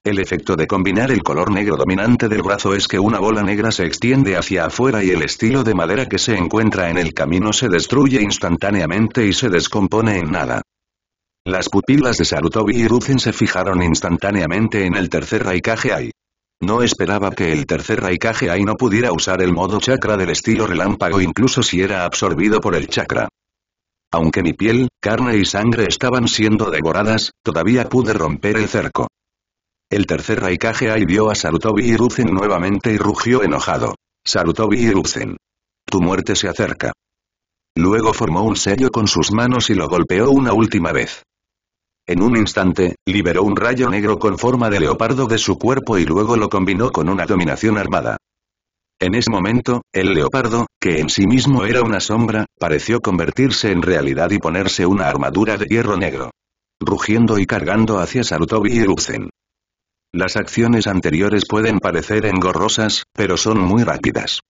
[SPEAKER 1] El efecto de combinar el color negro dominante del brazo es que una bola negra se extiende hacia afuera y el estilo de madera que se encuentra en el camino se destruye instantáneamente y se descompone en nada. Las pupilas de Sarutobi y Ruzen se fijaron instantáneamente en el tercer Raikage Ai. No esperaba que el tercer Raikage Ai no pudiera usar el modo chakra del estilo relámpago incluso si era absorbido por el chakra. Aunque mi piel, carne y sangre estaban siendo devoradas, todavía pude romper el cerco. El tercer Raikage vio a Sarutobi Hiruzen nuevamente y rugió enojado. Sarutobi Hiruzen. Tu muerte se acerca. Luego formó un sello con sus manos y lo golpeó una última vez. En un instante, liberó un rayo negro con forma de leopardo de su cuerpo y luego lo combinó con una dominación armada. En ese momento, el leopardo, que en sí mismo era una sombra, pareció convertirse en realidad y ponerse una armadura de hierro negro. Rugiendo y cargando hacia Sarutobi Hiruzen. Las acciones anteriores pueden parecer engorrosas, pero son muy rápidas.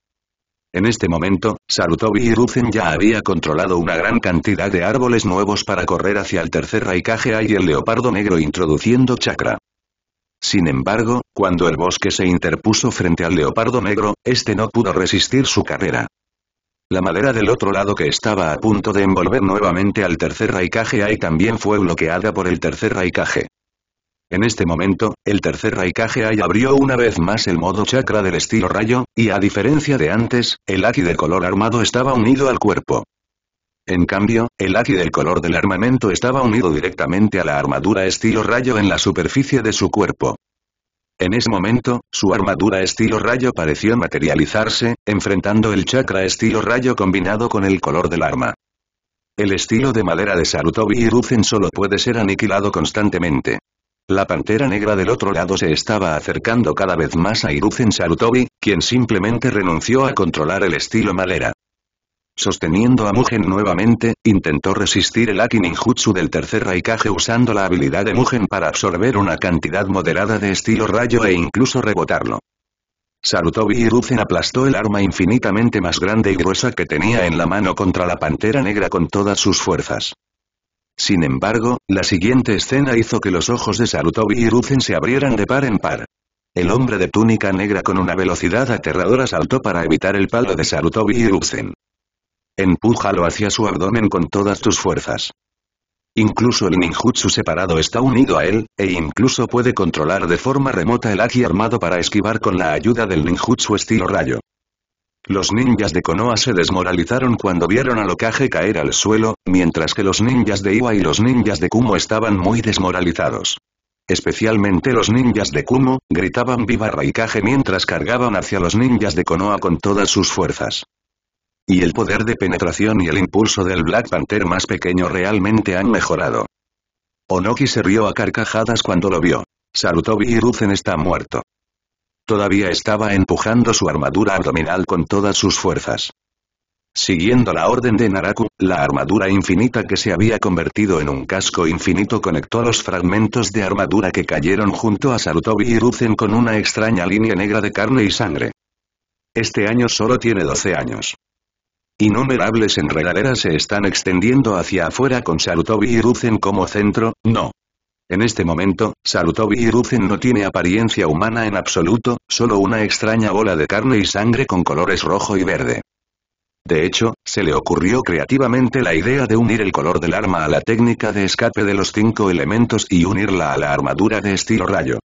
[SPEAKER 1] En este momento, Sarutobi y Ruzen ya había controlado una gran cantidad de árboles nuevos para correr hacia el tercer Raikage y el leopardo negro introduciendo chakra. Sin embargo, cuando el bosque se interpuso frente al leopardo negro, este no pudo resistir su carrera. La madera del otro lado que estaba a punto de envolver nuevamente al tercer Raikage también fue bloqueada por el tercer Raikage. En este momento, el tercer Raikage abrió una vez más el modo chakra del estilo rayo, y a diferencia de antes, el Aki de color armado estaba unido al cuerpo. En cambio, el Aki del color del armamento estaba unido directamente a la armadura estilo rayo en la superficie de su cuerpo. En ese momento, su armadura estilo rayo pareció materializarse, enfrentando el chakra estilo rayo combinado con el color del arma. El estilo de madera de Sarutobi y Ruzen solo puede ser aniquilado constantemente. La pantera negra del otro lado se estaba acercando cada vez más a Iruzen Sarutobi, quien simplemente renunció a controlar el estilo madera. Sosteniendo a Mugen nuevamente, intentó resistir el Akininjutsu del tercer Raikage usando la habilidad de Mugen para absorber una cantidad moderada de estilo rayo e incluso rebotarlo. Sarutobi Iruzen aplastó el arma infinitamente más grande y gruesa que tenía en la mano contra la pantera negra con todas sus fuerzas. Sin embargo, la siguiente escena hizo que los ojos de Sarutobi y Ruzen se abrieran de par en par. El hombre de túnica negra con una velocidad aterradora saltó para evitar el palo de Sarutobi y Empújalo hacia su abdomen con todas tus fuerzas. Incluso el ninjutsu separado está unido a él, e incluso puede controlar de forma remota el aki armado para esquivar con la ayuda del ninjutsu estilo rayo. Los ninjas de Konoha se desmoralizaron cuando vieron a Lokage caer al suelo, mientras que los ninjas de Iwa y los ninjas de Kumo estaban muy desmoralizados. Especialmente los ninjas de Kumo, gritaban viva Raikage mientras cargaban hacia los ninjas de Konoha con todas sus fuerzas. Y el poder de penetración y el impulso del Black Panther más pequeño realmente han mejorado. Onoki se rió a carcajadas cuando lo vio. Sarutobi Ruzen está muerto. Todavía estaba empujando su armadura abdominal con todas sus fuerzas. Siguiendo la orden de Naraku, la armadura infinita que se había convertido en un casco infinito conectó los fragmentos de armadura que cayeron junto a Sarutobi y Ruzen con una extraña línea negra de carne y sangre. Este año solo tiene 12 años. Innumerables enredaderas se están extendiendo hacia afuera con Sarutobi y Ruzen como centro, no. En este momento, Salutoviruzen no tiene apariencia humana en absoluto, solo una extraña bola de carne y sangre con colores rojo y verde. De hecho, se le ocurrió creativamente la idea de unir el color del arma a la técnica de escape de los cinco elementos y unirla a la armadura de estilo rayo.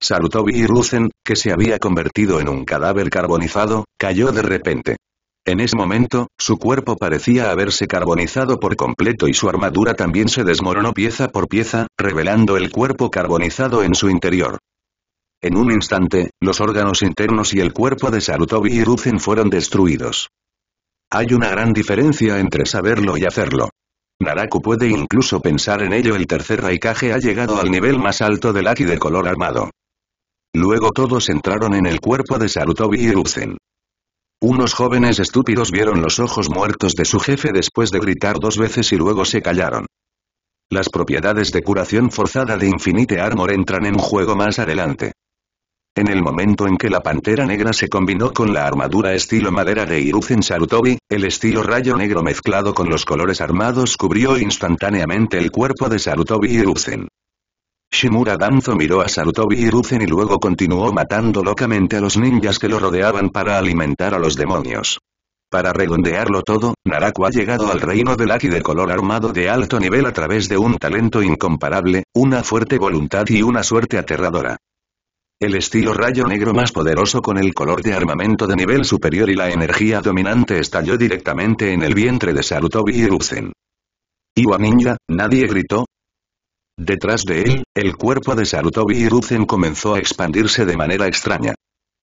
[SPEAKER 1] Salutoviruzen, que se había convertido en un cadáver carbonizado, cayó de repente. En ese momento, su cuerpo parecía haberse carbonizado por completo y su armadura también se desmoronó pieza por pieza, revelando el cuerpo carbonizado en su interior. En un instante, los órganos internos y el cuerpo de Sarutobi y Ruzen fueron destruidos. Hay una gran diferencia entre saberlo y hacerlo. Naraku puede incluso pensar en ello el tercer Raikage ha llegado al nivel más alto del Aki de color armado. Luego todos entraron en el cuerpo de Sarutobi y Ruzen. Unos jóvenes estúpidos vieron los ojos muertos de su jefe después de gritar dos veces y luego se callaron. Las propiedades de curación forzada de Infinite Armor entran en juego más adelante. En el momento en que la pantera negra se combinó con la armadura estilo madera de Iruzen Sarutobi, el estilo rayo negro mezclado con los colores armados cubrió instantáneamente el cuerpo de Sarutobi Iruzen. Shimura Danzo miró a Sarutobi y y luego continuó matando locamente a los ninjas que lo rodeaban para alimentar a los demonios. Para redondearlo todo, Naraku ha llegado al reino del Aki de color armado de alto nivel a través de un talento incomparable, una fuerte voluntad y una suerte aterradora. El estilo rayo negro más poderoso con el color de armamento de nivel superior y la energía dominante estalló directamente en el vientre de Sarutobi y Ruzen. Iwa Ninja, nadie gritó, Detrás de él, el cuerpo de Sarutobi y Ruzen comenzó a expandirse de manera extraña.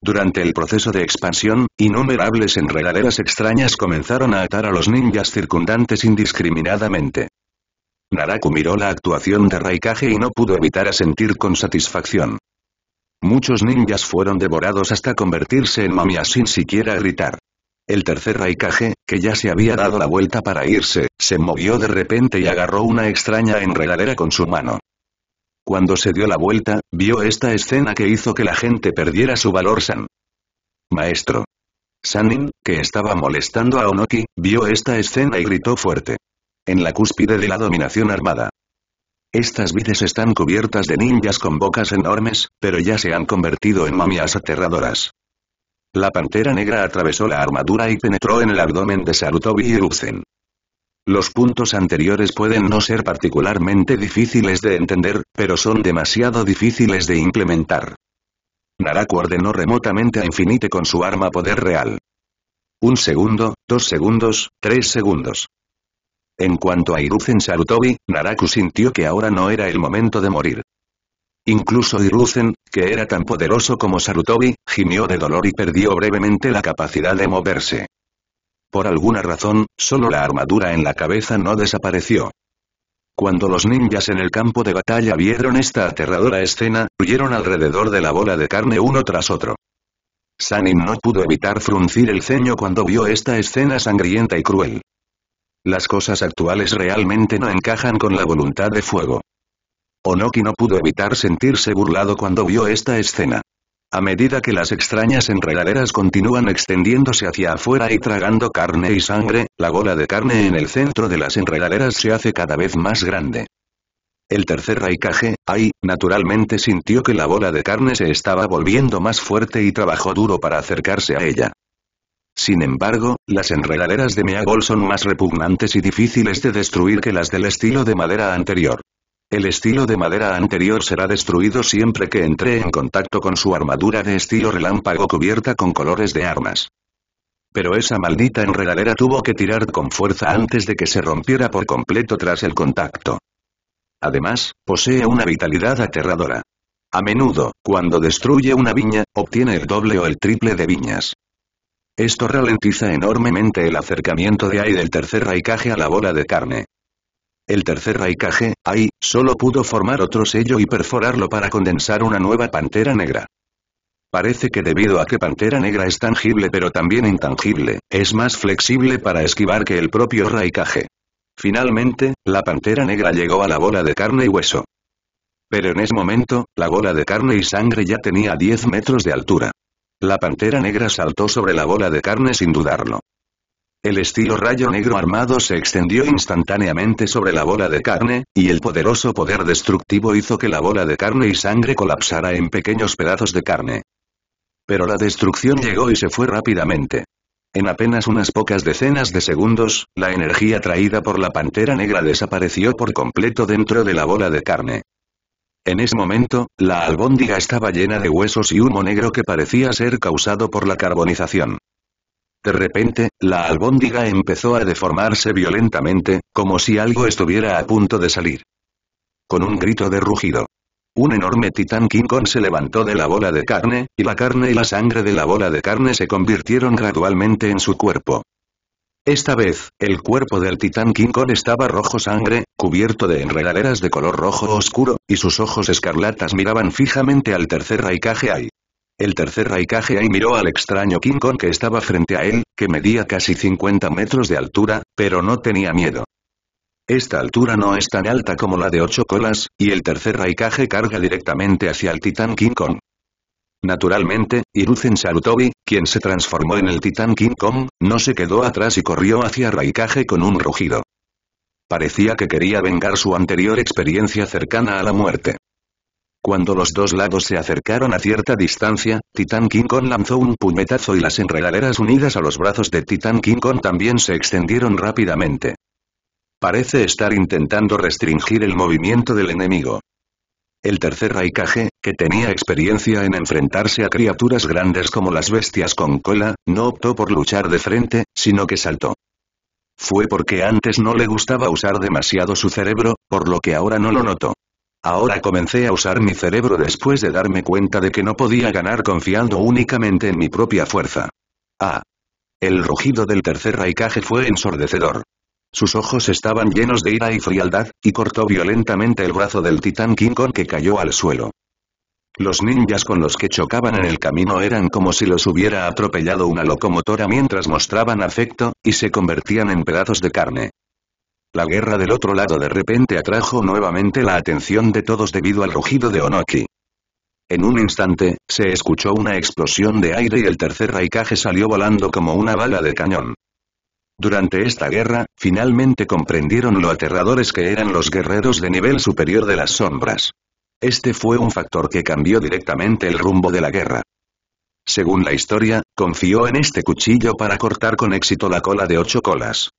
[SPEAKER 1] Durante el proceso de expansión, innumerables enredaderas extrañas comenzaron a atar a los ninjas circundantes indiscriminadamente. Naraku miró la actuación de Raikage y no pudo evitar sentir con satisfacción. Muchos ninjas fueron devorados hasta convertirse en mamias sin siquiera gritar. El tercer Raikage, que ya se había dado la vuelta para irse, se movió de repente y agarró una extraña enredadera con su mano. Cuando se dio la vuelta, vio esta escena que hizo que la gente perdiera su valor san. Maestro. Sanin, que estaba molestando a Onoki, vio esta escena y gritó fuerte. En la cúspide de la dominación armada. Estas vides están cubiertas de ninjas con bocas enormes, pero ya se han convertido en momias aterradoras. La pantera negra atravesó la armadura y penetró en el abdomen de Sarutobi y Los puntos anteriores pueden no ser particularmente difíciles de entender, pero son demasiado difíciles de implementar. Naraku ordenó remotamente a Infinite con su arma poder real. Un segundo, dos segundos, tres segundos. En cuanto a Iruzen Sarutobi, Naraku sintió que ahora no era el momento de morir. Incluso Hiruzen, que era tan poderoso como Sarutobi, gimió de dolor y perdió brevemente la capacidad de moverse. Por alguna razón, solo la armadura en la cabeza no desapareció. Cuando los ninjas en el campo de batalla vieron esta aterradora escena, huyeron alrededor de la bola de carne uno tras otro. Sanin no pudo evitar fruncir el ceño cuando vio esta escena sangrienta y cruel. Las cosas actuales realmente no encajan con la voluntad de fuego. Onoki no pudo evitar sentirse burlado cuando vio esta escena. A medida que las extrañas enredaderas continúan extendiéndose hacia afuera y tragando carne y sangre, la bola de carne en el centro de las enredaderas se hace cada vez más grande. El tercer Raikage, Ai, naturalmente sintió que la bola de carne se estaba volviendo más fuerte y trabajó duro para acercarse a ella. Sin embargo, las enredaderas de Meagol son más repugnantes y difíciles de destruir que las del estilo de madera anterior. El estilo de madera anterior será destruido siempre que entre en contacto con su armadura de estilo relámpago cubierta con colores de armas. Pero esa maldita enredadera tuvo que tirar con fuerza antes de que se rompiera por completo tras el contacto. Además, posee una vitalidad aterradora. A menudo, cuando destruye una viña, obtiene el doble o el triple de viñas. Esto ralentiza enormemente el acercamiento de aire del tercer raicaje a la bola de carne el tercer Raikage, ahí, solo pudo formar otro sello y perforarlo para condensar una nueva pantera negra. Parece que debido a que Pantera Negra es tangible pero también intangible, es más flexible para esquivar que el propio Raikage. Finalmente, la Pantera Negra llegó a la bola de carne y hueso. Pero en ese momento, la bola de carne y sangre ya tenía 10 metros de altura. La Pantera Negra saltó sobre la bola de carne sin dudarlo. El estilo rayo negro armado se extendió instantáneamente sobre la bola de carne, y el poderoso poder destructivo hizo que la bola de carne y sangre colapsara en pequeños pedazos de carne. Pero la destrucción llegó y se fue rápidamente. En apenas unas pocas decenas de segundos, la energía traída por la pantera negra desapareció por completo dentro de la bola de carne. En ese momento, la albóndiga estaba llena de huesos y humo negro que parecía ser causado por la carbonización. De repente, la albóndiga empezó a deformarse violentamente, como si algo estuviera a punto de salir. Con un grito de rugido. Un enorme titán King Kong se levantó de la bola de carne, y la carne y la sangre de la bola de carne se convirtieron gradualmente en su cuerpo. Esta vez, el cuerpo del titán King Kong estaba rojo sangre, cubierto de enredaderas de color rojo oscuro, y sus ojos escarlatas miraban fijamente al tercer Raikage ahí. El tercer Raikage ahí miró al extraño King Kong que estaba frente a él, que medía casi 50 metros de altura, pero no tenía miedo. Esta altura no es tan alta como la de ocho colas, y el tercer Raikage carga directamente hacia el titán King Kong. Naturalmente, Hiruzen Sarutobi, quien se transformó en el titán King Kong, no se quedó atrás y corrió hacia Raikage con un rugido. Parecía que quería vengar su anterior experiencia cercana a la muerte. Cuando los dos lados se acercaron a cierta distancia, Titan King Kong lanzó un puñetazo y las enredaderas unidas a los brazos de Titan King Kong también se extendieron rápidamente. Parece estar intentando restringir el movimiento del enemigo. El tercer Raikage, que tenía experiencia en enfrentarse a criaturas grandes como las bestias con cola, no optó por luchar de frente, sino que saltó. Fue porque antes no le gustaba usar demasiado su cerebro, por lo que ahora no lo notó. Ahora comencé a usar mi cerebro después de darme cuenta de que no podía ganar confiando únicamente en mi propia fuerza. Ah. El rugido del tercer raicaje fue ensordecedor. Sus ojos estaban llenos de ira y frialdad, y cortó violentamente el brazo del titán King Kong que cayó al suelo. Los ninjas con los que chocaban en el camino eran como si los hubiera atropellado una locomotora mientras mostraban afecto, y se convertían en pedazos de carne. La guerra del otro lado de repente atrajo nuevamente la atención de todos debido al rugido de Onoki. En un instante, se escuchó una explosión de aire y el tercer Raikage salió volando como una bala de cañón. Durante esta guerra, finalmente comprendieron lo aterradores que eran los guerreros de nivel superior de las sombras. Este fue un factor que cambió directamente el rumbo de la guerra. Según la historia, confió en este cuchillo para cortar con éxito la cola de ocho colas.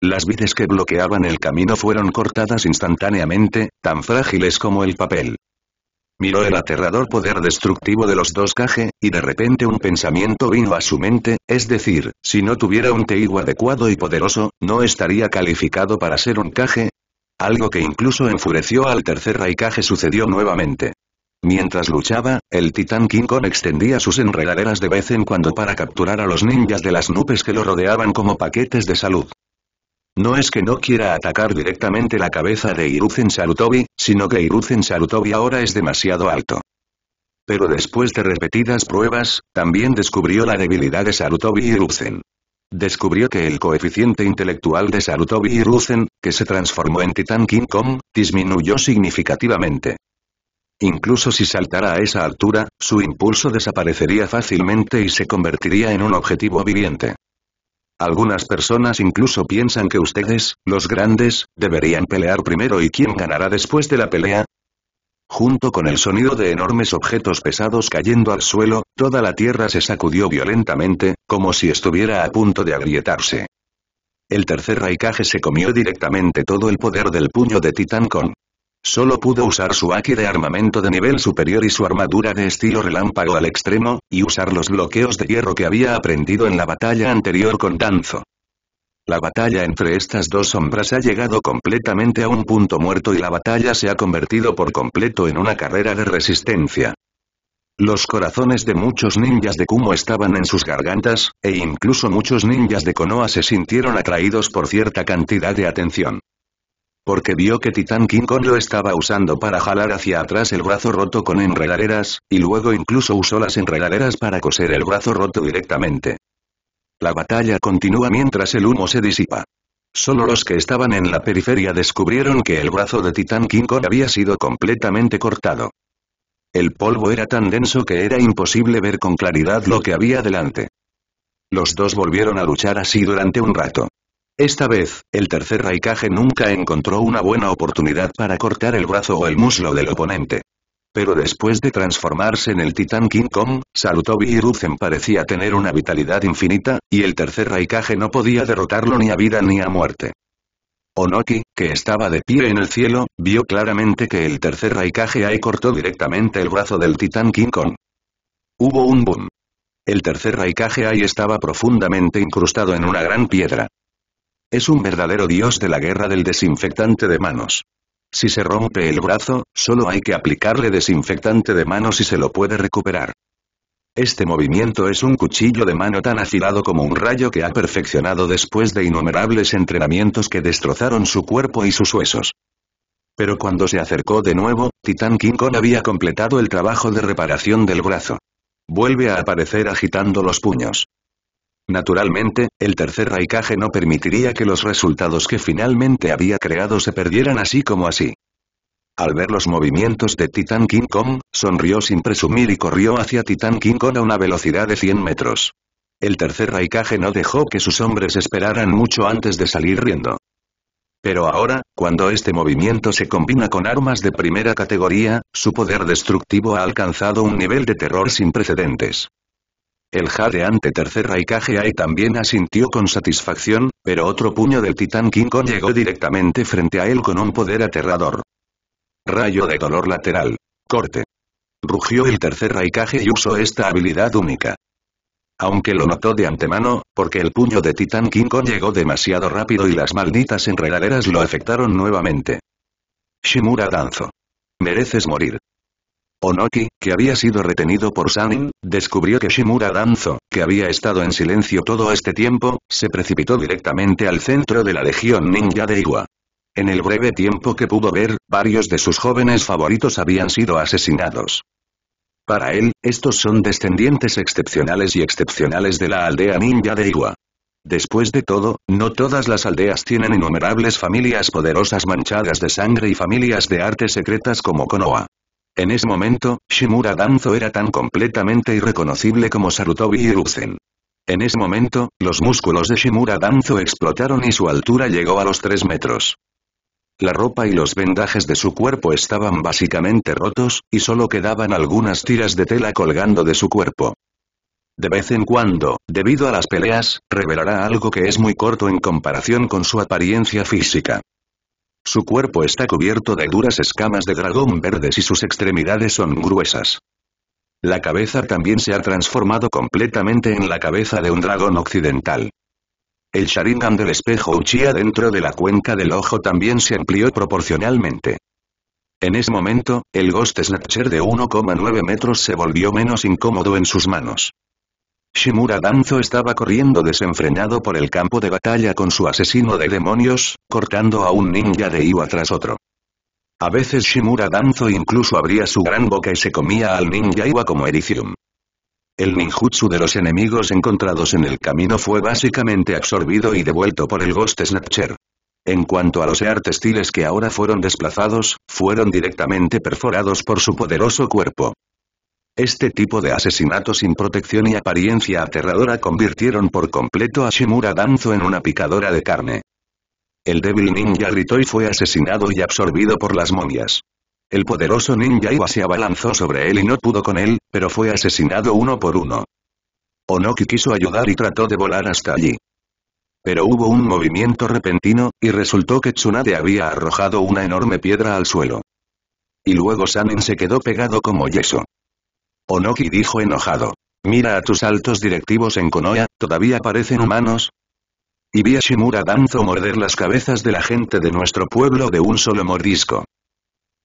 [SPEAKER 1] Las vides que bloqueaban el camino fueron cortadas instantáneamente, tan frágiles como el papel. Miró el aterrador poder destructivo de los dos Kage, y de repente un pensamiento vino a su mente, es decir, si no tuviera un teigo adecuado y poderoso, ¿no estaría calificado para ser un caje. Algo que incluso enfureció al tercer Raikage sucedió nuevamente. Mientras luchaba, el titán King Kong extendía sus enredaderas de vez en cuando para capturar a los ninjas de las nubes que lo rodeaban como paquetes de salud. No es que no quiera atacar directamente la cabeza de Iruzen Sarutobi, sino que Iruzen Sarutobi ahora es demasiado alto. Pero después de repetidas pruebas, también descubrió la debilidad de Sarutobi y Descubrió que el coeficiente intelectual de Sarutobi y que se transformó en Titan King Kong, disminuyó significativamente. Incluso si saltara a esa altura, su impulso desaparecería fácilmente y se convertiría en un objetivo viviente. Algunas personas incluso piensan que ustedes, los grandes, deberían pelear primero y quién ganará después de la pelea. Junto con el sonido de enormes objetos pesados cayendo al suelo, toda la tierra se sacudió violentamente, como si estuviera a punto de agrietarse. El tercer raikage se comió directamente todo el poder del puño de Titán Kong. Solo pudo usar su Aki de armamento de nivel superior y su armadura de estilo relámpago al extremo, y usar los bloqueos de hierro que había aprendido en la batalla anterior con Danzo. La batalla entre estas dos sombras ha llegado completamente a un punto muerto y la batalla se ha convertido por completo en una carrera de resistencia. Los corazones de muchos ninjas de Kumo estaban en sus gargantas, e incluso muchos ninjas de Konoha se sintieron atraídos por cierta cantidad de atención porque vio que Titan King Kong lo estaba usando para jalar hacia atrás el brazo roto con enredaderas, y luego incluso usó las enredaderas para coser el brazo roto directamente. La batalla continúa mientras el humo se disipa. Solo los que estaban en la periferia descubrieron que el brazo de Titan King Kong había sido completamente cortado. El polvo era tan denso que era imposible ver con claridad lo que había delante. Los dos volvieron a luchar así durante un rato. Esta vez, el tercer Raikage nunca encontró una buena oportunidad para cortar el brazo o el muslo del oponente. Pero después de transformarse en el titán King Kong, Sarutobi Hiruzen parecía tener una vitalidad infinita, y el tercer Raikage no podía derrotarlo ni a vida ni a muerte. Onoki, que estaba de pie en el cielo, vio claramente que el tercer Raikage ahí cortó directamente el brazo del titán King Kong. Hubo un boom. El tercer Raikage ahí estaba profundamente incrustado en una gran piedra. Es un verdadero dios de la guerra del desinfectante de manos. Si se rompe el brazo, solo hay que aplicarle desinfectante de manos y se lo puede recuperar. Este movimiento es un cuchillo de mano tan afilado como un rayo que ha perfeccionado después de innumerables entrenamientos que destrozaron su cuerpo y sus huesos. Pero cuando se acercó de nuevo, Titán King Kong había completado el trabajo de reparación del brazo. Vuelve a aparecer agitando los puños. Naturalmente, el tercer raikage no permitiría que los resultados que finalmente había creado se perdieran así como así. Al ver los movimientos de Titan King Kong, sonrió sin presumir y corrió hacia Titan King Kong a una velocidad de 100 metros. El tercer raikage no dejó que sus hombres esperaran mucho antes de salir riendo. Pero ahora, cuando este movimiento se combina con armas de primera categoría, su poder destructivo ha alcanzado un nivel de terror sin precedentes. El jadeante tercer Raikage también asintió con satisfacción, pero otro puño del titán King Kong llegó directamente frente a él con un poder aterrador. Rayo de dolor lateral. Corte. Rugió el tercer Raikage y usó esta habilidad única. Aunque lo notó de antemano, porque el puño de Titán King Kong llegó demasiado rápido y las malditas enredaderas lo afectaron nuevamente. Shimura Danzo. Mereces morir. Onoki, que había sido retenido por Sanin, descubrió que Shimura Danzo, que había estado en silencio todo este tiempo, se precipitó directamente al centro de la legión ninja de Iwa. En el breve tiempo que pudo ver, varios de sus jóvenes favoritos habían sido asesinados. Para él, estos son descendientes excepcionales y excepcionales de la aldea ninja de Iwa. Después de todo, no todas las aldeas tienen innumerables familias poderosas manchadas de sangre y familias de artes secretas como Konoha. En ese momento, Shimura Danzo era tan completamente irreconocible como Sarutobi y En ese momento, los músculos de Shimura Danzo explotaron y su altura llegó a los 3 metros. La ropa y los vendajes de su cuerpo estaban básicamente rotos, y solo quedaban algunas tiras de tela colgando de su cuerpo. De vez en cuando, debido a las peleas, revelará algo que es muy corto en comparación con su apariencia física. Su cuerpo está cubierto de duras escamas de dragón verdes y sus extremidades son gruesas. La cabeza también se ha transformado completamente en la cabeza de un dragón occidental. El Sharingan del espejo Uchiha dentro de la cuenca del ojo también se amplió proporcionalmente. En ese momento, el Ghost Snatcher de 1,9 metros se volvió menos incómodo en sus manos. Shimura Danzo estaba corriendo desenfrenado por el campo de batalla con su asesino de demonios, cortando a un ninja de Iwa tras otro. A veces Shimura Danzo incluso abría su gran boca y se comía al ninja Iwa como ericium. El ninjutsu de los enemigos encontrados en el camino fue básicamente absorbido y devuelto por el Ghost Snatcher. En cuanto a los EAR textiles que ahora fueron desplazados, fueron directamente perforados por su poderoso cuerpo. Este tipo de asesinato sin protección y apariencia aterradora convirtieron por completo a Shimura Danzo en una picadora de carne. El débil ninja y fue asesinado y absorbido por las momias. El poderoso ninja iba se abalanzó sobre él y no pudo con él, pero fue asesinado uno por uno. Onoki quiso ayudar y trató de volar hasta allí. Pero hubo un movimiento repentino, y resultó que Tsunade había arrojado una enorme piedra al suelo. Y luego Sanen se quedó pegado como yeso. Onoki dijo enojado. Mira a tus altos directivos en Konoha, ¿todavía parecen humanos? Y vi a Shimura Danzo morder las cabezas de la gente de nuestro pueblo de un solo mordisco.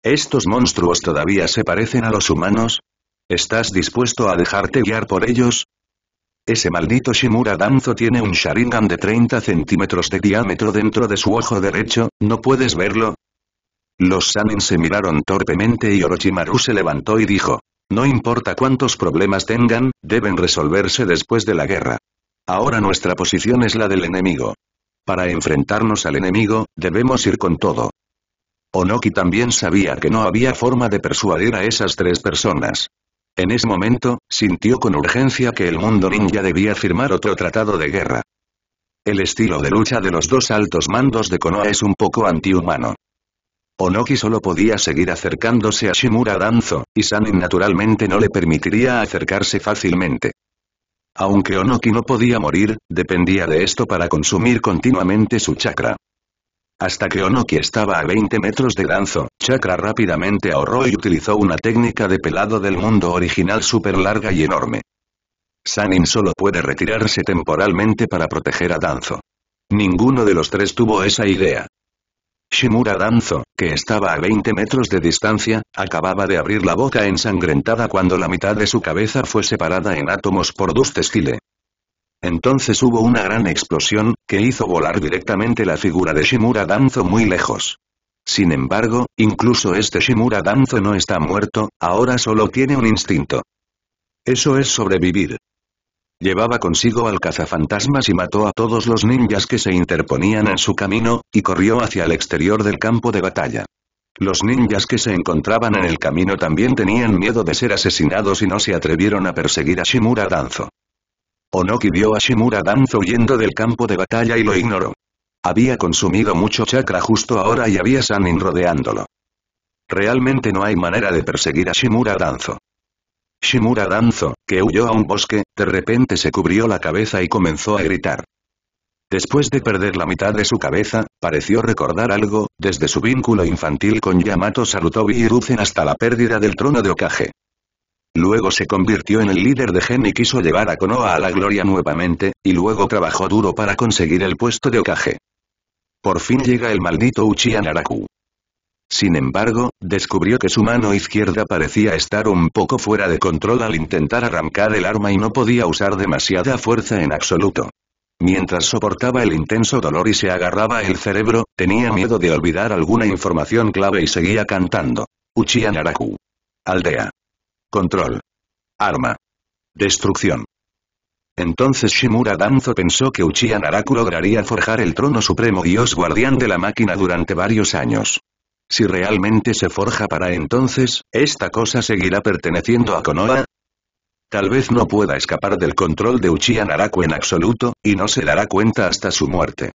[SPEAKER 1] ¿Estos monstruos todavía se parecen a los humanos? ¿Estás dispuesto a dejarte guiar por ellos? Ese maldito Shimura Danzo tiene un Sharingan de 30 centímetros de diámetro dentro de su ojo derecho, ¿no puedes verlo? Los Sanen se miraron torpemente y Orochimaru se levantó y dijo, no importa cuántos problemas tengan, deben resolverse después de la guerra. Ahora nuestra posición es la del enemigo. Para enfrentarnos al enemigo, debemos ir con todo. Onoki también sabía que no había forma de persuadir a esas tres personas. En ese momento, sintió con urgencia que el mundo ninja debía firmar otro tratado de guerra. El estilo de lucha de los dos altos mandos de Konoha es un poco antihumano. Onoki solo podía seguir acercándose a Shimura Danzo, y Sanin naturalmente no le permitiría acercarse fácilmente. Aunque Onoki no podía morir, dependía de esto para consumir continuamente su chakra. Hasta que Onoki estaba a 20 metros de Danzo, Chakra rápidamente ahorró y utilizó una técnica de pelado del mundo original súper larga y enorme. Sanin solo puede retirarse temporalmente para proteger a Danzo. Ninguno de los tres tuvo esa idea. Shimura Danzo, que estaba a 20 metros de distancia, acababa de abrir la boca ensangrentada cuando la mitad de su cabeza fue separada en átomos por Steele. Entonces hubo una gran explosión, que hizo volar directamente la figura de Shimura Danzo muy lejos. Sin embargo, incluso este Shimura Danzo no está muerto, ahora solo tiene un instinto. Eso es sobrevivir. Llevaba consigo al cazafantasmas y mató a todos los ninjas que se interponían en su camino, y corrió hacia el exterior del campo de batalla. Los ninjas que se encontraban en el camino también tenían miedo de ser asesinados y no se atrevieron a perseguir a Shimura Danzo. Onoki vio a Shimura Danzo huyendo del campo de batalla y lo ignoró. Había consumido mucho chakra justo ahora y había Sanin rodeándolo. Realmente no hay manera de perseguir a Shimura Danzo. Shimura Danzo, que huyó a un bosque, de repente se cubrió la cabeza y comenzó a gritar. Después de perder la mitad de su cabeza, pareció recordar algo, desde su vínculo infantil con Yamato Sarutobi y Ruzen hasta la pérdida del trono de Okage. Luego se convirtió en el líder de Gen y quiso llevar a Konoha a la gloria nuevamente, y luego trabajó duro para conseguir el puesto de Okage. Por fin llega el maldito Uchiha Naraku. Sin embargo, descubrió que su mano izquierda parecía estar un poco fuera de control al intentar arrancar el arma y no podía usar demasiada fuerza en absoluto. Mientras soportaba el intenso dolor y se agarraba el cerebro, tenía miedo de olvidar alguna información clave y seguía cantando. Uchiha Naraku. Aldea. Control. Arma. Destrucción. Entonces Shimura Danzo pensó que Uchiha Naraku lograría forjar el trono supremo dios guardián de la máquina durante varios años. Si realmente se forja para entonces, ¿esta cosa seguirá perteneciendo a Konoha? Tal vez no pueda escapar del control de Uchiha Naraku en absoluto, y no se dará cuenta hasta su muerte.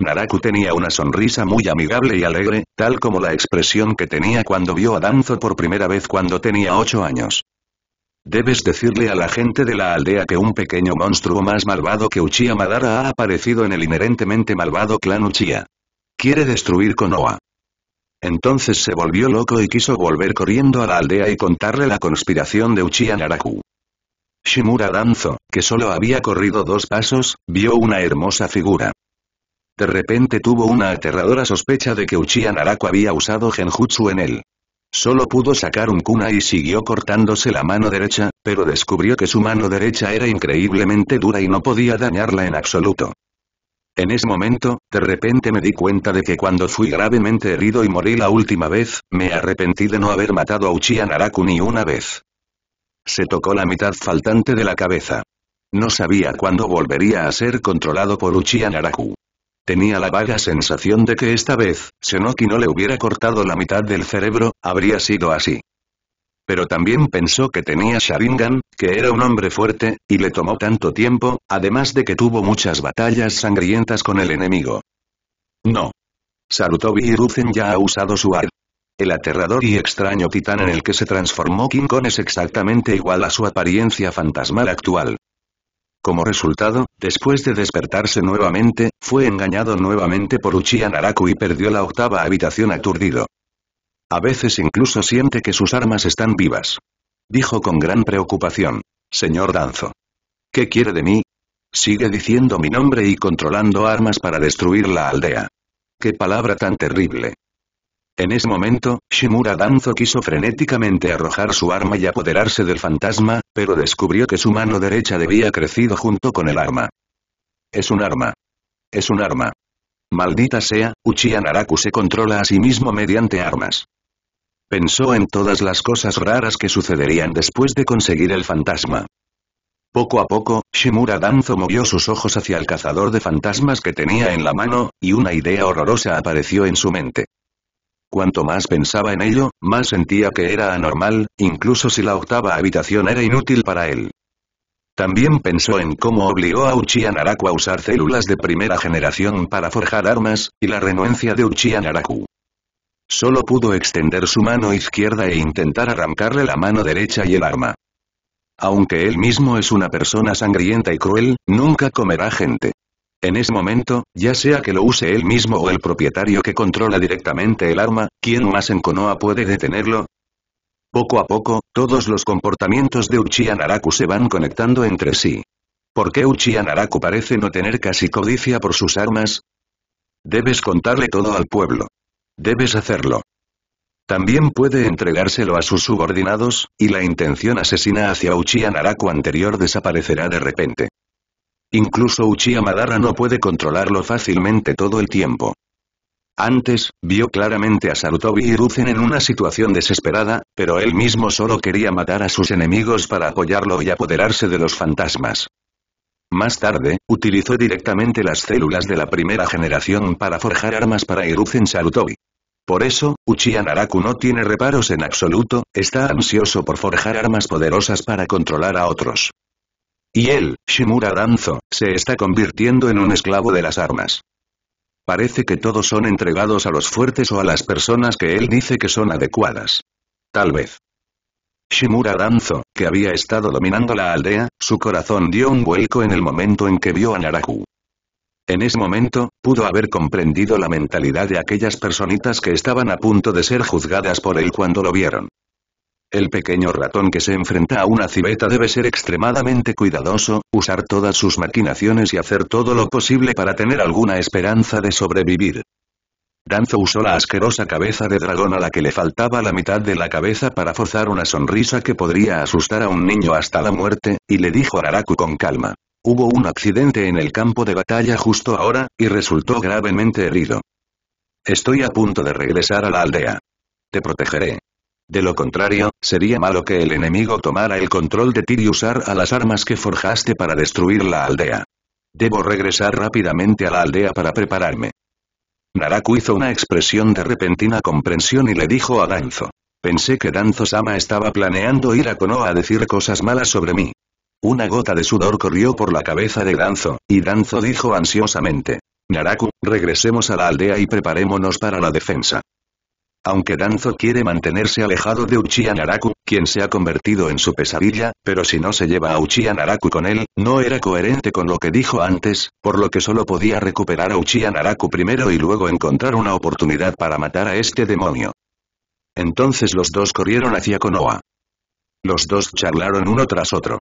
[SPEAKER 1] Naraku tenía una sonrisa muy amigable y alegre, tal como la expresión que tenía cuando vio a Danzo por primera vez cuando tenía ocho años. Debes decirle a la gente de la aldea que un pequeño monstruo más malvado que Uchiha Madara ha aparecido en el inherentemente malvado clan Uchiha. Quiere destruir Konoha. Entonces se volvió loco y quiso volver corriendo a la aldea y contarle la conspiración de Uchiha Naraku. Shimura Danzo, que solo había corrido dos pasos, vio una hermosa figura. De repente tuvo una aterradora sospecha de que Uchiha Naraku había usado genjutsu en él. Solo pudo sacar un kuna y siguió cortándose la mano derecha, pero descubrió que su mano derecha era increíblemente dura y no podía dañarla en absoluto. En ese momento, de repente me di cuenta de que cuando fui gravemente herido y morí la última vez, me arrepentí de no haber matado a Uchiha Naraku ni una vez. Se tocó la mitad faltante de la cabeza. No sabía cuándo volvería a ser controlado por Uchiha Naraku. Tenía la vaga sensación de que esta vez, Senoki no le hubiera cortado la mitad del cerebro, habría sido así pero también pensó que tenía Sharingan, que era un hombre fuerte, y le tomó tanto tiempo, además de que tuvo muchas batallas sangrientas con el enemigo. No. Sarutobi Hiruzen ya ha usado su ar. El aterrador y extraño titán en el que se transformó King Kong es exactamente igual a su apariencia fantasmal actual. Como resultado, después de despertarse nuevamente, fue engañado nuevamente por Uchiha Naraku y perdió la octava habitación aturdido. A veces incluso siente que sus armas están vivas. Dijo con gran preocupación. Señor Danzo. ¿Qué quiere de mí? Sigue diciendo mi nombre y controlando armas para destruir la aldea. ¡Qué palabra tan terrible! En ese momento, Shimura Danzo quiso frenéticamente arrojar su arma y apoderarse del fantasma, pero descubrió que su mano derecha debía crecido junto con el arma. Es un arma. Es un arma. Maldita sea, Uchiha Naraku se controla a sí mismo mediante armas. Pensó en todas las cosas raras que sucederían después de conseguir el fantasma. Poco a poco, Shimura Danzo movió sus ojos hacia el cazador de fantasmas que tenía en la mano, y una idea horrorosa apareció en su mente. Cuanto más pensaba en ello, más sentía que era anormal, incluso si la octava habitación era inútil para él. También pensó en cómo obligó a Uchiha Naraku a usar células de primera generación para forjar armas, y la renuencia de Uchiha Naraku. Solo pudo extender su mano izquierda e intentar arrancarle la mano derecha y el arma. Aunque él mismo es una persona sangrienta y cruel, nunca comerá gente. En ese momento, ya sea que lo use él mismo o el propietario que controla directamente el arma, ¿quién más en Konoha puede detenerlo? Poco a poco, todos los comportamientos de Uchiha Naraku se van conectando entre sí. ¿Por qué Uchiha Naraku parece no tener casi codicia por sus armas? Debes contarle todo al pueblo. Debes hacerlo. También puede entregárselo a sus subordinados, y la intención asesina hacia Uchiha Naraku anterior desaparecerá de repente. Incluso Uchiha Madara no puede controlarlo fácilmente todo el tiempo. Antes, vio claramente a Sarutobi y Ruzen en una situación desesperada, pero él mismo solo quería matar a sus enemigos para apoyarlo y apoderarse de los fantasmas. Más tarde, utilizó directamente las células de la primera generación para forjar armas para Irucen Sarutobi. Por eso, Uchiha Naraku no tiene reparos en absoluto, está ansioso por forjar armas poderosas para controlar a otros. Y él, Shimura Danzo, se está convirtiendo en un esclavo de las armas. Parece que todos son entregados a los fuertes o a las personas que él dice que son adecuadas. Tal vez. Shimura Danzo, que había estado dominando la aldea, su corazón dio un vuelco en el momento en que vio a Naraku. En ese momento, pudo haber comprendido la mentalidad de aquellas personitas que estaban a punto de ser juzgadas por él cuando lo vieron. El pequeño ratón que se enfrenta a una civeta debe ser extremadamente cuidadoso, usar todas sus maquinaciones y hacer todo lo posible para tener alguna esperanza de sobrevivir. Danzo usó la asquerosa cabeza de dragón a la que le faltaba la mitad de la cabeza para forzar una sonrisa que podría asustar a un niño hasta la muerte, y le dijo a Araku con calma. Hubo un accidente en el campo de batalla justo ahora, y resultó gravemente herido. Estoy a punto de regresar a la aldea. Te protegeré. De lo contrario, sería malo que el enemigo tomara el control de ti y usar a las armas que forjaste para destruir la aldea. Debo regresar rápidamente a la aldea para prepararme. Naraku hizo una expresión de repentina comprensión y le dijo a Danzo. Pensé que Danzo-sama estaba planeando ir a Konoha a decir cosas malas sobre mí. Una gota de sudor corrió por la cabeza de Danzo, y Danzo dijo ansiosamente. Naraku, regresemos a la aldea y preparémonos para la defensa. Aunque Danzo quiere mantenerse alejado de Uchiha Naraku, quien se ha convertido en su pesadilla, pero si no se lleva a Uchiha Naraku con él, no era coherente con lo que dijo antes, por lo que solo podía recuperar a Uchiha Naraku primero y luego encontrar una oportunidad para matar a este demonio. Entonces los dos corrieron hacia Konoha. Los dos charlaron uno tras otro.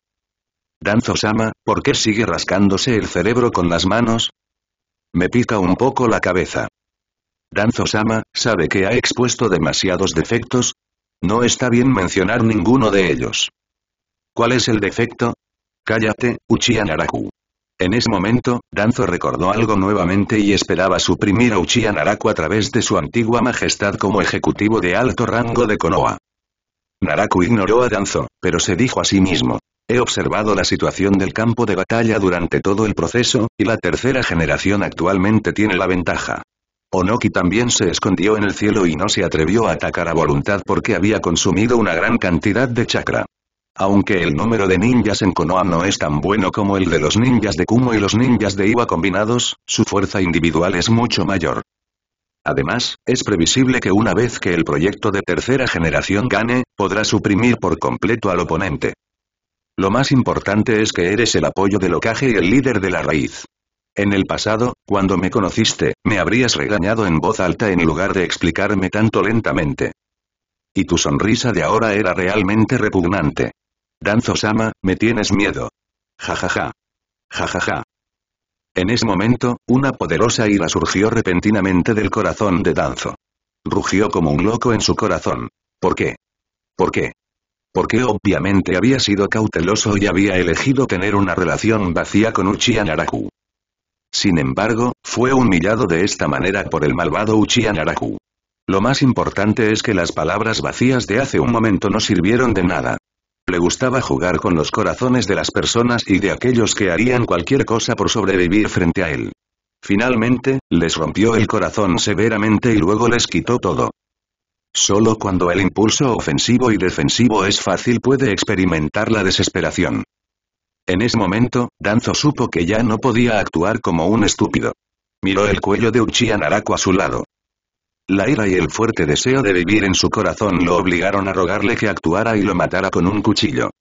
[SPEAKER 1] Danzo-sama, ¿por qué sigue rascándose el cerebro con las manos? Me pica un poco la cabeza. Danzo-sama, ¿sabe que ha expuesto demasiados defectos? No está bien mencionar ninguno de ellos. ¿Cuál es el defecto? Cállate, Uchiha Naraku. En ese momento, Danzo recordó algo nuevamente y esperaba suprimir a Uchiha Naraku a través de su antigua majestad como ejecutivo de alto rango de Konoha. Naraku ignoró a Danzo, pero se dijo a sí mismo, He observado la situación del campo de batalla durante todo el proceso, y la tercera generación actualmente tiene la ventaja. Onoki también se escondió en el cielo y no se atrevió a atacar a voluntad porque había consumido una gran cantidad de chakra. Aunque el número de ninjas en Konoha no es tan bueno como el de los ninjas de Kumo y los ninjas de Iwa combinados, su fuerza individual es mucho mayor. Además, es previsible que una vez que el proyecto de tercera generación gane, podrá suprimir por completo al oponente. Lo más importante es que eres el apoyo del ocaje y el líder de la raíz. En el pasado, cuando me conociste, me habrías regañado en voz alta en lugar de explicarme tanto lentamente. Y tu sonrisa de ahora era realmente repugnante. Danzo-sama, me tienes miedo. Jajaja. Jajaja. Ja, ja. En ese momento, una poderosa ira surgió repentinamente del corazón de Danzo. Rugió como un loco en su corazón. ¿Por qué? ¿Por qué? porque obviamente había sido cauteloso y había elegido tener una relación vacía con Uchiha Naraku. Sin embargo, fue humillado de esta manera por el malvado Uchiha Naraku. Lo más importante es que las palabras vacías de hace un momento no sirvieron de nada. Le gustaba jugar con los corazones de las personas y de aquellos que harían cualquier cosa por sobrevivir frente a él. Finalmente, les rompió el corazón severamente y luego les quitó todo. Solo cuando el impulso ofensivo y defensivo es fácil puede experimentar la desesperación. En ese momento, Danzo supo que ya no podía actuar como un estúpido. Miró el cuello de Uchiha Naraku a su lado. La ira y el fuerte deseo de vivir en su corazón lo obligaron a rogarle que actuara y lo matara con un cuchillo.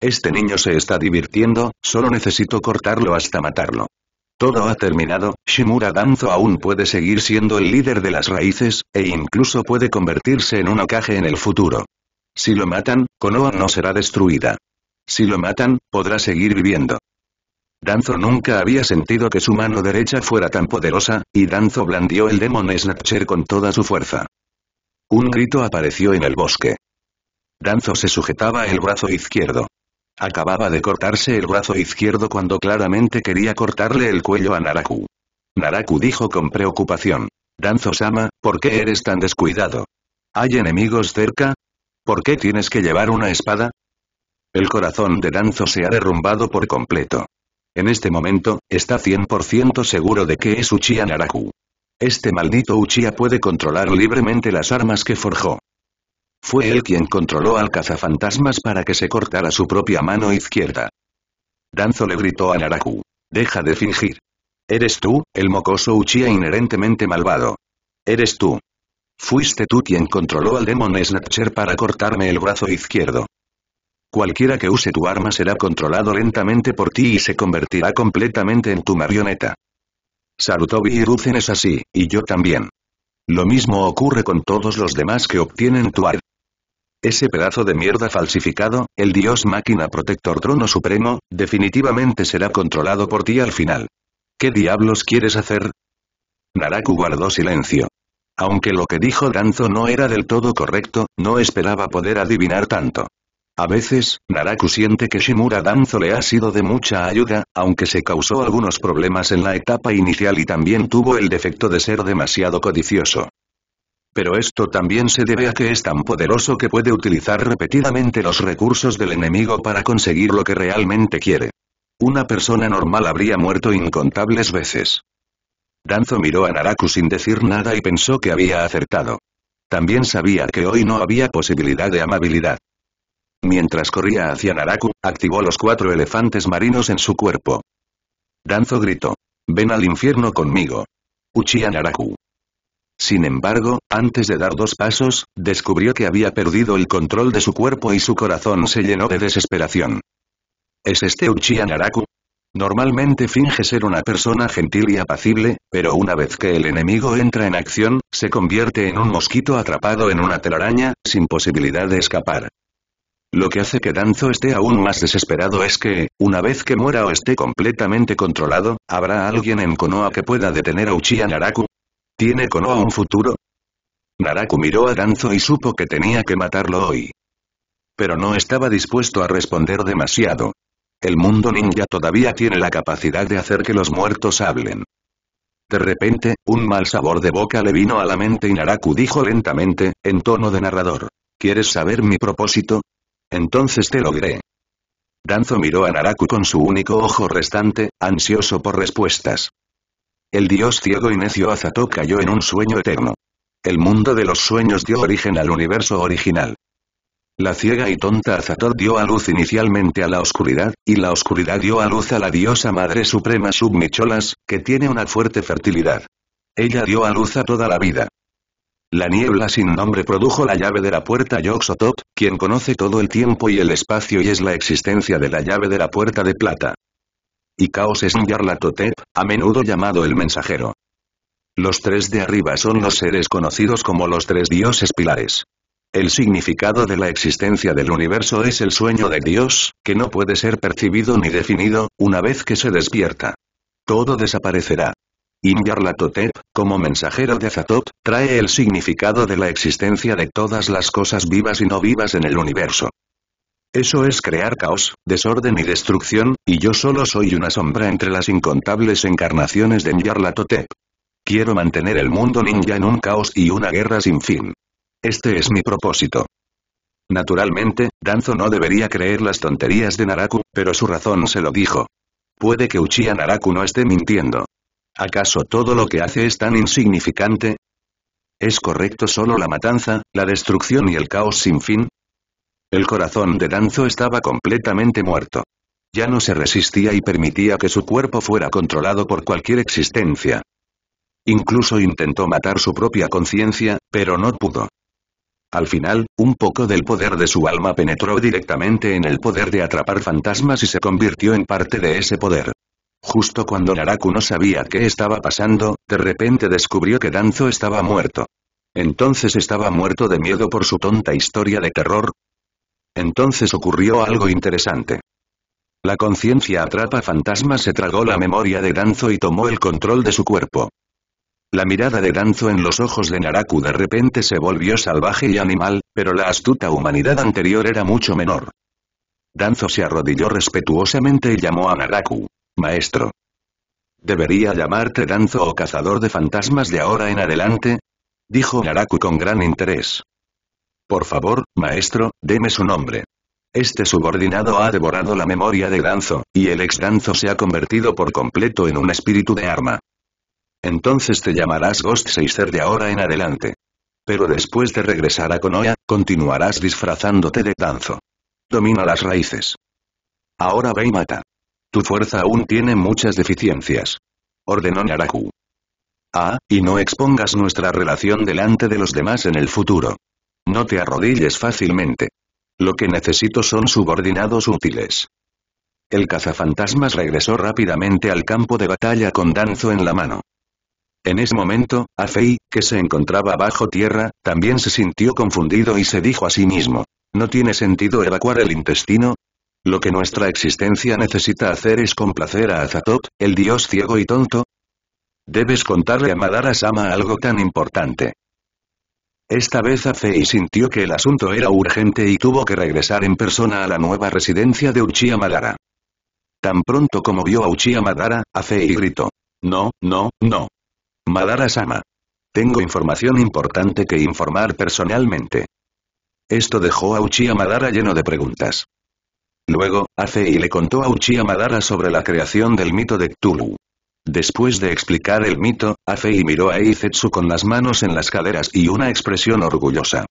[SPEAKER 1] Este niño se está divirtiendo, solo necesito cortarlo hasta matarlo. Todo ha terminado, Shimura Danzo aún puede seguir siendo el líder de las raíces, e incluso puede convertirse en un ocaje en el futuro. Si lo matan, Konoha no será destruida. Si lo matan, podrá seguir viviendo. Danzo nunca había sentido que su mano derecha fuera tan poderosa, y Danzo blandió el Demon Snatcher con toda su fuerza. Un grito apareció en el bosque. Danzo se sujetaba el brazo izquierdo. Acababa de cortarse el brazo izquierdo cuando claramente quería cortarle el cuello a Naraku. Naraku dijo con preocupación. Danzo-sama, ¿por qué eres tan descuidado? ¿Hay enemigos cerca? ¿Por qué tienes que llevar una espada? El corazón de Danzo se ha derrumbado por completo. En este momento, está 100% seguro de que es Uchiha Naraku. Este maldito Uchiha puede controlar libremente las armas que forjó. Fue él quien controló al cazafantasmas para que se cortara su propia mano izquierda. Danzo le gritó a Naraku. Deja de fingir. Eres tú, el mocoso Uchiha inherentemente malvado. Eres tú. Fuiste tú quien controló al Demon Snatcher para cortarme el brazo izquierdo. Cualquiera que use tu arma será controlado lentamente por ti y se convertirá completamente en tu marioneta. Sarutobi y Ruzen es así, y yo también. Lo mismo ocurre con todos los demás que obtienen tu arma. Ese pedazo de mierda falsificado, el dios máquina protector trono supremo, definitivamente será controlado por ti al final. ¿Qué diablos quieres hacer? Naraku guardó silencio. Aunque lo que dijo Danzo no era del todo correcto, no esperaba poder adivinar tanto. A veces, Naraku siente que Shimura Danzo le ha sido de mucha ayuda, aunque se causó algunos problemas en la etapa inicial y también tuvo el defecto de ser demasiado codicioso. Pero esto también se debe a que es tan poderoso que puede utilizar repetidamente los recursos del enemigo para conseguir lo que realmente quiere. Una persona normal habría muerto incontables veces. Danzo miró a Naraku sin decir nada y pensó que había acertado. También sabía que hoy no había posibilidad de amabilidad. Mientras corría hacia Naraku, activó los cuatro elefantes marinos en su cuerpo. Danzo gritó. Ven al infierno conmigo. Uchiha Naraku. Sin embargo, antes de dar dos pasos, descubrió que había perdido el control de su cuerpo y su corazón se llenó de desesperación. ¿Es este Uchiha Naraku? Normalmente finge ser una persona gentil y apacible, pero una vez que el enemigo entra en acción, se convierte en un mosquito atrapado en una telaraña, sin posibilidad de escapar. Lo que hace que Danzo esté aún más desesperado es que, una vez que muera o esté completamente controlado, habrá alguien en Konoha que pueda detener a Uchiha Naraku, ¿Tiene Konoha un futuro? Naraku miró a Danzo y supo que tenía que matarlo hoy. Pero no estaba dispuesto a responder demasiado. El mundo ninja todavía tiene la capacidad de hacer que los muertos hablen. De repente, un mal sabor de boca le vino a la mente y Naraku dijo lentamente, en tono de narrador. ¿Quieres saber mi propósito? Entonces te lo Danzo miró a Naraku con su único ojo restante, ansioso por respuestas. El dios ciego y necio Azato cayó en un sueño eterno. El mundo de los sueños dio origen al universo original. La ciega y tonta Azatot dio a luz inicialmente a la oscuridad, y la oscuridad dio a luz a la diosa madre suprema Submicholas, que tiene una fuerte fertilidad. Ella dio a luz a toda la vida. La niebla sin nombre produjo la llave de la puerta Yoxotot, quien conoce todo el tiempo y el espacio y es la existencia de la llave de la puerta de plata y Caos es Nyarlathotep, a menudo llamado el mensajero. Los tres de arriba son los seres conocidos como los tres dioses pilares. El significado de la existencia del universo es el sueño de Dios, que no puede ser percibido ni definido, una vez que se despierta. Todo desaparecerá. Inyarlatotep, como mensajero de Zatot, trae el significado de la existencia de todas las cosas vivas y no vivas en el universo. Eso es crear caos, desorden y destrucción, y yo solo soy una sombra entre las incontables encarnaciones de Nyarlathotep. Quiero mantener el mundo ninja en un caos y una guerra sin fin. Este es mi propósito. Naturalmente, Danzo no debería creer las tonterías de Naraku, pero su razón se lo dijo. Puede que Uchiha Naraku no esté mintiendo. ¿Acaso todo lo que hace es tan insignificante? ¿Es correcto solo la matanza, la destrucción y el caos sin fin? El corazón de Danzo estaba completamente muerto. Ya no se resistía y permitía que su cuerpo fuera controlado por cualquier existencia. Incluso intentó matar su propia conciencia, pero no pudo. Al final, un poco del poder de su alma penetró directamente en el poder de atrapar fantasmas y se convirtió en parte de ese poder. Justo cuando Naraku no sabía qué estaba pasando, de repente descubrió que Danzo estaba muerto. Entonces estaba muerto de miedo por su tonta historia de terror, entonces ocurrió algo interesante. La conciencia atrapa fantasmas se tragó la memoria de Danzo y tomó el control de su cuerpo. La mirada de Danzo en los ojos de Naraku de repente se volvió salvaje y animal, pero la astuta humanidad anterior era mucho menor. Danzo se arrodilló respetuosamente y llamó a Naraku. Maestro. ¿Debería llamarte Danzo o cazador de fantasmas de ahora en adelante? Dijo Naraku con gran interés. Por favor, maestro, deme su nombre. Este subordinado ha devorado la memoria de Danzo, y el ex Danzo se ha convertido por completo en un espíritu de arma. Entonces te llamarás Ghost Seiser de ahora en adelante. Pero después de regresar a Konoha, continuarás disfrazándote de Danzo. Domina las raíces. Ahora ve y mata. Tu fuerza aún tiene muchas deficiencias. Ordenó Naraku. Ah, y no expongas nuestra relación delante de los demás en el futuro. No te arrodilles fácilmente. Lo que necesito son subordinados útiles. El cazafantasmas regresó rápidamente al campo de batalla con Danzo en la mano. En ese momento, Afei, que se encontraba bajo tierra, también se sintió confundido y se dijo a sí mismo, ¿no tiene sentido evacuar el intestino? Lo que nuestra existencia necesita hacer es complacer a Azatot, el dios ciego y tonto. Debes contarle a Madara Sama algo tan importante. Esta vez Afei sintió que el asunto era urgente y tuvo que regresar en persona a la nueva residencia de Uchiha Madara. Tan pronto como vio a Uchiha Madara, Afei gritó. No, no, no. Madara-sama. Tengo información importante que informar personalmente. Esto dejó a Uchiha Madara lleno de preguntas. Luego, Afei le contó a Uchiha Madara sobre la creación del mito de Cthulhu. Después de explicar el mito, Afei miró a Eizetsu con las manos en las caderas y una expresión orgullosa.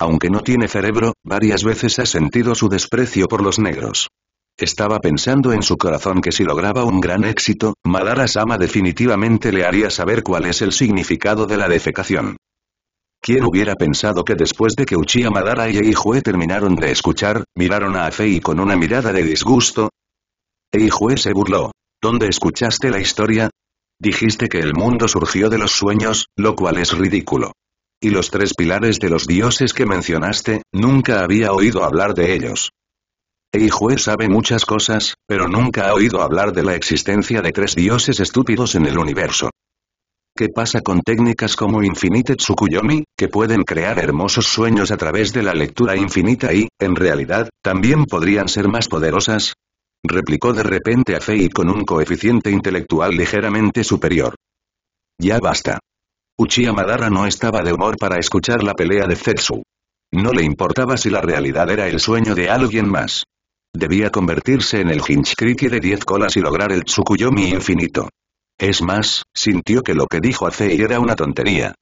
[SPEAKER 1] Aunque no tiene cerebro, varias veces ha sentido su desprecio por los negros. Estaba pensando en su corazón que si lograba un gran éxito, Madara-sama definitivamente le haría saber cuál es el significado de la defecación. ¿Quién hubiera pensado que después de que Uchiha Madara y Eijue terminaron de escuchar, miraron a Afei con una mirada de disgusto? Eijue se burló. ¿Dónde escuchaste la historia? Dijiste que el mundo surgió de los sueños, lo cual es ridículo. Y los tres pilares de los dioses que mencionaste, nunca había oído hablar de ellos. Eijue sabe muchas cosas, pero nunca ha oído hablar de la existencia de tres dioses estúpidos en el universo. ¿Qué pasa con técnicas como Infinite Tsukuyomi, que pueden crear hermosos sueños a través de la lectura infinita y, en realidad, también podrían ser más poderosas? replicó de repente a Fei con un coeficiente intelectual ligeramente superior. Ya basta. Uchiha Madara no estaba de humor para escuchar la pelea de Zetsu. No le importaba si la realidad era el sueño de alguien más. Debía convertirse en el Hinchkriki de diez colas y lograr el Tsukuyomi infinito. Es más, sintió que lo que dijo a Fei era una tontería.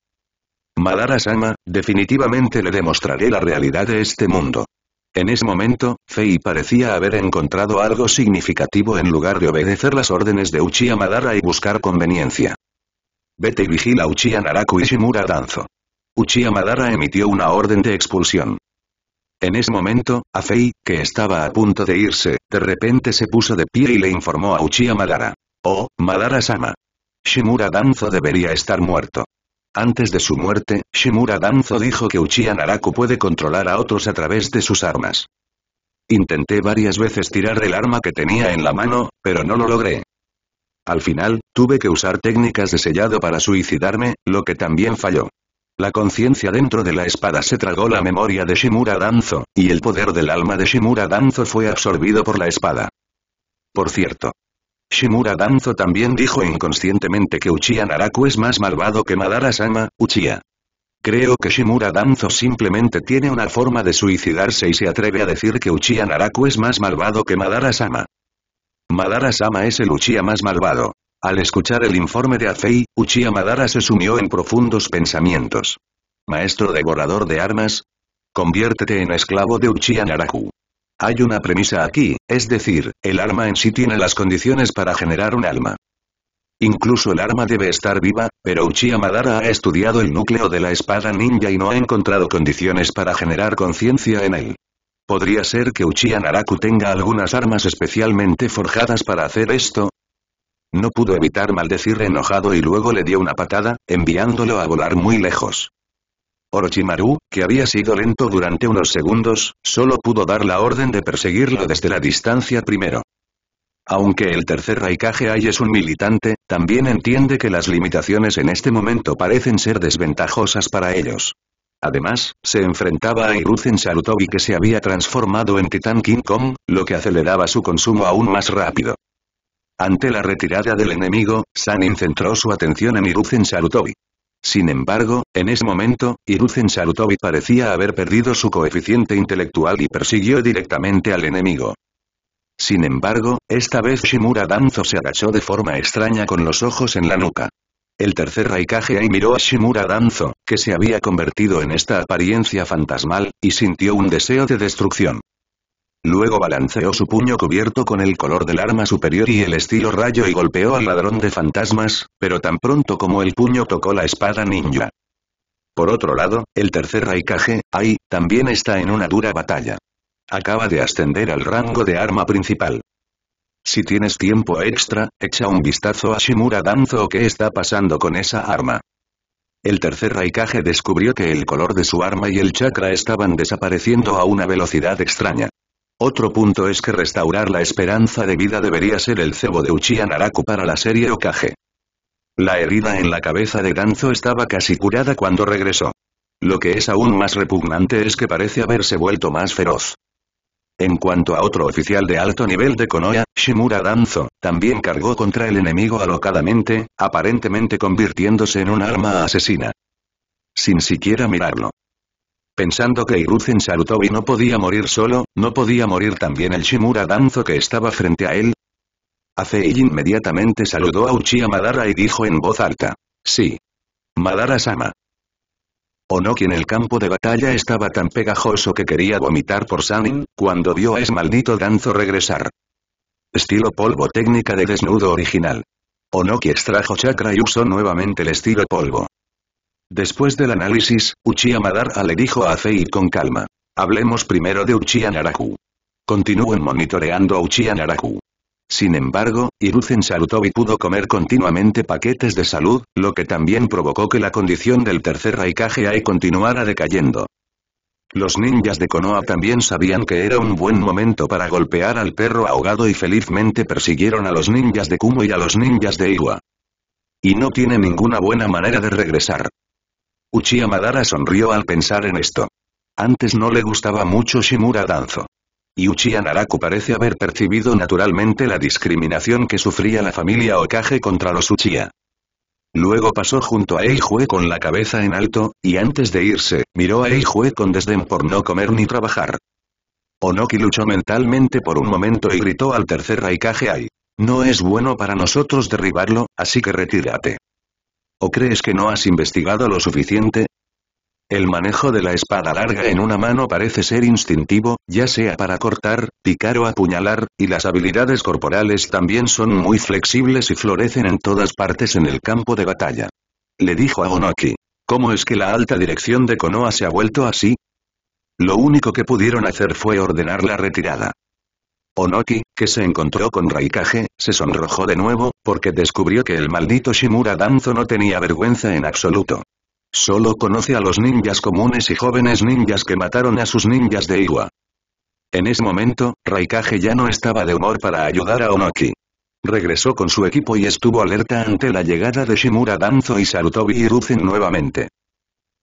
[SPEAKER 1] Madara-sama, definitivamente le demostraré la realidad de este mundo. En ese momento, Fei parecía haber encontrado algo significativo en lugar de obedecer las órdenes de Uchiha Madara y buscar conveniencia. Vete y vigila Uchiha Naraku y Shimura Danzo. Uchiha Madara emitió una orden de expulsión. En ese momento, a Fei, que estaba a punto de irse, de repente se puso de pie y le informó a Uchiha Madara. Oh, Madara-sama. Shimura Danzo debería estar muerto. Antes de su muerte, Shimura Danzo dijo que Uchiha Naraku puede controlar a otros a través de sus armas. Intenté varias veces tirar el arma que tenía en la mano, pero no lo logré. Al final, tuve que usar técnicas de sellado para suicidarme, lo que también falló. La conciencia dentro de la espada se tragó la memoria de Shimura Danzo, y el poder del alma de Shimura Danzo fue absorbido por la espada. Por cierto, Shimura Danzo también dijo inconscientemente que Uchiha Naraku es más malvado que Madara-sama, Uchiha. Creo que Shimura Danzo simplemente tiene una forma de suicidarse y se atreve a decir que Uchiha Naraku es más malvado que Madara-sama. Madara-sama es el Uchiha más malvado. Al escuchar el informe de Afei, Uchiha Madara se sumió en profundos pensamientos. Maestro devorador de armas. Conviértete en esclavo de Uchiha Naraku. Hay una premisa aquí, es decir, el arma en sí tiene las condiciones para generar un alma. Incluso el arma debe estar viva, pero Uchiha Madara ha estudiado el núcleo de la espada ninja y no ha encontrado condiciones para generar conciencia en él. ¿Podría ser que Uchiha Naraku tenga algunas armas especialmente forjadas para hacer esto? No pudo evitar maldecir enojado y luego le dio una patada, enviándolo a volar muy lejos. Orochimaru, que había sido lento durante unos segundos, solo pudo dar la orden de perseguirlo desde la distancia primero. Aunque el tercer Raikage Ai es un militante, también entiende que las limitaciones en este momento parecen ser desventajosas para ellos. Además, se enfrentaba a Hiruzen Sarutobi que se había transformado en Titán King Kong, lo que aceleraba su consumo aún más rápido. Ante la retirada del enemigo, Sanin centró su atención en Hiruzen Sarutobi. Sin embargo, en ese momento, Hiruzen Sarutobi parecía haber perdido su coeficiente intelectual y persiguió directamente al enemigo. Sin embargo, esta vez Shimura Danzo se agachó de forma extraña con los ojos en la nuca. El tercer Raikage miró a Shimura Danzo, que se había convertido en esta apariencia fantasmal, y sintió un deseo de destrucción. Luego balanceó su puño cubierto con el color del arma superior y el estilo rayo y golpeó al ladrón de fantasmas, pero tan pronto como el puño tocó la espada ninja. Por otro lado, el tercer Raikage, Ai, también está en una dura batalla. Acaba de ascender al rango de arma principal. Si tienes tiempo extra, echa un vistazo a Shimura Danzo o qué está pasando con esa arma. El tercer Raikage descubrió que el color de su arma y el chakra estaban desapareciendo a una velocidad extraña. Otro punto es que restaurar la esperanza de vida debería ser el cebo de Uchiha Naraku para la serie Okage. La herida en la cabeza de Danzo estaba casi curada cuando regresó. Lo que es aún más repugnante es que parece haberse vuelto más feroz. En cuanto a otro oficial de alto nivel de Konoha, Shimura Danzo, también cargó contra el enemigo alocadamente, aparentemente convirtiéndose en un arma asesina. Sin siquiera mirarlo. Pensando que saludó y no podía morir solo, no podía morir también el Shimura Danzo que estaba frente a él. Acei inmediatamente saludó a Uchiha Madara y dijo en voz alta. Sí. Madara-sama. Onoki en el campo de batalla estaba tan pegajoso que quería vomitar por Sanin, cuando vio a ese maldito Danzo regresar. Estilo polvo técnica de desnudo original. Onoki extrajo chakra y usó nuevamente el estilo polvo. Después del análisis, Uchiha Madara le dijo a Fei con calma. Hablemos primero de Uchiha Naraku. Continúen monitoreando a Uchiha Naraku. Sin embargo, Hiruzen salutó y pudo comer continuamente paquetes de salud, lo que también provocó que la condición del tercer Raikage Ae continuara decayendo. Los ninjas de Konoha también sabían que era un buen momento para golpear al perro ahogado y felizmente persiguieron a los ninjas de Kumo y a los ninjas de Iwa. Y no tiene ninguna buena manera de regresar. Uchiha Madara sonrió al pensar en esto. Antes no le gustaba mucho Shimura Danzo. Y Uchiha Naraku parece haber percibido naturalmente la discriminación que sufría la familia Okage contra los Uchiha. Luego pasó junto a Eijue con la cabeza en alto, y antes de irse, miró a Eijue con desdén por no comer ni trabajar. Onoki luchó mentalmente por un momento y gritó al tercer Raikage Ai. No es bueno para nosotros derribarlo, así que retírate. ¿O crees que no has investigado lo suficiente? El manejo de la espada larga en una mano parece ser instintivo, ya sea para cortar, picar o apuñalar, y las habilidades corporales también son muy flexibles y florecen en todas partes en el campo de batalla. Le dijo a Onoki. ¿Cómo es que la alta dirección de Konoha se ha vuelto así? Lo único que pudieron hacer fue ordenar la retirada. Onoki, que se encontró con Raikage, se sonrojó de nuevo, porque descubrió que el maldito Shimura Danzo no tenía vergüenza en absoluto. Solo conoce a los ninjas comunes y jóvenes ninjas que mataron a sus ninjas de Iwa. En ese momento, Raikage ya no estaba de humor para ayudar a Onoki. Regresó con su equipo y estuvo alerta ante la llegada de Shimura Danzo y a Hiruzen nuevamente.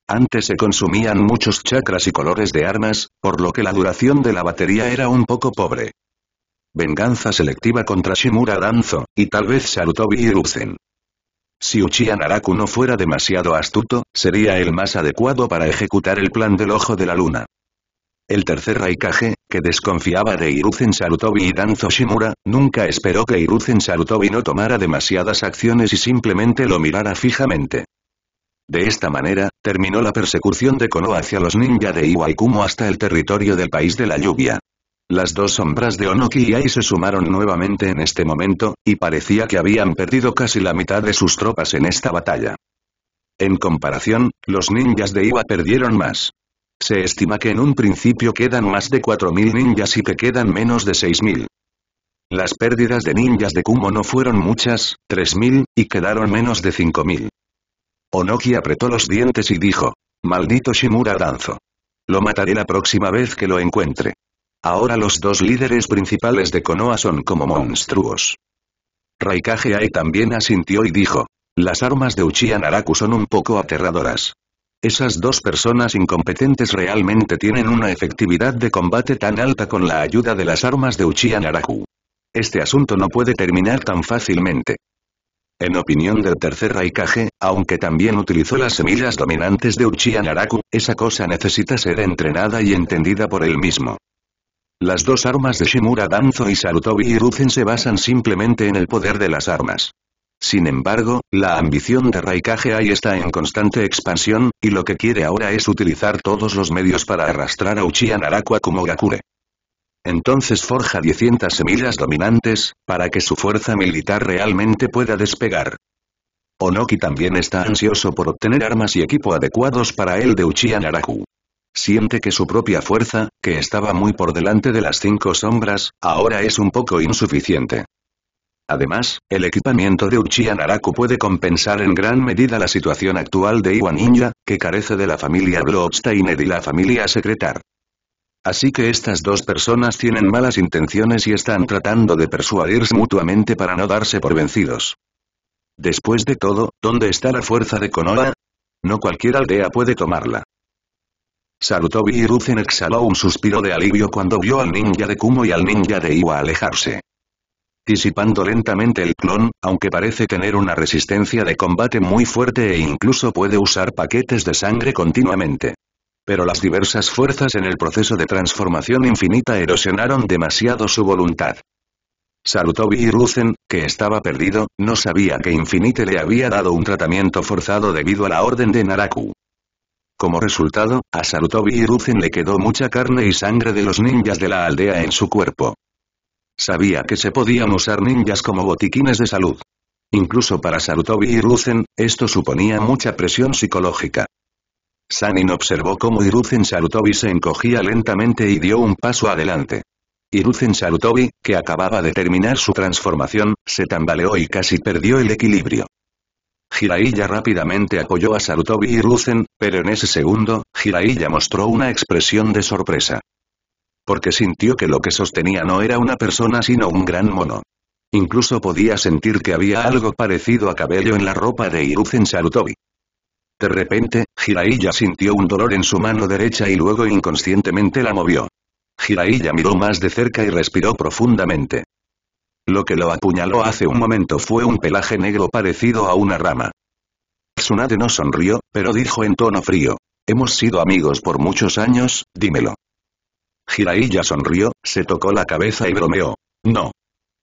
[SPEAKER 1] Antes se consumían muchos chakras y colores de armas, por lo que la duración de la batería era un poco pobre. Venganza selectiva contra Shimura Danzo, y tal vez Sarutobi Hiruzen. Si Uchiha Naraku no fuera demasiado astuto, sería el más adecuado para ejecutar el plan del Ojo de la Luna. El tercer Raikage, que desconfiaba de Hiruzen Sarutobi y Danzo Shimura, nunca esperó que Hiruzen Sarutobi no tomara demasiadas acciones y simplemente lo mirara fijamente. De esta manera, terminó la persecución de Kono hacia los ninja de Iwaikumo hasta el territorio del País de la Lluvia. Las dos sombras de Onoki y Ai se sumaron nuevamente en este momento, y parecía que habían perdido casi la mitad de sus tropas en esta batalla. En comparación, los ninjas de Iwa perdieron más. Se estima que en un principio quedan más de 4.000 ninjas y que quedan menos de 6.000. Las pérdidas de ninjas de Kumo no fueron muchas, 3.000, y quedaron menos de 5.000. Onoki apretó los dientes y dijo, maldito Shimura Danzo. Lo mataré la próxima vez que lo encuentre. Ahora los dos líderes principales de Konoha son como monstruos. Raikage Ae también asintió y dijo. Las armas de Uchiha Naraku son un poco aterradoras. Esas dos personas incompetentes realmente tienen una efectividad de combate tan alta con la ayuda de las armas de Uchiha Naraku. Este asunto no puede terminar tan fácilmente. En opinión del tercer Raikage, aunque también utilizó las semillas dominantes de Uchiha Naraku, esa cosa necesita ser entrenada y entendida por él mismo. Las dos armas de Shimura Danzo y Sarutobi y se basan simplemente en el poder de las armas. Sin embargo, la ambición de Raikage ahí está en constante expansión, y lo que quiere ahora es utilizar todos los medios para arrastrar a Uchiha Narakua como Gakure. Entonces forja diecientas semillas dominantes, para que su fuerza militar realmente pueda despegar. Onoki también está ansioso por obtener armas y equipo adecuados para el de Uchiha Naraku. Siente que su propia fuerza, que estaba muy por delante de las cinco sombras, ahora es un poco insuficiente. Además, el equipamiento de Uchiha Naraku puede compensar en gran medida la situación actual de Iwa Ninja, que carece de la familia Blotstein y la familia Secretar. Así que estas dos personas tienen malas intenciones y están tratando de persuadirse mutuamente para no darse por vencidos. Después de todo, ¿dónde está la fuerza de Konoha? No cualquier aldea puede tomarla y Biruzen exhaló un suspiro de alivio cuando vio al ninja de Kumo y al ninja de Iwa alejarse. Disipando lentamente el clon, aunque parece tener una resistencia de combate muy fuerte e incluso puede usar paquetes de sangre continuamente. Pero las diversas fuerzas en el proceso de transformación infinita erosionaron demasiado su voluntad. Sarutobi y que estaba perdido, no sabía que Infinite le había dado un tratamiento forzado debido a la orden de Naraku. Como resultado, a Sarutobi Hiruzen le quedó mucha carne y sangre de los ninjas de la aldea en su cuerpo. Sabía que se podían usar ninjas como botiquines de salud. Incluso para Sarutobi Hiruzen, esto suponía mucha presión psicológica. Sanin observó cómo Hiruzen Sarutobi se encogía lentamente y dio un paso adelante. Hiruzen Sarutobi, que acababa de terminar su transformación, se tambaleó y casi perdió el equilibrio. Jiraiya rápidamente apoyó a Sarutobi y Ruzen, pero en ese segundo, Jiraiya mostró una expresión de sorpresa. Porque sintió que lo que sostenía no era una persona sino un gran mono. Incluso podía sentir que había algo parecido a cabello en la ropa de Iruzen Sarutobi. De repente, Jiraiya sintió un dolor en su mano derecha y luego inconscientemente la movió. Jiraiya miró más de cerca y respiró profundamente. Lo que lo apuñaló hace un momento fue un pelaje negro parecido a una rama. Tsunade no sonrió, pero dijo en tono frío. Hemos sido amigos por muchos años, dímelo. Jiraiya sonrió, se tocó la cabeza y bromeó. No.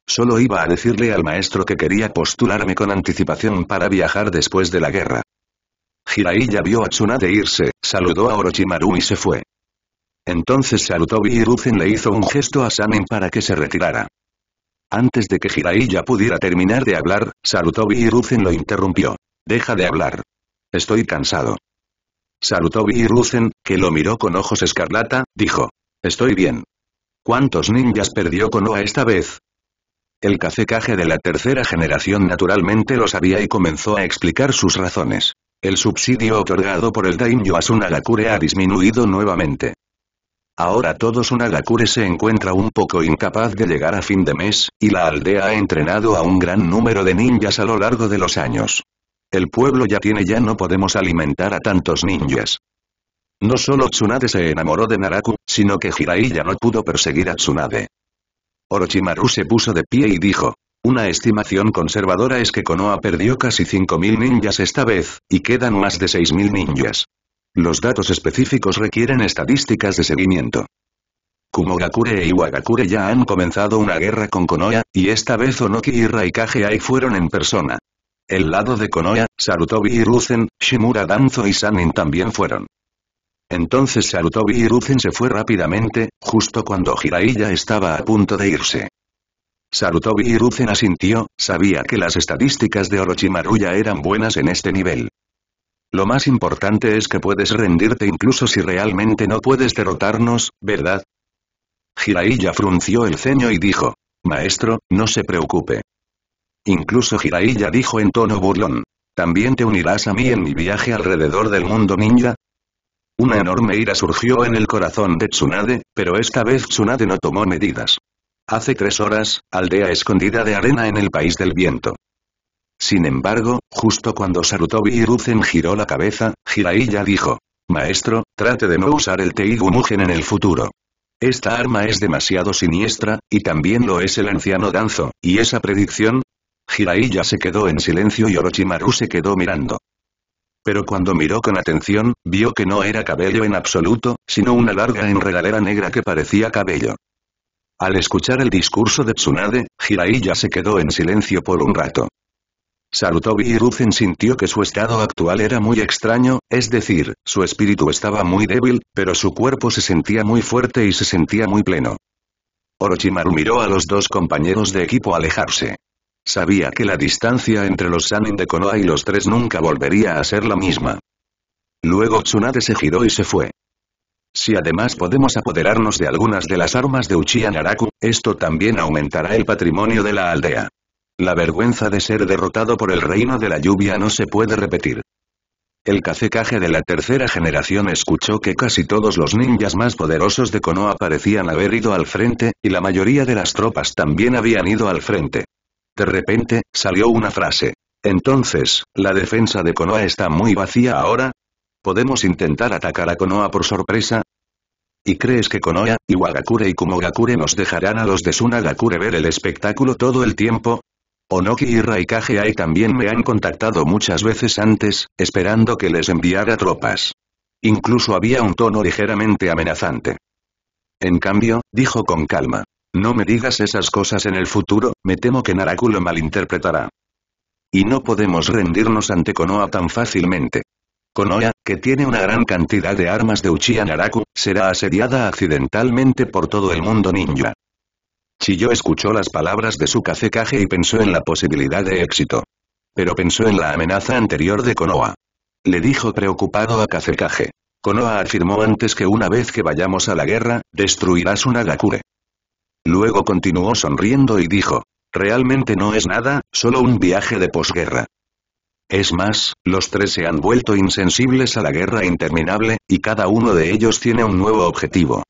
[SPEAKER 1] Solo iba a decirle al maestro que quería postularme con anticipación para viajar después de la guerra. Jiraiya vio a Tsunade irse, saludó a Orochimaru y se fue. Entonces y Hiruzen le hizo un gesto a Sanen para que se retirara. Antes de que Jiraiya pudiera terminar de hablar, Sarutobi y lo interrumpió. Deja de hablar. Estoy cansado. Sarutobi y que lo miró con ojos escarlata, dijo. Estoy bien. ¿Cuántos ninjas perdió Konoha esta vez? El cafecaje de la tercera generación naturalmente lo sabía y comenzó a explicar sus razones. El subsidio otorgado por el Daimyo Asunagakure ha disminuido nuevamente. Ahora todos Nagakure se encuentra un poco incapaz de llegar a fin de mes, y la aldea ha entrenado a un gran número de ninjas a lo largo de los años. El pueblo ya tiene ya no podemos alimentar a tantos ninjas. No solo Tsunade se enamoró de Naraku, sino que Hirai ya no pudo perseguir a Tsunade. Orochimaru se puso de pie y dijo, una estimación conservadora es que Konoha perdió casi 5.000 ninjas esta vez, y quedan más de 6.000 ninjas. Los datos específicos requieren estadísticas de seguimiento. Kumogakure e Iwagakure ya han comenzado una guerra con Konoha, y esta vez Onoki y Raikage fueron en persona. El lado de Konoha, Sarutobi y Ruzen, Shimura Danzo y Sanin también fueron. Entonces Sarutobi y Ruzen se fue rápidamente, justo cuando Jiraiya estaba a punto de irse. Sarutobi y Ruzen asintió, sabía que las estadísticas de Orochimaru ya eran buenas en este nivel. Lo más importante es que puedes rendirte incluso si realmente no puedes derrotarnos, ¿verdad? Jiraiya frunció el ceño y dijo. Maestro, no se preocupe. Incluso Jiraiya dijo en tono burlón. ¿También te unirás a mí en mi viaje alrededor del mundo ninja? Una enorme ira surgió en el corazón de Tsunade, pero esta vez Tsunade no tomó medidas. Hace tres horas, aldea escondida de arena en el país del viento. Sin embargo, justo cuando Sarutobi Hiruzen giró la cabeza, Jiraiya dijo. Maestro, trate de no usar el Teigumugen en el futuro. Esta arma es demasiado siniestra, y también lo es el anciano Danzo, ¿y esa predicción? Jiraiya se quedó en silencio y Orochimaru se quedó mirando. Pero cuando miró con atención, vio que no era cabello en absoluto, sino una larga enredadera negra que parecía cabello. Al escuchar el discurso de Tsunade, Jiraiya se quedó en silencio por un rato. Sarutobi Hiruzen sintió que su estado actual era muy extraño, es decir, su espíritu estaba muy débil, pero su cuerpo se sentía muy fuerte y se sentía muy pleno. Orochimaru miró a los dos compañeros de equipo alejarse. Sabía que la distancia entre los Sanin de Konoha y los tres nunca volvería a ser la misma. Luego Tsunade se giró y se fue. Si además podemos apoderarnos de algunas de las armas de Uchiha Naraku, esto también aumentará el patrimonio de la aldea. La vergüenza de ser derrotado por el reino de la lluvia no se puede repetir. El cacecaje de la tercera generación escuchó que casi todos los ninjas más poderosos de Konoha parecían haber ido al frente, y la mayoría de las tropas también habían ido al frente. De repente, salió una frase. Entonces, ¿la defensa de Konoha está muy vacía ahora? ¿Podemos intentar atacar a Konoha por sorpresa? ¿Y crees que Konoha, Iwagakure y Kumogakure nos dejarán a los de Sunagakure ver el espectáculo todo el tiempo? Onoki y Raikage también me han contactado muchas veces antes, esperando que les enviara tropas. Incluso había un tono ligeramente amenazante. En cambio, dijo con calma. No me digas esas cosas en el futuro, me temo que Naraku lo malinterpretará. Y no podemos rendirnos ante Konoha tan fácilmente. Konoha, que tiene una gran cantidad de armas de Uchiha Naraku, será asediada accidentalmente por todo el mundo ninja. Chiyo escuchó las palabras de su cacecaje y pensó en la posibilidad de éxito. Pero pensó en la amenaza anterior de Konoha. Le dijo preocupado a Kazecaje. Konoha afirmó antes que una vez que vayamos a la guerra, destruirás un Agakure. Luego continuó sonriendo y dijo, realmente no es nada, solo un viaje de posguerra. Es más, los tres se han vuelto insensibles a la guerra interminable, y cada uno de ellos tiene un nuevo objetivo.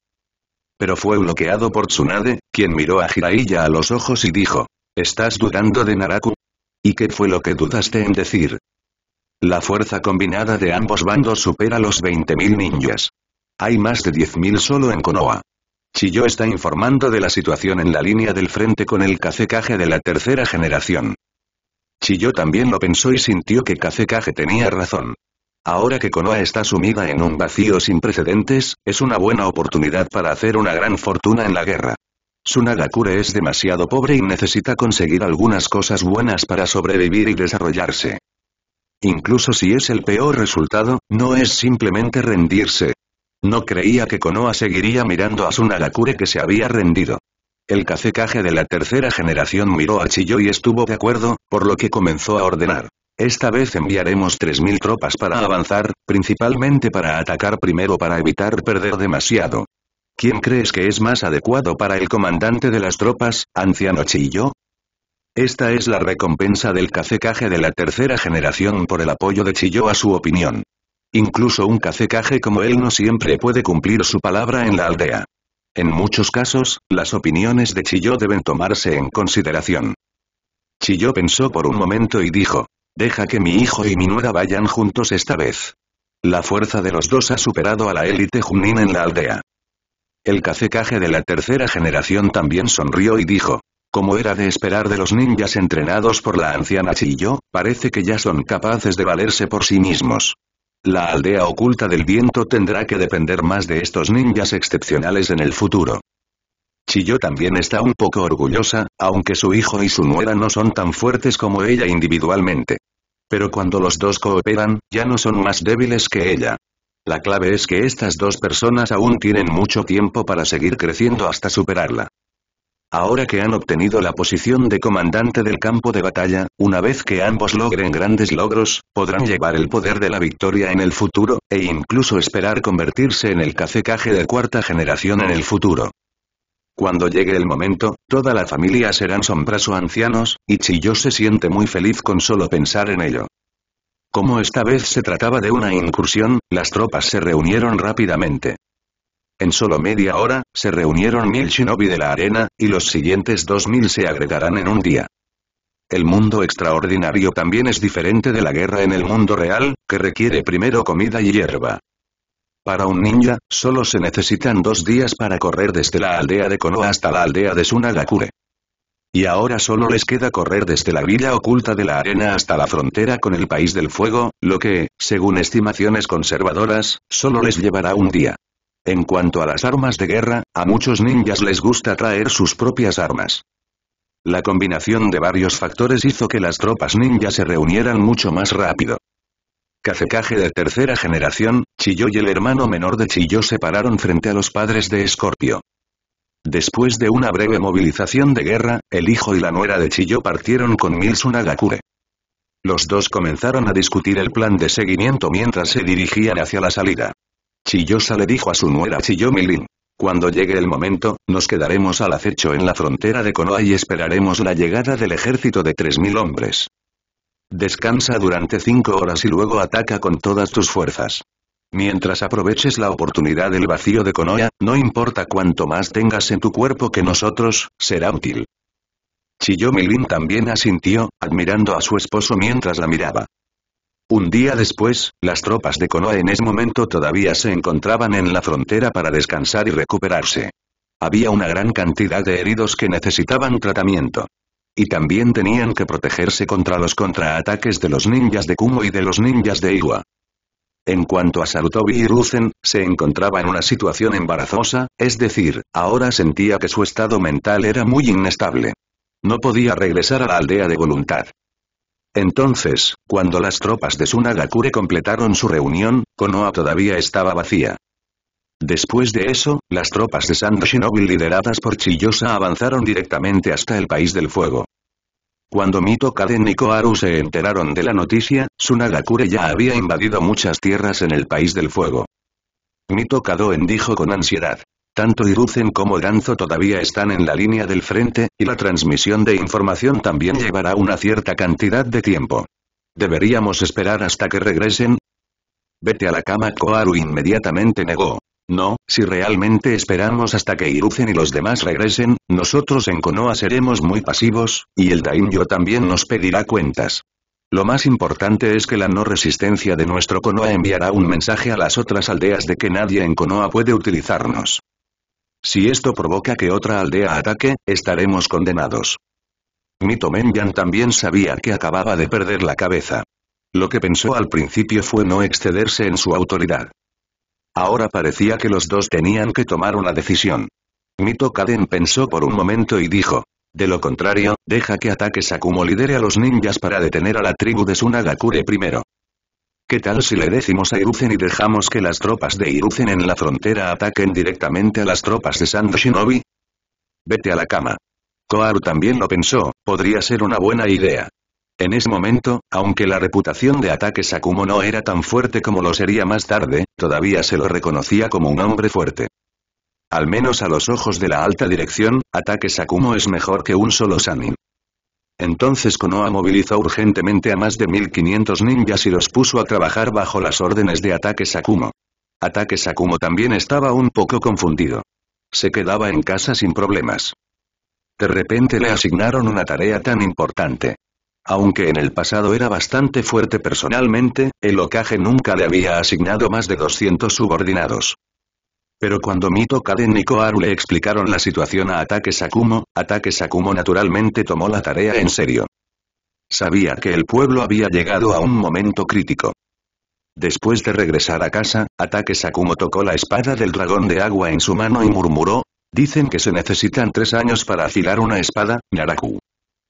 [SPEAKER 1] Pero fue bloqueado por Tsunade, quien miró a Jiraiya a los ojos y dijo, ¿estás dudando de Naraku? ¿Y qué fue lo que dudaste en decir? La fuerza combinada de ambos bandos supera los 20.000 ninjas. Hay más de 10.000 solo en Konoha. Chiyo está informando de la situación en la línea del frente con el Kazekage de la tercera generación. Chiyo también lo pensó y sintió que Kazekage tenía razón. Ahora que Konoha está sumida en un vacío sin precedentes, es una buena oportunidad para hacer una gran fortuna en la guerra. Sunagakure es demasiado pobre y necesita conseguir algunas cosas buenas para sobrevivir y desarrollarse. Incluso si es el peor resultado, no es simplemente rendirse. No creía que Konoha seguiría mirando a Sunagakure que se había rendido. El cacecaje de la tercera generación miró a Chiyo y estuvo de acuerdo, por lo que comenzó a ordenar. Esta vez enviaremos 3.000 tropas para avanzar, principalmente para atacar primero para evitar perder demasiado. ¿Quién crees que es más adecuado para el comandante de las tropas, anciano Chillo? Esta es la recompensa del cacecaje de la tercera generación por el apoyo de Chillo a su opinión. Incluso un cacecaje como él no siempre puede cumplir su palabra en la aldea. En muchos casos, las opiniones de Chiyo deben tomarse en consideración. Chiyo pensó por un momento y dijo, deja que mi hijo y mi nuera vayan juntos esta vez. La fuerza de los dos ha superado a la élite Junín en la aldea. El cacecaje de la tercera generación también sonrió y dijo. Como era de esperar de los ninjas entrenados por la anciana Chiyo, parece que ya son capaces de valerse por sí mismos. La aldea oculta del viento tendrá que depender más de estos ninjas excepcionales en el futuro. Chiyo también está un poco orgullosa, aunque su hijo y su nuera no son tan fuertes como ella individualmente. Pero cuando los dos cooperan, ya no son más débiles que ella. La clave es que estas dos personas aún tienen mucho tiempo para seguir creciendo hasta superarla. Ahora que han obtenido la posición de comandante del campo de batalla, una vez que ambos logren grandes logros, podrán llevar el poder de la victoria en el futuro, e incluso esperar convertirse en el cacecaje de cuarta generación en el futuro. Cuando llegue el momento, toda la familia serán sombras o ancianos, y Chiyo se siente muy feliz con solo pensar en ello. Como esta vez se trataba de una incursión, las tropas se reunieron rápidamente. En solo media hora, se reunieron mil shinobi de la arena, y los siguientes dos mil se agregarán en un día. El mundo extraordinario también es diferente de la guerra en el mundo real, que requiere primero comida y hierba. Para un ninja, solo se necesitan dos días para correr desde la aldea de Konoha hasta la aldea de Sunagakure. Y ahora solo les queda correr desde la villa oculta de la arena hasta la frontera con el País del Fuego, lo que, según estimaciones conservadoras, solo les llevará un día. En cuanto a las armas de guerra, a muchos ninjas les gusta traer sus propias armas. La combinación de varios factores hizo que las tropas ninja se reunieran mucho más rápido. Cacecaje de tercera generación, Chiyo y el hermano menor de Chiyo se pararon frente a los padres de Escorpio. Después de una breve movilización de guerra, el hijo y la nuera de Chiyo partieron con Milsunagakure. Los dos comenzaron a discutir el plan de seguimiento mientras se dirigían hacia la salida. Chiyosa le dijo a su nuera Chiyo Milin. Cuando llegue el momento, nos quedaremos al acecho en la frontera de Konoa y esperaremos la llegada del ejército de 3.000 hombres. Descansa durante cinco horas y luego ataca con todas tus fuerzas. Mientras aproveches la oportunidad del vacío de Konoha, no importa cuánto más tengas en tu cuerpo que nosotros, será útil. Chiyomi también asintió, admirando a su esposo mientras la miraba. Un día después, las tropas de Konoha en ese momento todavía se encontraban en la frontera para descansar y recuperarse. Había una gran cantidad de heridos que necesitaban tratamiento. Y también tenían que protegerse contra los contraataques de los ninjas de Kumo y de los ninjas de Iwa. En cuanto a Sarutobi y Rusen, se encontraba en una situación embarazosa, es decir, ahora sentía que su estado mental era muy inestable. No podía regresar a la aldea de voluntad. Entonces, cuando las tropas de Sunagakure completaron su reunión, Konoha todavía estaba vacía. Después de eso, las tropas de Sando Shinobi lideradas por Chiyosa avanzaron directamente hasta el País del Fuego. Cuando Mito Kaden y Koharu se enteraron de la noticia, Sunagakure ya había invadido muchas tierras en el País del Fuego. Mito Kadoen dijo con ansiedad. Tanto Hiruzen como Danzo todavía están en la línea del frente, y la transmisión de información también llevará una cierta cantidad de tiempo. ¿Deberíamos esperar hasta que regresen? Vete a la cama Koaru". inmediatamente negó. No, si realmente esperamos hasta que Iruzen y los demás regresen, nosotros en Konoha seremos muy pasivos, y el Daimyo también nos pedirá cuentas. Lo más importante es que la no resistencia de nuestro Konoha enviará un mensaje a las otras aldeas de que nadie en Konoha puede utilizarnos. Si esto provoca que otra aldea ataque, estaremos condenados. Mito Menyan también sabía que acababa de perder la cabeza. Lo que pensó al principio fue no excederse en su autoridad. Ahora parecía que los dos tenían que tomar una decisión. Mito Kaden pensó por un momento y dijo. De lo contrario, deja que ataque Sakumo lidere a los ninjas para detener a la tribu de Sunagakure primero. ¿Qué tal si le decimos a Iruzen y dejamos que las tropas de Iruzen en la frontera ataquen directamente a las tropas de Sand Shinobi? Vete a la cama. Koaru también lo pensó, podría ser una buena idea. En ese momento, aunque la reputación de ataque Sakumo no era tan fuerte como lo sería más tarde, todavía se lo reconocía como un hombre fuerte. Al menos a los ojos de la alta dirección, ataque Sakumo es mejor que un solo Sanin. Entonces Konoha movilizó urgentemente a más de 1500 ninjas y los puso a trabajar bajo las órdenes de ataque Sakumo. Ataque Sakumo también estaba un poco confundido. Se quedaba en casa sin problemas. De repente le asignaron una tarea tan importante. Aunque en el pasado era bastante fuerte personalmente, el Okage nunca le había asignado más de 200 subordinados. Pero cuando Mito Kaden y Koharu le explicaron la situación a Ataque Sakumo, Ataque Sakumo naturalmente tomó la tarea en serio. Sabía que el pueblo había llegado a un momento crítico. Después de regresar a casa, Ataque Sakumo tocó la espada del dragón de agua en su mano y murmuró, dicen que se necesitan tres años para afilar una espada, Naraku.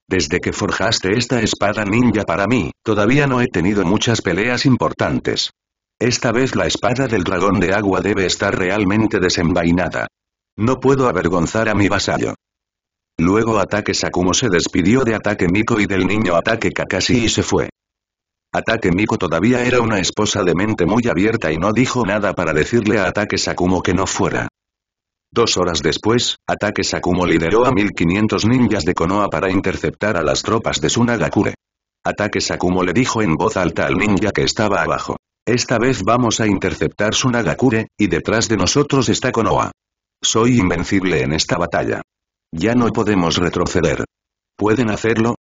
[SPEAKER 1] Desde que forjaste esta espada ninja para mí, todavía no he tenido muchas peleas importantes. Esta vez la espada del dragón de agua debe estar realmente desenvainada. No puedo avergonzar a mi vasallo. Luego ataque Sakumo se despidió de ataque Miko y del niño ataque Kakashi y se fue. Ataque Miko todavía era una esposa de mente muy abierta y no dijo nada para decirle a ataque Sakumo que no fuera. Dos horas después, Ataque Sakumo lideró a 1500 ninjas de Konoha para interceptar a las tropas de Sunagakure. Ataque Sakumo le dijo en voz alta al ninja que estaba abajo. Esta vez vamos a interceptar Sunagakure, y detrás de nosotros está Konoha. Soy invencible en esta batalla. Ya no podemos retroceder. ¿Pueden hacerlo?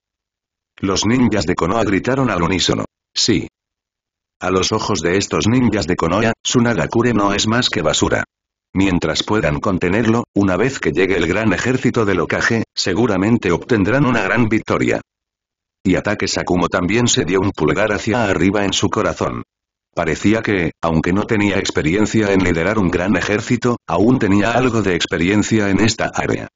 [SPEAKER 1] Los ninjas de Konoha gritaron al unísono. Sí. A los ojos de estos ninjas de Konoha, Sunagakure no es más que basura. Mientras puedan contenerlo, una vez que llegue el gran ejército de Lokage, seguramente obtendrán una gran victoria. Y ataque Sakumo también se dio un pulgar hacia arriba en su corazón. Parecía que, aunque no tenía experiencia en liderar un gran ejército, aún tenía algo de experiencia en esta área.